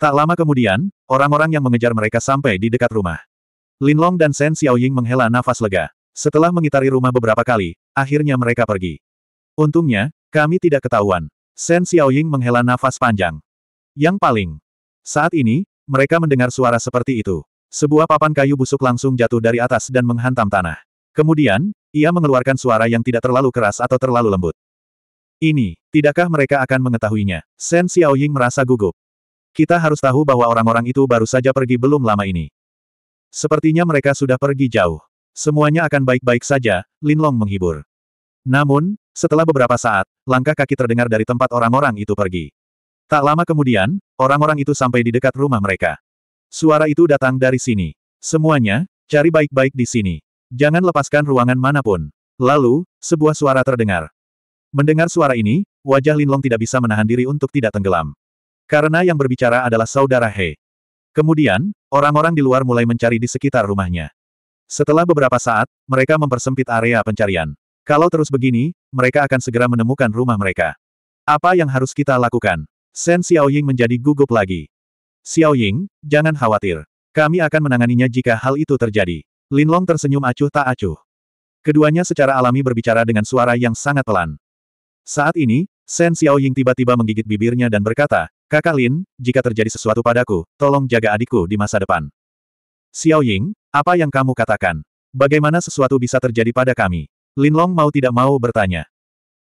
Tak lama kemudian, orang-orang yang mengejar mereka sampai di dekat rumah. Linlong dan Shen Xiaoying menghela nafas lega. Setelah mengitari rumah beberapa kali, akhirnya mereka pergi. Untungnya, kami tidak ketahuan. Shen Xiaoying menghela nafas panjang. Yang paling. Saat ini, mereka mendengar suara seperti itu. Sebuah papan kayu busuk langsung jatuh dari atas dan menghantam tanah. Kemudian, ia mengeluarkan suara yang tidak terlalu keras atau terlalu lembut. Ini, tidakkah mereka akan mengetahuinya? Shen Xiaoying merasa gugup. Kita harus tahu bahwa orang-orang itu baru saja pergi belum lama ini. Sepertinya mereka sudah pergi jauh. Semuanya akan baik-baik saja, Linlong menghibur. Namun, setelah beberapa saat, langkah kaki terdengar dari tempat orang-orang itu pergi. Tak lama kemudian, orang-orang itu sampai di dekat rumah mereka. Suara itu datang dari sini. Semuanya, cari baik-baik di sini. Jangan lepaskan ruangan manapun. Lalu, sebuah suara terdengar. Mendengar suara ini, wajah Linlong tidak bisa menahan diri untuk tidak tenggelam. Karena yang berbicara adalah saudara He. Kemudian, orang-orang di luar mulai mencari di sekitar rumahnya. Setelah beberapa saat, mereka mempersempit area pencarian. Kalau terus begini, mereka akan segera menemukan rumah mereka. Apa yang harus kita lakukan? Shen Xiaoying menjadi gugup lagi. Xiaoying, jangan khawatir. Kami akan menanganinya jika hal itu terjadi. Linlong tersenyum acuh tak acuh. Keduanya secara alami berbicara dengan suara yang sangat pelan. Saat ini, Shen Xiaoying tiba-tiba menggigit bibirnya dan berkata, Kakak Lin, jika terjadi sesuatu padaku, tolong jaga adikku di masa depan. Xiaoying, apa yang kamu katakan? Bagaimana sesuatu bisa terjadi pada kami? Lin Long mau tidak mau bertanya.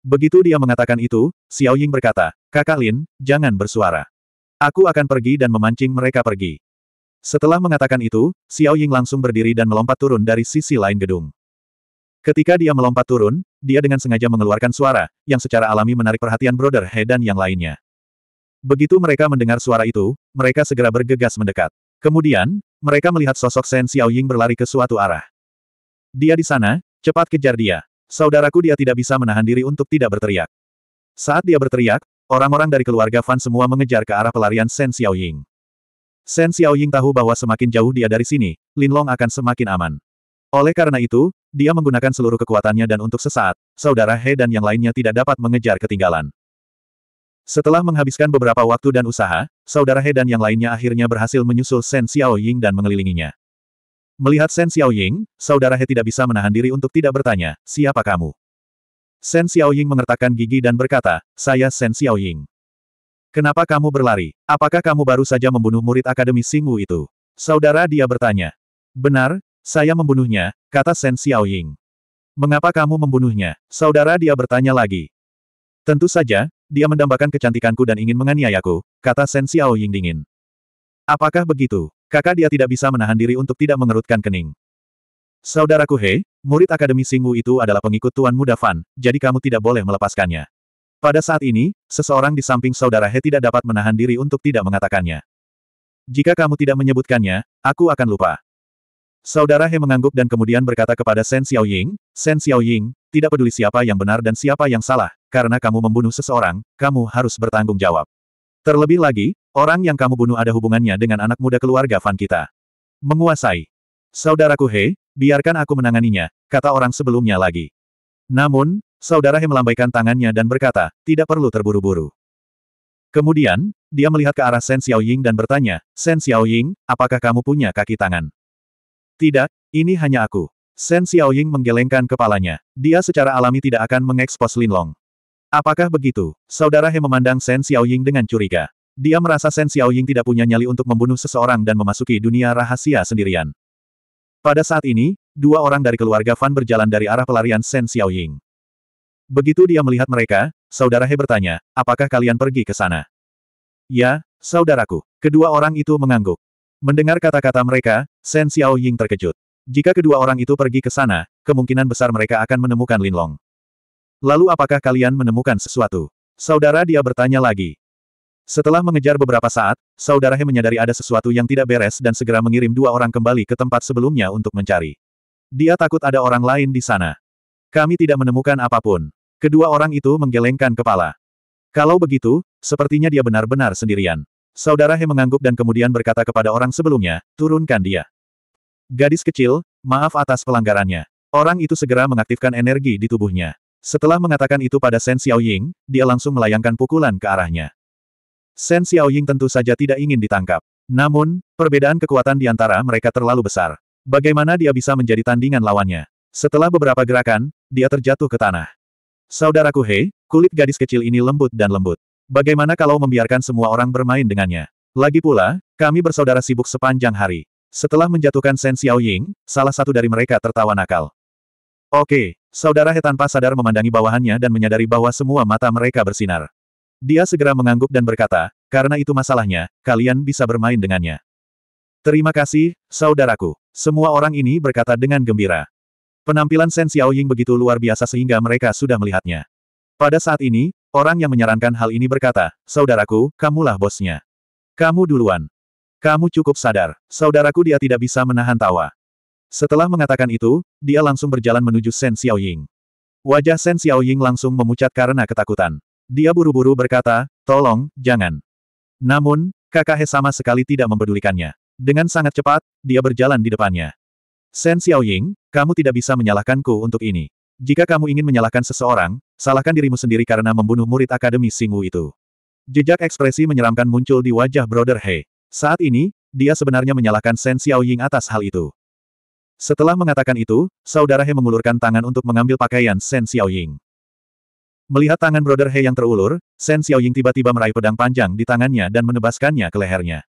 Begitu dia mengatakan itu, Xiaoying berkata, Kakak Lin, jangan bersuara. Aku akan pergi dan memancing mereka pergi. Setelah mengatakan itu, Xiaoying langsung berdiri dan melompat turun dari sisi lain gedung. Ketika dia melompat turun, dia dengan sengaja mengeluarkan suara, yang secara alami menarik perhatian Brother He dan yang lainnya. Begitu mereka mendengar suara itu, mereka segera bergegas mendekat. Kemudian, mereka melihat sosok Shen Xiaoying berlari ke suatu arah. Dia di sana, cepat kejar dia. Saudaraku dia tidak bisa menahan diri untuk tidak berteriak. Saat dia berteriak, orang-orang dari keluarga Fan semua mengejar ke arah pelarian Shen Xiaoying. Shen Xiaoying tahu bahwa semakin jauh dia dari sini, Lin Long akan semakin aman. Oleh karena itu, dia menggunakan seluruh kekuatannya dan untuk sesaat, saudara He dan yang lainnya tidak dapat mengejar ketinggalan. Setelah menghabiskan beberapa waktu dan usaha, saudara He dan yang lainnya akhirnya berhasil menyusul Shen Ying dan mengelilinginya. Melihat Shen Ying, saudara He tidak bisa menahan diri untuk tidak bertanya, siapa kamu? Shen Ying mengertakkan gigi dan berkata, saya Shen Ying. Kenapa kamu berlari? Apakah kamu baru saja membunuh murid Akademi Singwu itu? Saudara dia bertanya. Benar, saya membunuhnya, kata Shen Xiaoying. Mengapa kamu membunuhnya? Saudara dia bertanya lagi. Tentu saja, dia mendambakan kecantikanku dan ingin menganiayaku, kata Shen Xiaoying dingin. Apakah begitu? Kakak dia tidak bisa menahan diri untuk tidak mengerutkan kening. Saudaraku He, murid Akademi Singwu itu adalah pengikut Tuan Muda Fan, jadi kamu tidak boleh melepaskannya. Pada saat ini, seseorang di samping saudara He tidak dapat menahan diri untuk tidak mengatakannya. Jika kamu tidak menyebutkannya, aku akan lupa. Saudara He mengangguk dan kemudian berkata kepada Shen Xiaoying, Shen Xiaoying, tidak peduli siapa yang benar dan siapa yang salah, karena kamu membunuh seseorang, kamu harus bertanggung jawab. Terlebih lagi, orang yang kamu bunuh ada hubungannya dengan anak muda keluarga Fan kita. Menguasai. Saudaraku He, biarkan aku menanganinya, kata orang sebelumnya lagi. Namun, saudara He melambaikan tangannya dan berkata, tidak perlu terburu-buru. Kemudian, dia melihat ke arah Shen Xiaoying dan bertanya, Shen Xiaoying, apakah kamu punya kaki tangan? Tidak, ini hanya aku. Shen Xiaoying menggelengkan kepalanya. Dia secara alami tidak akan mengekspos Linlong. Apakah begitu? Saudara He memandang Shen Xiaoying dengan curiga. Dia merasa Shen Xiaoying tidak punya nyali untuk membunuh seseorang dan memasuki dunia rahasia sendirian. Pada saat ini, dua orang dari keluarga Fan berjalan dari arah pelarian Shen Xiaoying. Begitu dia melihat mereka, saudara He bertanya, apakah kalian pergi ke sana? Ya, saudaraku. Kedua orang itu mengangguk. Mendengar kata-kata mereka, Shen Xiao Ying terkejut. Jika kedua orang itu pergi ke sana, kemungkinan besar mereka akan menemukan Lin Long. Lalu apakah kalian menemukan sesuatu? Saudara dia bertanya lagi. Setelah mengejar beberapa saat, saudara He menyadari ada sesuatu yang tidak beres dan segera mengirim dua orang kembali ke tempat sebelumnya untuk mencari. Dia takut ada orang lain di sana. Kami tidak menemukan apapun. Kedua orang itu menggelengkan kepala. Kalau begitu, sepertinya dia benar-benar sendirian. Saudara He mengangguk dan kemudian berkata kepada orang sebelumnya, turunkan dia. Gadis kecil, maaf atas pelanggarannya. Orang itu segera mengaktifkan energi di tubuhnya. Setelah mengatakan itu pada Shen Xiaoying, dia langsung melayangkan pukulan ke arahnya. Shen Xiaoying tentu saja tidak ingin ditangkap. Namun, perbedaan kekuatan di antara mereka terlalu besar. Bagaimana dia bisa menjadi tandingan lawannya? Setelah beberapa gerakan, dia terjatuh ke tanah. Saudaraku He, kulit gadis kecil ini lembut dan lembut. Bagaimana kalau membiarkan semua orang bermain dengannya? Lagi pula, kami bersaudara sibuk sepanjang hari. Setelah menjatuhkan Shen Xiaoying, salah satu dari mereka tertawa nakal. Oke, saudara He tanpa sadar memandangi bawahannya dan menyadari bahwa semua mata mereka bersinar. Dia segera mengangguk dan berkata, karena itu masalahnya, kalian bisa bermain dengannya. Terima kasih, saudaraku. Semua orang ini berkata dengan gembira. Penampilan Shen Xiaoying begitu luar biasa sehingga mereka sudah melihatnya. Pada saat ini, Orang yang menyarankan hal ini berkata, Saudaraku, kamulah bosnya. Kamu duluan. Kamu cukup sadar. Saudaraku dia tidak bisa menahan tawa. Setelah mengatakan itu, dia langsung berjalan menuju Shen Xiaoying. Wajah Shen Xiaoying langsung memucat karena ketakutan. Dia buru-buru berkata, tolong, jangan. Namun, kakak He sama sekali tidak mempedulikannya. Dengan sangat cepat, dia berjalan di depannya. Shen Xiaoying, kamu tidak bisa menyalahkanku untuk ini. Jika kamu ingin menyalahkan seseorang, salahkan dirimu sendiri karena membunuh murid Akademi Singu itu. Jejak ekspresi menyeramkan muncul di wajah Brother He. Saat ini, dia sebenarnya menyalahkan Shen Xiaoying atas hal itu. Setelah mengatakan itu, saudara He mengulurkan tangan untuk mengambil pakaian Shen Xiaoying. Melihat tangan Brother He yang terulur, Shen Xiaoying tiba-tiba meraih pedang panjang di tangannya dan menebaskannya ke lehernya.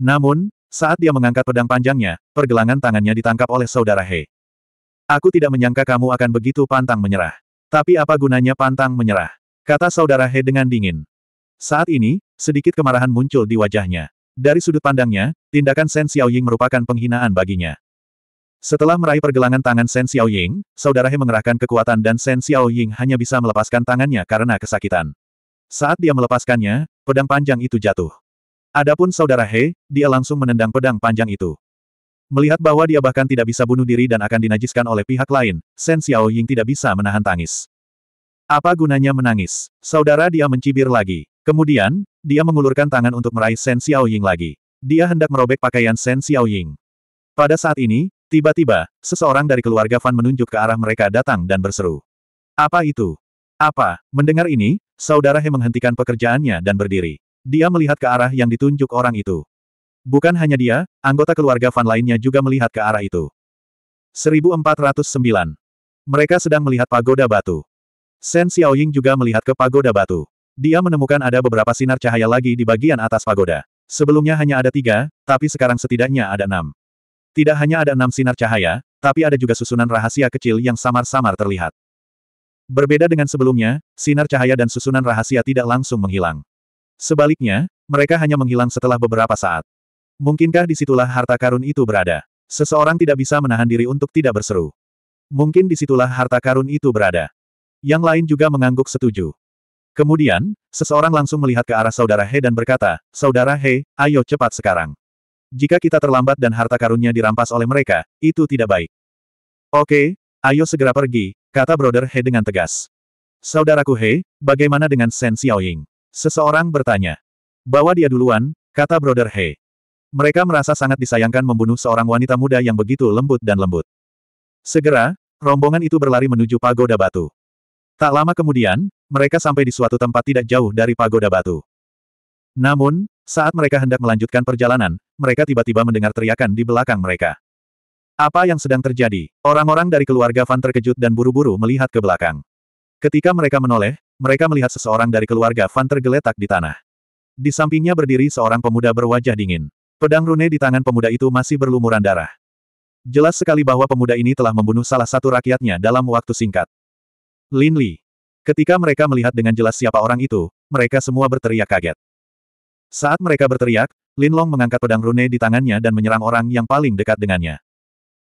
Namun, saat dia mengangkat pedang panjangnya, pergelangan tangannya ditangkap oleh saudara He. Aku tidak menyangka kamu akan begitu pantang menyerah. Tapi apa gunanya pantang menyerah? Kata saudara He dengan dingin. Saat ini, sedikit kemarahan muncul di wajahnya. Dari sudut pandangnya, tindakan Shen Xiaoying merupakan penghinaan baginya. Setelah meraih pergelangan tangan Shen Xiaoying, saudara He mengerahkan kekuatan dan Shen Xiaoying hanya bisa melepaskan tangannya karena kesakitan. Saat dia melepaskannya, pedang panjang itu jatuh. Adapun saudara He, dia langsung menendang pedang panjang itu. Melihat bahwa dia bahkan tidak bisa bunuh diri dan akan dinajiskan oleh pihak lain, Shen Xiao Ying tidak bisa menahan tangis. Apa gunanya menangis? Saudara dia mencibir lagi. Kemudian, dia mengulurkan tangan untuk meraih Shen Xiao Ying lagi. Dia hendak merobek pakaian Shen Xiao Ying. Pada saat ini, tiba-tiba, seseorang dari keluarga Fan menunjuk ke arah mereka datang dan berseru. Apa itu? Apa? Mendengar ini, saudara He menghentikan pekerjaannya dan berdiri. Dia melihat ke arah yang ditunjuk orang itu. Bukan hanya dia, anggota keluarga Van lainnya juga melihat ke arah itu. 1409. Mereka sedang melihat pagoda batu. Shen Xiaoying juga melihat ke pagoda batu. Dia menemukan ada beberapa sinar cahaya lagi di bagian atas pagoda. Sebelumnya hanya ada tiga, tapi sekarang setidaknya ada enam. Tidak hanya ada enam sinar cahaya, tapi ada juga susunan rahasia kecil yang samar-samar terlihat. Berbeda dengan sebelumnya, sinar cahaya dan susunan rahasia tidak langsung menghilang. Sebaliknya, mereka hanya menghilang setelah beberapa saat. Mungkinkah disitulah harta karun itu berada? Seseorang tidak bisa menahan diri untuk tidak berseru. Mungkin disitulah harta karun itu berada. Yang lain juga mengangguk setuju. Kemudian, seseorang langsung melihat ke arah saudara He dan berkata, Saudara He, ayo cepat sekarang. Jika kita terlambat dan harta karunnya dirampas oleh mereka, itu tidak baik. Oke, ayo segera pergi, kata Brother He dengan tegas. Saudaraku He, bagaimana dengan Sen Xiaoying? Seseorang bertanya. Bawa dia duluan, kata Brother He. Mereka merasa sangat disayangkan membunuh seorang wanita muda yang begitu lembut dan lembut. Segera, rombongan itu berlari menuju pagoda batu. Tak lama kemudian, mereka sampai di suatu tempat tidak jauh dari pagoda batu. Namun, saat mereka hendak melanjutkan perjalanan, mereka tiba-tiba mendengar teriakan di belakang mereka. Apa yang sedang terjadi? Orang-orang dari keluarga Van terkejut dan buru-buru melihat ke belakang. Ketika mereka menoleh, mereka melihat seseorang dari keluarga Van tergeletak di tanah. Di sampingnya berdiri seorang pemuda berwajah dingin. Pedang rune di tangan pemuda itu masih berlumuran darah. Jelas sekali bahwa pemuda ini telah membunuh salah satu rakyatnya dalam waktu singkat. Lin Li. Ketika mereka melihat dengan jelas siapa orang itu, mereka semua berteriak kaget. Saat mereka berteriak, Lin Long mengangkat pedang rune di tangannya dan menyerang orang yang paling dekat dengannya.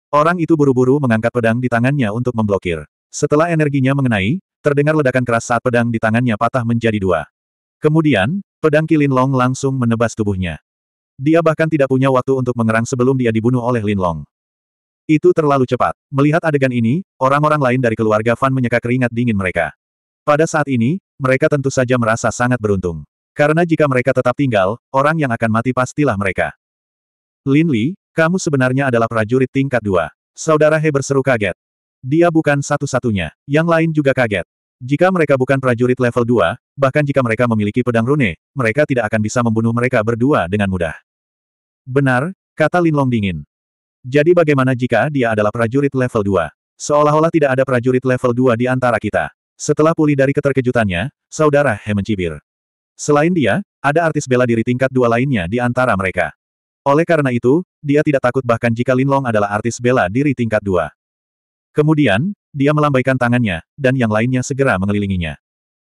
Orang itu buru-buru mengangkat pedang di tangannya untuk memblokir. Setelah energinya mengenai, terdengar ledakan keras saat pedang di tangannya patah menjadi dua. Kemudian, pedang Kilin Long langsung menebas tubuhnya. Dia bahkan tidak punya waktu untuk mengerang sebelum dia dibunuh oleh Lin Long. Itu terlalu cepat. Melihat adegan ini, orang-orang lain dari keluarga Fan menyeka keringat dingin mereka. Pada saat ini, mereka tentu saja merasa sangat beruntung. Karena jika mereka tetap tinggal, orang yang akan mati pastilah mereka. Lin Li, kamu sebenarnya adalah prajurit tingkat dua. Saudara He berseru kaget. Dia bukan satu-satunya, yang lain juga kaget. Jika mereka bukan prajurit level 2, bahkan jika mereka memiliki pedang rune, mereka tidak akan bisa membunuh mereka berdua dengan mudah. Benar, kata Linlong dingin. Jadi bagaimana jika dia adalah prajurit level 2? Seolah-olah tidak ada prajurit level 2 di antara kita. Setelah pulih dari keterkejutannya, saudara He mencibir. Selain dia, ada artis bela diri tingkat dua lainnya di antara mereka. Oleh karena itu, dia tidak takut bahkan jika Linlong adalah artis bela diri tingkat dua. Kemudian, dia melambaikan tangannya, dan yang lainnya segera mengelilinginya.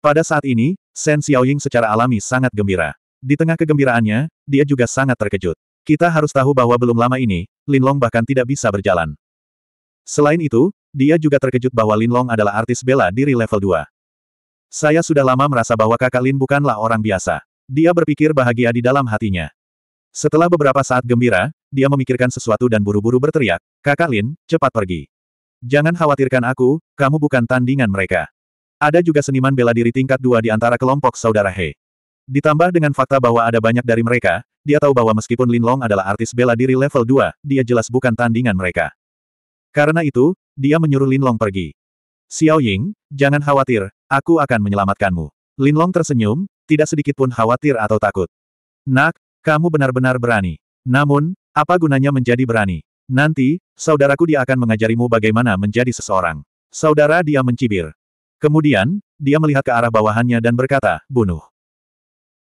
Pada saat ini, Shen Xiaoying secara alami sangat gembira. Di tengah kegembiraannya, dia juga sangat terkejut. Kita harus tahu bahwa belum lama ini, Linlong bahkan tidak bisa berjalan. Selain itu, dia juga terkejut bahwa Linlong adalah artis bela diri level 2. Saya sudah lama merasa bahwa kakak Lin bukanlah orang biasa. Dia berpikir bahagia di dalam hatinya. Setelah beberapa saat gembira, dia memikirkan sesuatu dan buru-buru berteriak, Kakak Lin, cepat pergi. Jangan khawatirkan aku, kamu bukan tandingan mereka. Ada juga seniman bela diri tingkat dua di antara kelompok saudara He. Ditambah dengan fakta bahwa ada banyak dari mereka, dia tahu bahwa meskipun Lin Long adalah artis bela diri level 2, dia jelas bukan tandingan mereka. Karena itu, dia menyuruh Lin Long pergi. Xiao Ying, jangan khawatir, aku akan menyelamatkanmu. Lin Long tersenyum, tidak sedikit pun khawatir atau takut. Nak, kamu benar-benar berani. Namun, apa gunanya menjadi berani? Nanti, saudaraku dia akan mengajarimu bagaimana menjadi seseorang. Saudara dia mencibir. Kemudian, dia melihat ke arah bawahannya dan berkata, bunuh.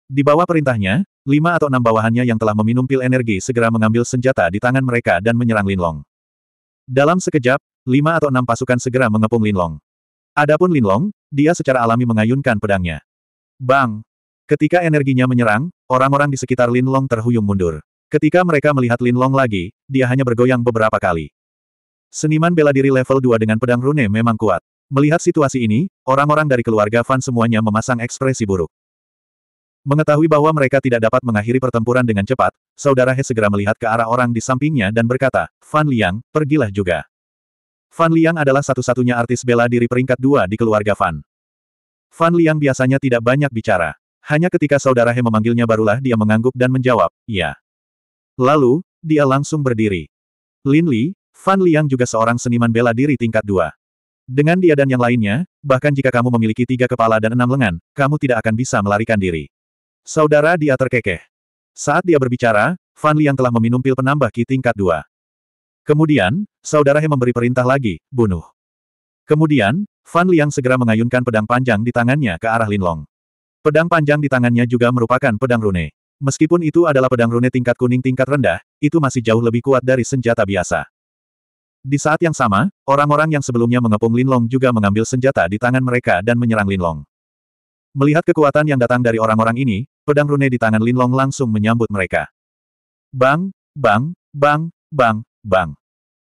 Di bawah perintahnya, lima atau enam bawahannya yang telah meminum pil energi segera mengambil senjata di tangan mereka dan menyerang Linlong. Dalam sekejap, lima atau enam pasukan segera mengepung Linlong. Adapun Linlong, dia secara alami mengayunkan pedangnya. Bang! Ketika energinya menyerang, orang-orang di sekitar Linlong terhuyung mundur. Ketika mereka melihat Linlong lagi, dia hanya bergoyang beberapa kali. Seniman bela diri level 2 dengan pedang rune memang kuat. Melihat situasi ini, orang-orang dari keluarga Fan semuanya memasang ekspresi buruk. Mengetahui bahwa mereka tidak dapat mengakhiri pertempuran dengan cepat, Saudara He segera melihat ke arah orang di sampingnya dan berkata, Fan Liang, pergilah juga. Fan Liang adalah satu-satunya artis bela diri peringkat dua di keluarga Fan. Fan Liang biasanya tidak banyak bicara. Hanya ketika Saudara He memanggilnya barulah dia mengangguk dan menjawab, iya. Lalu, dia langsung berdiri. Lin Li, Fan Liang juga seorang seniman bela diri tingkat dua. Dengan dia dan yang lainnya, bahkan jika kamu memiliki tiga kepala dan enam lengan, kamu tidak akan bisa melarikan diri. Saudara dia terkekeh. Saat dia berbicara, Fan Liang telah meminum pil penambah Ki tingkat dua. Kemudian, Saudara He memberi perintah lagi, bunuh. Kemudian, Fan Liang segera mengayunkan pedang panjang di tangannya ke arah Lin Long. Pedang panjang di tangannya juga merupakan pedang rune. Meskipun itu adalah pedang rune tingkat kuning tingkat rendah, itu masih jauh lebih kuat dari senjata biasa. Di saat yang sama, orang-orang yang sebelumnya mengepung Lin Long juga mengambil senjata di tangan mereka dan menyerang Lin Long. Melihat kekuatan yang datang dari orang-orang ini, pedang rune di tangan Linlong langsung menyambut mereka. Bang, bang, bang, bang, bang.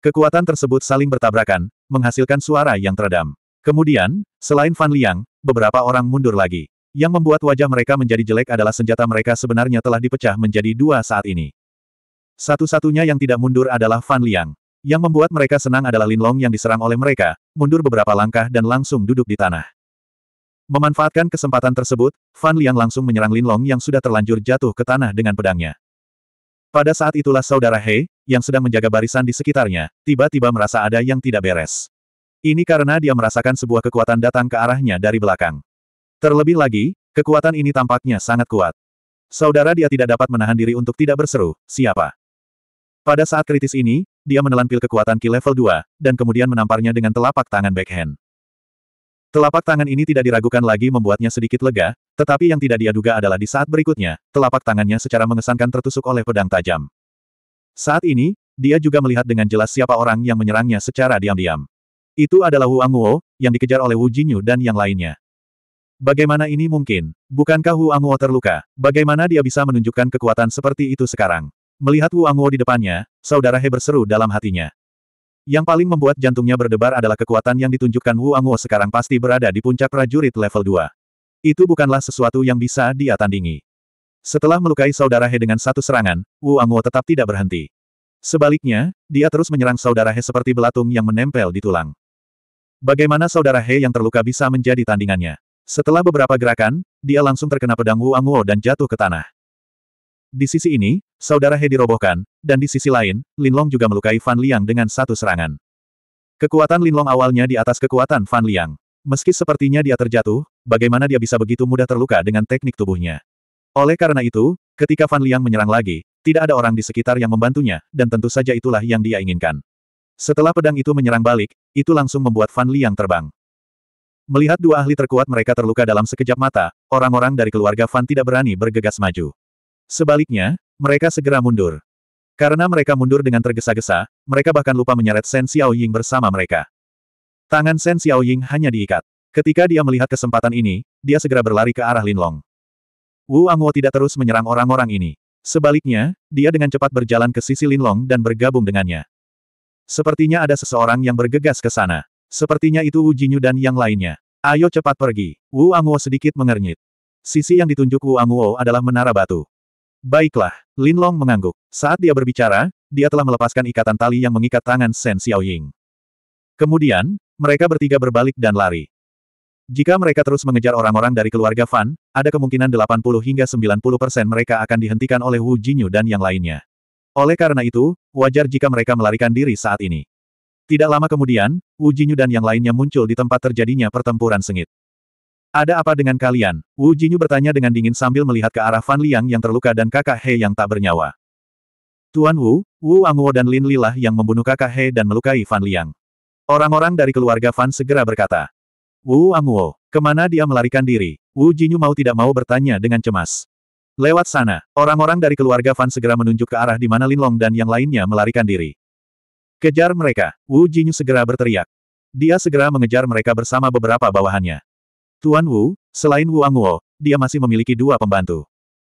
Kekuatan tersebut saling bertabrakan, menghasilkan suara yang teredam. Kemudian, selain Fan Liang, beberapa orang mundur lagi. Yang membuat wajah mereka menjadi jelek adalah senjata mereka sebenarnya telah dipecah menjadi dua saat ini. Satu-satunya yang tidak mundur adalah Fan Liang. Yang membuat mereka senang adalah Linlong yang diserang oleh mereka, mundur beberapa langkah dan langsung duduk di tanah. Memanfaatkan kesempatan tersebut, Fan Liang langsung menyerang Lin Long yang sudah terlanjur jatuh ke tanah dengan pedangnya. Pada saat itulah saudara He, yang sedang menjaga barisan di sekitarnya, tiba-tiba merasa ada yang tidak beres. Ini karena dia merasakan sebuah kekuatan datang ke arahnya dari belakang. Terlebih lagi, kekuatan ini tampaknya sangat kuat. Saudara dia tidak dapat menahan diri untuk tidak berseru, siapa? Pada saat kritis ini, dia menelan pil kekuatan Ki level 2, dan kemudian menamparnya dengan telapak tangan backhand. Telapak tangan ini tidak diragukan lagi membuatnya sedikit lega, tetapi yang tidak dia duga adalah di saat berikutnya, telapak tangannya secara mengesankan tertusuk oleh pedang tajam. Saat ini, dia juga melihat dengan jelas siapa orang yang menyerangnya secara diam-diam. Itu adalah Hu Anguo, yang dikejar oleh Wu Jinyu dan yang lainnya. Bagaimana ini mungkin? Bukankah Hu Anguo terluka? Bagaimana dia bisa menunjukkan kekuatan seperti itu sekarang? Melihat Wu Anguo di depannya, saudara He berseru dalam hatinya. Yang paling membuat jantungnya berdebar adalah kekuatan yang ditunjukkan Wu Anguo sekarang pasti berada di puncak prajurit level 2. Itu bukanlah sesuatu yang bisa dia tandingi. Setelah melukai saudara He dengan satu serangan, Wu Anguo tetap tidak berhenti. Sebaliknya, dia terus menyerang saudara He seperti belatung yang menempel di tulang. Bagaimana saudara He yang terluka bisa menjadi tandingannya? Setelah beberapa gerakan, dia langsung terkena pedang Wu Anguo dan jatuh ke tanah. Di sisi ini, saudara He dirobohkan, dan di sisi lain, Linlong juga melukai Fan Liang dengan satu serangan. Kekuatan Linlong awalnya di atas kekuatan Fan Liang. Meski sepertinya dia terjatuh, bagaimana dia bisa begitu mudah terluka dengan teknik tubuhnya. Oleh karena itu, ketika Fan Liang menyerang lagi, tidak ada orang di sekitar yang membantunya, dan tentu saja itulah yang dia inginkan. Setelah pedang itu menyerang balik, itu langsung membuat Fan Liang terbang. Melihat dua ahli terkuat mereka terluka dalam sekejap mata, orang-orang dari keluarga Fan tidak berani bergegas maju. Sebaliknya, mereka segera mundur. Karena mereka mundur dengan tergesa-gesa, mereka bahkan lupa menyeret Shen Xiaoying bersama mereka. Tangan Shen Xiaoying hanya diikat. Ketika dia melihat kesempatan ini, dia segera berlari ke arah Linlong. Wu Anguo tidak terus menyerang orang-orang ini. Sebaliknya, dia dengan cepat berjalan ke sisi Linlong dan bergabung dengannya. Sepertinya ada seseorang yang bergegas ke sana. Sepertinya itu Wu Jinyu dan yang lainnya. Ayo cepat pergi. Wu Anguo sedikit mengernyit. Sisi yang ditunjuk Wu Anguo adalah menara batu. Baiklah, Lin Long mengangguk. Saat dia berbicara, dia telah melepaskan ikatan tali yang mengikat tangan Shen Xiaoying. Kemudian, mereka bertiga berbalik dan lari. Jika mereka terus mengejar orang-orang dari keluarga Fan, ada kemungkinan 80 hingga 90 persen mereka akan dihentikan oleh Wu Jinyu dan yang lainnya. Oleh karena itu, wajar jika mereka melarikan diri saat ini. Tidak lama kemudian, Wu Jinyu dan yang lainnya muncul di tempat terjadinya pertempuran sengit. Ada apa dengan kalian? Wu Jinyu bertanya dengan dingin sambil melihat ke arah Fan Liang yang terluka dan kakak He yang tak bernyawa. Tuan Wu, Wu Anguo dan Lin Lilah yang membunuh kakak He dan melukai Fan Liang. Orang-orang dari keluarga Fan segera berkata. Wu Anguo, kemana dia melarikan diri? Wu Jinyu mau tidak mau bertanya dengan cemas. Lewat sana, orang-orang dari keluarga Fan segera menunjuk ke arah di mana Lin Long dan yang lainnya melarikan diri. Kejar mereka, Wu Jinyu segera berteriak. Dia segera mengejar mereka bersama beberapa bawahannya. Tuan Wu, selain Wu Anguo, dia masih memiliki dua pembantu.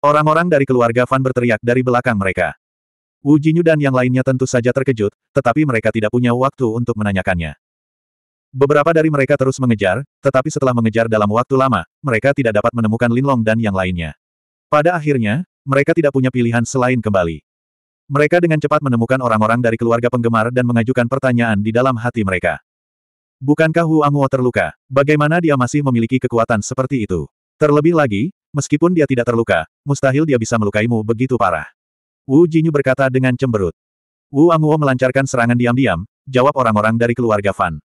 Orang-orang dari keluarga Fan berteriak dari belakang mereka. Wu Jinyu dan yang lainnya tentu saja terkejut, tetapi mereka tidak punya waktu untuk menanyakannya. Beberapa dari mereka terus mengejar, tetapi setelah mengejar dalam waktu lama, mereka tidak dapat menemukan Linlong dan yang lainnya. Pada akhirnya, mereka tidak punya pilihan selain kembali. Mereka dengan cepat menemukan orang-orang dari keluarga penggemar dan mengajukan pertanyaan di dalam hati mereka. Bukankah Anguo terluka? Bagaimana dia masih memiliki kekuatan seperti itu? Terlebih lagi, meskipun dia tidak terluka, mustahil dia bisa melukaimu begitu parah. Wu Jinyu berkata dengan cemberut. Wu Anguo melancarkan serangan diam-diam, jawab orang-orang dari keluarga Fan.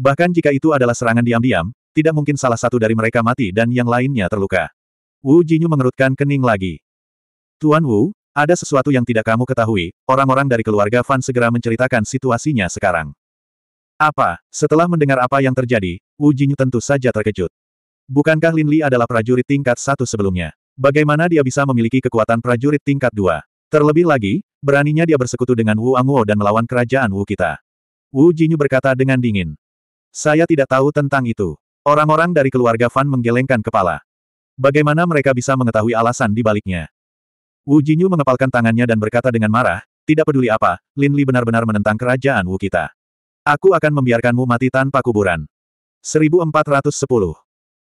Bahkan jika itu adalah serangan diam-diam, tidak mungkin salah satu dari mereka mati dan yang lainnya terluka. Wu Jinyu mengerutkan kening lagi. Tuan Wu, ada sesuatu yang tidak kamu ketahui, orang-orang dari keluarga Fan segera menceritakan situasinya sekarang. Apa? Setelah mendengar apa yang terjadi, Wu Jing tentu saja terkejut. Bukankah Lin Li adalah prajurit tingkat satu sebelumnya? Bagaimana dia bisa memiliki kekuatan prajurit tingkat dua? Terlebih lagi, beraninya dia bersekutu dengan Wu Anguo dan melawan kerajaan Wu kita. Wu Jinyu berkata dengan dingin. Saya tidak tahu tentang itu. Orang-orang dari keluarga Fan menggelengkan kepala. Bagaimana mereka bisa mengetahui alasan di baliknya? Wu Jinyu mengepalkan tangannya dan berkata dengan marah, tidak peduli apa, Lin Li benar-benar menentang kerajaan Wu kita. Aku akan membiarkanmu mati tanpa kuburan. 1410.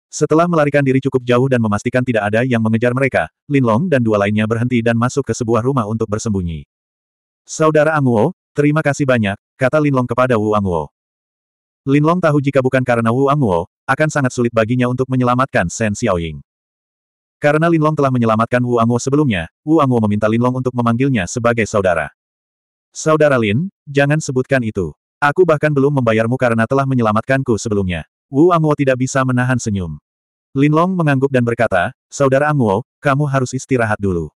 Setelah melarikan diri cukup jauh dan memastikan tidak ada yang mengejar mereka, Lin Long dan dua lainnya berhenti dan masuk ke sebuah rumah untuk bersembunyi. Saudara Anguo, terima kasih banyak, kata Lin Long kepada Wu Anguo. Lin Long tahu jika bukan karena Wu Anguo, akan sangat sulit baginya untuk menyelamatkan Shen Xiaoying. Karena Lin Long telah menyelamatkan Wu Anguo sebelumnya, Wu Anguo meminta Lin Long untuk memanggilnya sebagai saudara. Saudara Lin, jangan sebutkan itu. Aku bahkan belum membayarmu karena telah menyelamatkanku sebelumnya. Wu Anguo tidak bisa menahan senyum. Lin Long mengangguk dan berkata, Saudara Anguo, kamu harus istirahat dulu.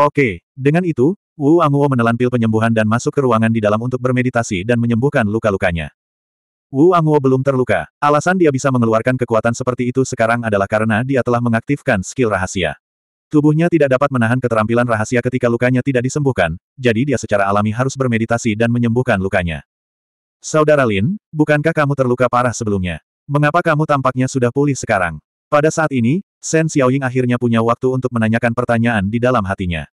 Oke, dengan itu, Wu Anguo menelan pil penyembuhan dan masuk ke ruangan di dalam untuk bermeditasi dan menyembuhkan luka-lukanya. Wu Anguo belum terluka. Alasan dia bisa mengeluarkan kekuatan seperti itu sekarang adalah karena dia telah mengaktifkan skill rahasia. Tubuhnya tidak dapat menahan keterampilan rahasia ketika lukanya tidak disembuhkan, jadi dia secara alami harus bermeditasi dan menyembuhkan lukanya. Saudara Lin, bukankah kamu terluka parah sebelumnya? Mengapa kamu tampaknya sudah pulih sekarang? Pada saat ini, Shen Xiaoying akhirnya punya waktu untuk menanyakan pertanyaan di dalam hatinya.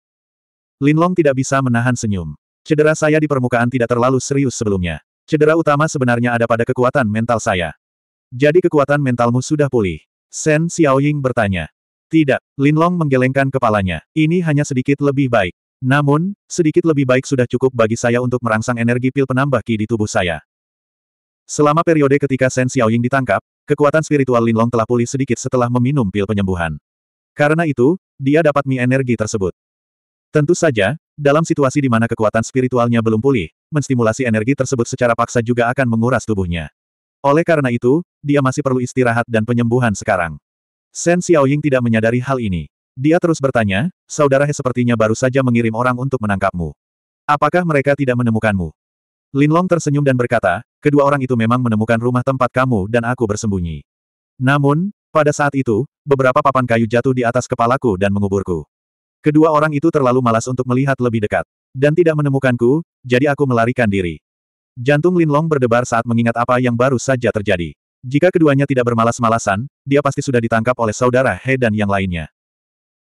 Lin Long tidak bisa menahan senyum. Cedera saya di permukaan tidak terlalu serius sebelumnya. Cedera utama sebenarnya ada pada kekuatan mental saya. Jadi kekuatan mentalmu sudah pulih? Shen Xiaoying bertanya. Tidak, Lin Long menggelengkan kepalanya. Ini hanya sedikit lebih baik. Namun, sedikit lebih baik sudah cukup bagi saya untuk merangsang energi pil penambah ki di tubuh saya. Selama periode ketika Shen Xiaoying ditangkap, kekuatan spiritual Linlong telah pulih sedikit setelah meminum pil penyembuhan. Karena itu, dia dapat mie energi tersebut. Tentu saja, dalam situasi di mana kekuatan spiritualnya belum pulih, menstimulasi energi tersebut secara paksa juga akan menguras tubuhnya. Oleh karena itu, dia masih perlu istirahat dan penyembuhan sekarang. Shen Xiaoying tidak menyadari hal ini. Dia terus bertanya, saudara He sepertinya baru saja mengirim orang untuk menangkapmu. Apakah mereka tidak menemukanmu? Linlong tersenyum dan berkata, kedua orang itu memang menemukan rumah tempat kamu dan aku bersembunyi. Namun, pada saat itu, beberapa papan kayu jatuh di atas kepalaku dan menguburku. Kedua orang itu terlalu malas untuk melihat lebih dekat. Dan tidak menemukanku, jadi aku melarikan diri. Jantung Linlong berdebar saat mengingat apa yang baru saja terjadi. Jika keduanya tidak bermalas-malasan, dia pasti sudah ditangkap oleh saudara He dan yang lainnya.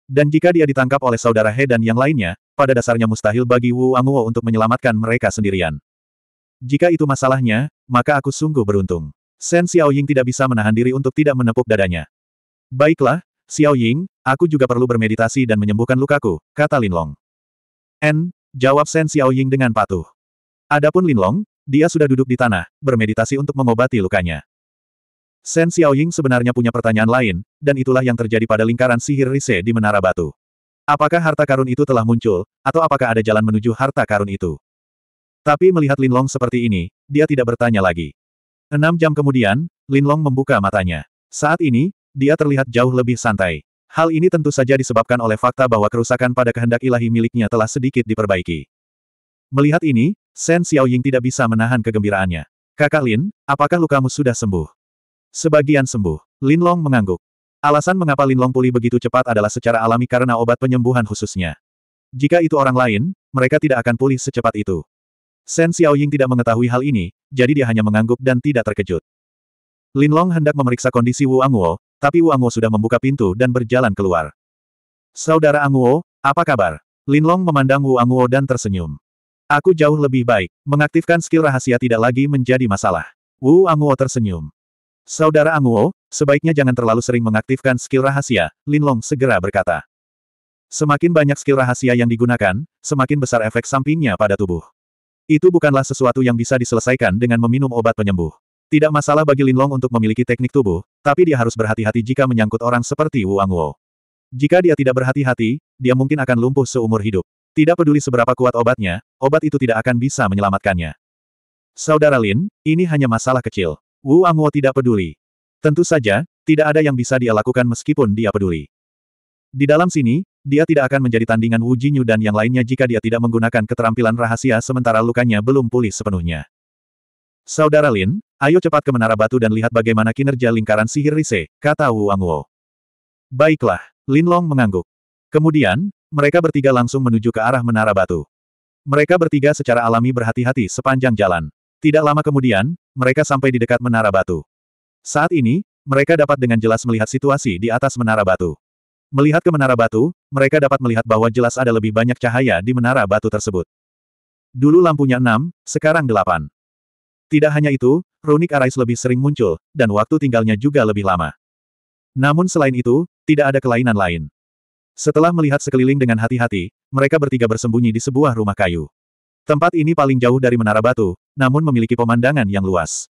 Dan jika dia ditangkap oleh saudara He dan yang lainnya, pada dasarnya mustahil bagi Wu Anguo untuk menyelamatkan mereka sendirian. Jika itu masalahnya, maka aku sungguh beruntung. Xiao Xiaoying tidak bisa menahan diri untuk tidak menepuk dadanya. Baiklah, Xiaoying, aku juga perlu bermeditasi dan menyembuhkan lukaku, kata Linlong. N, jawab Xiao Xiaoying dengan patuh. Adapun Linlong, dia sudah duduk di tanah, bermeditasi untuk mengobati lukanya. Shen Xiaoying sebenarnya punya pertanyaan lain, dan itulah yang terjadi pada lingkaran sihir Rise di Menara Batu. Apakah harta karun itu telah muncul, atau apakah ada jalan menuju harta karun itu? Tapi melihat Lin Long seperti ini, dia tidak bertanya lagi. Enam jam kemudian, Lin Long membuka matanya. Saat ini, dia terlihat jauh lebih santai. Hal ini tentu saja disebabkan oleh fakta bahwa kerusakan pada kehendak ilahi miliknya telah sedikit diperbaiki. Melihat ini, Shen Xiaoying tidak bisa menahan kegembiraannya. Kakak Lin, apakah lukamu sudah sembuh? Sebagian sembuh. Lin Long mengangguk. Alasan mengapa Lin Long pulih begitu cepat adalah secara alami karena obat penyembuhan khususnya. Jika itu orang lain, mereka tidak akan pulih secepat itu. Shen Xiaoying tidak mengetahui hal ini, jadi dia hanya mengangguk dan tidak terkejut. Lin Long hendak memeriksa kondisi Wu Anguo, tapi Wu Anguo sudah membuka pintu dan berjalan keluar. Saudara Anguo, apa kabar? Lin Long memandang Wu Anguo dan tersenyum. Aku jauh lebih baik. Mengaktifkan skill rahasia tidak lagi menjadi masalah. Wu Anguo tersenyum. Saudara Anguo, sebaiknya jangan terlalu sering mengaktifkan skill rahasia, Lin Long segera berkata. Semakin banyak skill rahasia yang digunakan, semakin besar efek sampingnya pada tubuh. Itu bukanlah sesuatu yang bisa diselesaikan dengan meminum obat penyembuh. Tidak masalah bagi Lin Long untuk memiliki teknik tubuh, tapi dia harus berhati-hati jika menyangkut orang seperti Wu Anguo. Jika dia tidak berhati-hati, dia mungkin akan lumpuh seumur hidup. Tidak peduli seberapa kuat obatnya, obat itu tidak akan bisa menyelamatkannya. Saudara Lin, ini hanya masalah kecil. Wu Anguo tidak peduli. Tentu saja, tidak ada yang bisa dia lakukan meskipun dia peduli. Di dalam sini, dia tidak akan menjadi tandingan Wu Jinyu dan yang lainnya jika dia tidak menggunakan keterampilan rahasia sementara lukanya belum pulih sepenuhnya. Saudara Lin, ayo cepat ke Menara Batu dan lihat bagaimana kinerja lingkaran sihir Rise, kata Wu Anguo. Baiklah, Lin Long mengangguk. Kemudian, mereka bertiga langsung menuju ke arah Menara Batu. Mereka bertiga secara alami berhati-hati sepanjang jalan. Tidak lama kemudian, mereka sampai di dekat menara batu. Saat ini, mereka dapat dengan jelas melihat situasi di atas menara batu. Melihat ke menara batu, mereka dapat melihat bahwa jelas ada lebih banyak cahaya di menara batu tersebut. Dulu lampunya enam, sekarang delapan. Tidak hanya itu, Runik Arais lebih sering muncul, dan waktu tinggalnya juga lebih lama. Namun selain itu, tidak ada kelainan lain. Setelah melihat sekeliling dengan hati-hati, mereka bertiga bersembunyi di sebuah rumah kayu. Tempat ini paling jauh dari Menara Batu, namun memiliki pemandangan yang luas.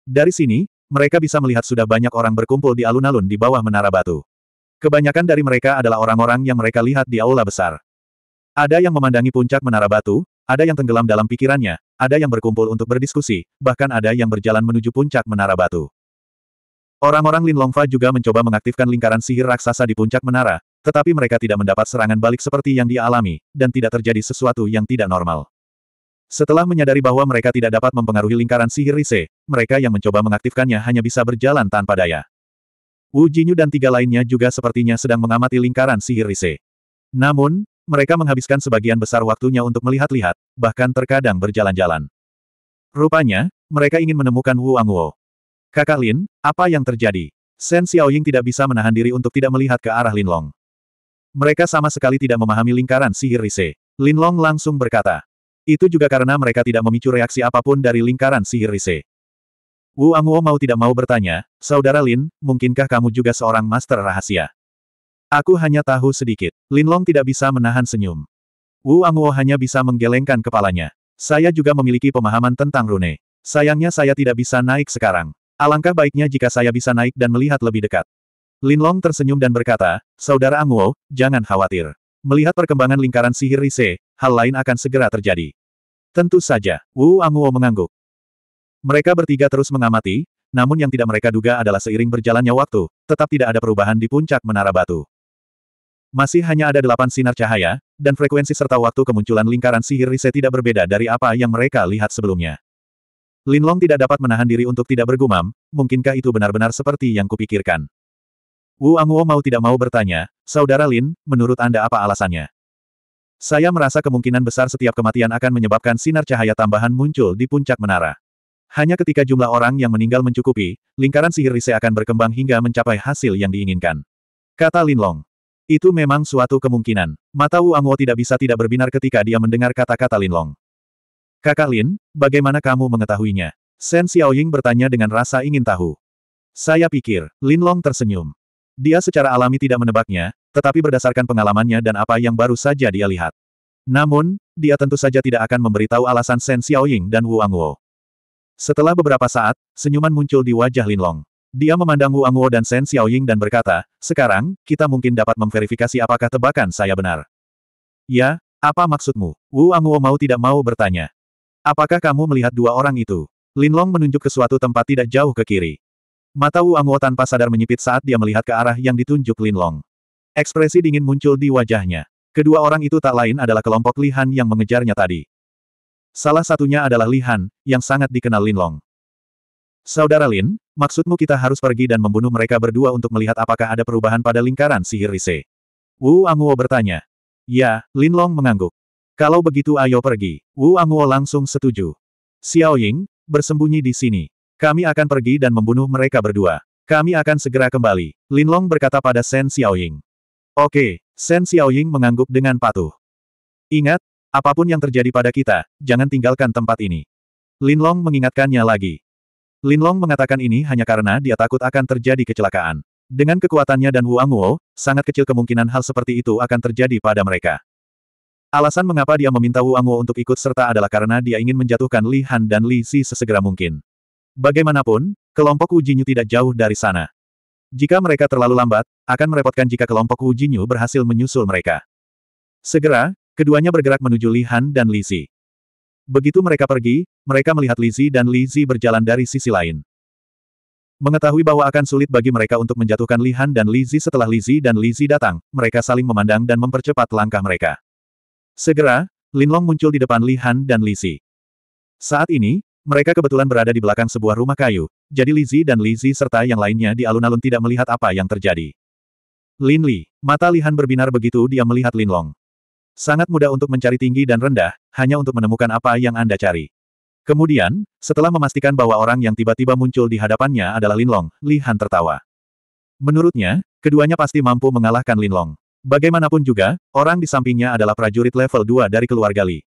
Dari sini, mereka bisa melihat sudah banyak orang berkumpul di alun-alun di bawah Menara Batu. Kebanyakan dari mereka adalah orang-orang yang mereka lihat di aula besar. Ada yang memandangi puncak Menara Batu, ada yang tenggelam dalam pikirannya, ada yang berkumpul untuk berdiskusi, bahkan ada yang berjalan menuju puncak Menara Batu. Orang-orang Lin Longfa juga mencoba mengaktifkan lingkaran sihir raksasa di puncak menara, tetapi mereka tidak mendapat serangan balik seperti yang dia alami, dan tidak terjadi sesuatu yang tidak normal. Setelah menyadari bahwa mereka tidak dapat mempengaruhi lingkaran sihir Rise, mereka yang mencoba mengaktifkannya hanya bisa berjalan tanpa daya. Wu Jinyu dan tiga lainnya juga sepertinya sedang mengamati lingkaran sihir Rise. Namun, mereka menghabiskan sebagian besar waktunya untuk melihat-lihat, bahkan terkadang berjalan-jalan. Rupanya, mereka ingin menemukan Wu Anguo. Kakak Lin, apa yang terjadi? Shen Xiaoying tidak bisa menahan diri untuk tidak melihat ke arah Lin Long. Mereka sama sekali tidak memahami lingkaran sihir Rise. Lin Long langsung berkata. Itu juga karena mereka tidak memicu reaksi apapun dari lingkaran sihir Rise. Wu Anguo mau tidak mau bertanya, Saudara Lin, mungkinkah kamu juga seorang master rahasia? Aku hanya tahu sedikit. Lin Long tidak bisa menahan senyum. Wu Anguo hanya bisa menggelengkan kepalanya. Saya juga memiliki pemahaman tentang rune. Sayangnya saya tidak bisa naik sekarang. Alangkah baiknya jika saya bisa naik dan melihat lebih dekat. Linlong tersenyum dan berkata, Saudara Anguo, jangan khawatir. Melihat perkembangan lingkaran sihir Rise, hal lain akan segera terjadi. Tentu saja, Wu Anguo mengangguk. Mereka bertiga terus mengamati, namun yang tidak mereka duga adalah seiring berjalannya waktu, tetap tidak ada perubahan di puncak menara batu. Masih hanya ada delapan sinar cahaya, dan frekuensi serta waktu kemunculan lingkaran sihir Rise tidak berbeda dari apa yang mereka lihat sebelumnya. Linlong tidak dapat menahan diri untuk tidak bergumam, mungkinkah itu benar-benar seperti yang kupikirkan. Wu Anguo mau tidak mau bertanya, Saudara Lin, menurut Anda apa alasannya? Saya merasa kemungkinan besar setiap kematian akan menyebabkan sinar cahaya tambahan muncul di puncak menara. Hanya ketika jumlah orang yang meninggal mencukupi, lingkaran sihir Rise akan berkembang hingga mencapai hasil yang diinginkan. Kata Lin Long. Itu memang suatu kemungkinan. Mata Wu Anguo tidak bisa tidak berbinar ketika dia mendengar kata-kata Lin Long. Kakak Lin, bagaimana kamu mengetahuinya? Shen Xiaoying bertanya dengan rasa ingin tahu. Saya pikir, Lin Long tersenyum. Dia secara alami tidak menebaknya, tetapi berdasarkan pengalamannya dan apa yang baru saja dia lihat. Namun, dia tentu saja tidak akan memberitahu alasan Shen Xiaoying dan Wu Anguo. Setelah beberapa saat, senyuman muncul di wajah Lin Long. Dia memandang Wu Anguo dan Shen Xiaoying dan berkata, sekarang, kita mungkin dapat memverifikasi apakah tebakan saya benar. Ya, apa maksudmu? Wu Anguo mau tidak mau bertanya. Apakah kamu melihat dua orang itu? Lin Long menunjuk ke suatu tempat tidak jauh ke kiri. Mata Wu Anguo tanpa sadar menyipit saat dia melihat ke arah yang ditunjuk Lin Long. Ekspresi dingin muncul di wajahnya. Kedua orang itu tak lain adalah kelompok Li Han yang mengejarnya tadi. Salah satunya adalah Li Han, yang sangat dikenal Lin Long. Saudara Lin, maksudmu kita harus pergi dan membunuh mereka berdua untuk melihat apakah ada perubahan pada lingkaran sihir Rise? Wu Anguo bertanya. Ya, Lin Long mengangguk. Kalau begitu ayo pergi. Wu Anguo langsung setuju. Xiao Ying, bersembunyi di sini. Kami akan pergi dan membunuh mereka berdua. Kami akan segera kembali, Linlong berkata pada Shen Xiaoying. Oke, Shen Xiaoying mengangguk dengan patuh. Ingat, apapun yang terjadi pada kita, jangan tinggalkan tempat ini. Linlong mengingatkannya lagi. Linlong mengatakan ini hanya karena dia takut akan terjadi kecelakaan. Dengan kekuatannya dan Wu Wuo, sangat kecil kemungkinan hal seperti itu akan terjadi pada mereka. Alasan mengapa dia meminta Wu Wuo untuk ikut serta adalah karena dia ingin menjatuhkan Li Han dan Li Si sesegera mungkin. Bagaimanapun, kelompok Ujinyu tidak jauh dari sana. Jika mereka terlalu lambat, akan merepotkan jika kelompok Ujinyu berhasil menyusul mereka. Segera, keduanya bergerak menuju Li Han dan Li Begitu mereka pergi, mereka melihat Li dan Li berjalan dari sisi lain. Mengetahui bahwa akan sulit bagi mereka untuk menjatuhkan Li Han dan Li setelah Li dan Li datang, mereka saling memandang dan mempercepat langkah mereka. Segera, Linlong muncul di depan Li Han dan Li Saat ini, mereka kebetulan berada di belakang sebuah rumah kayu, jadi Lizzie dan Lizzie serta yang lainnya di alun-alun tidak melihat apa yang terjadi. Lin Li, mata Lihan berbinar begitu dia melihat Lin Long. Sangat mudah untuk mencari tinggi dan rendah, hanya untuk menemukan apa yang Anda cari. Kemudian, setelah memastikan bahwa orang yang tiba-tiba muncul di hadapannya adalah Lin Long, Lihan tertawa. Menurutnya, keduanya pasti mampu mengalahkan Lin Long. Bagaimanapun juga, orang di sampingnya adalah prajurit level 2 dari keluarga Li.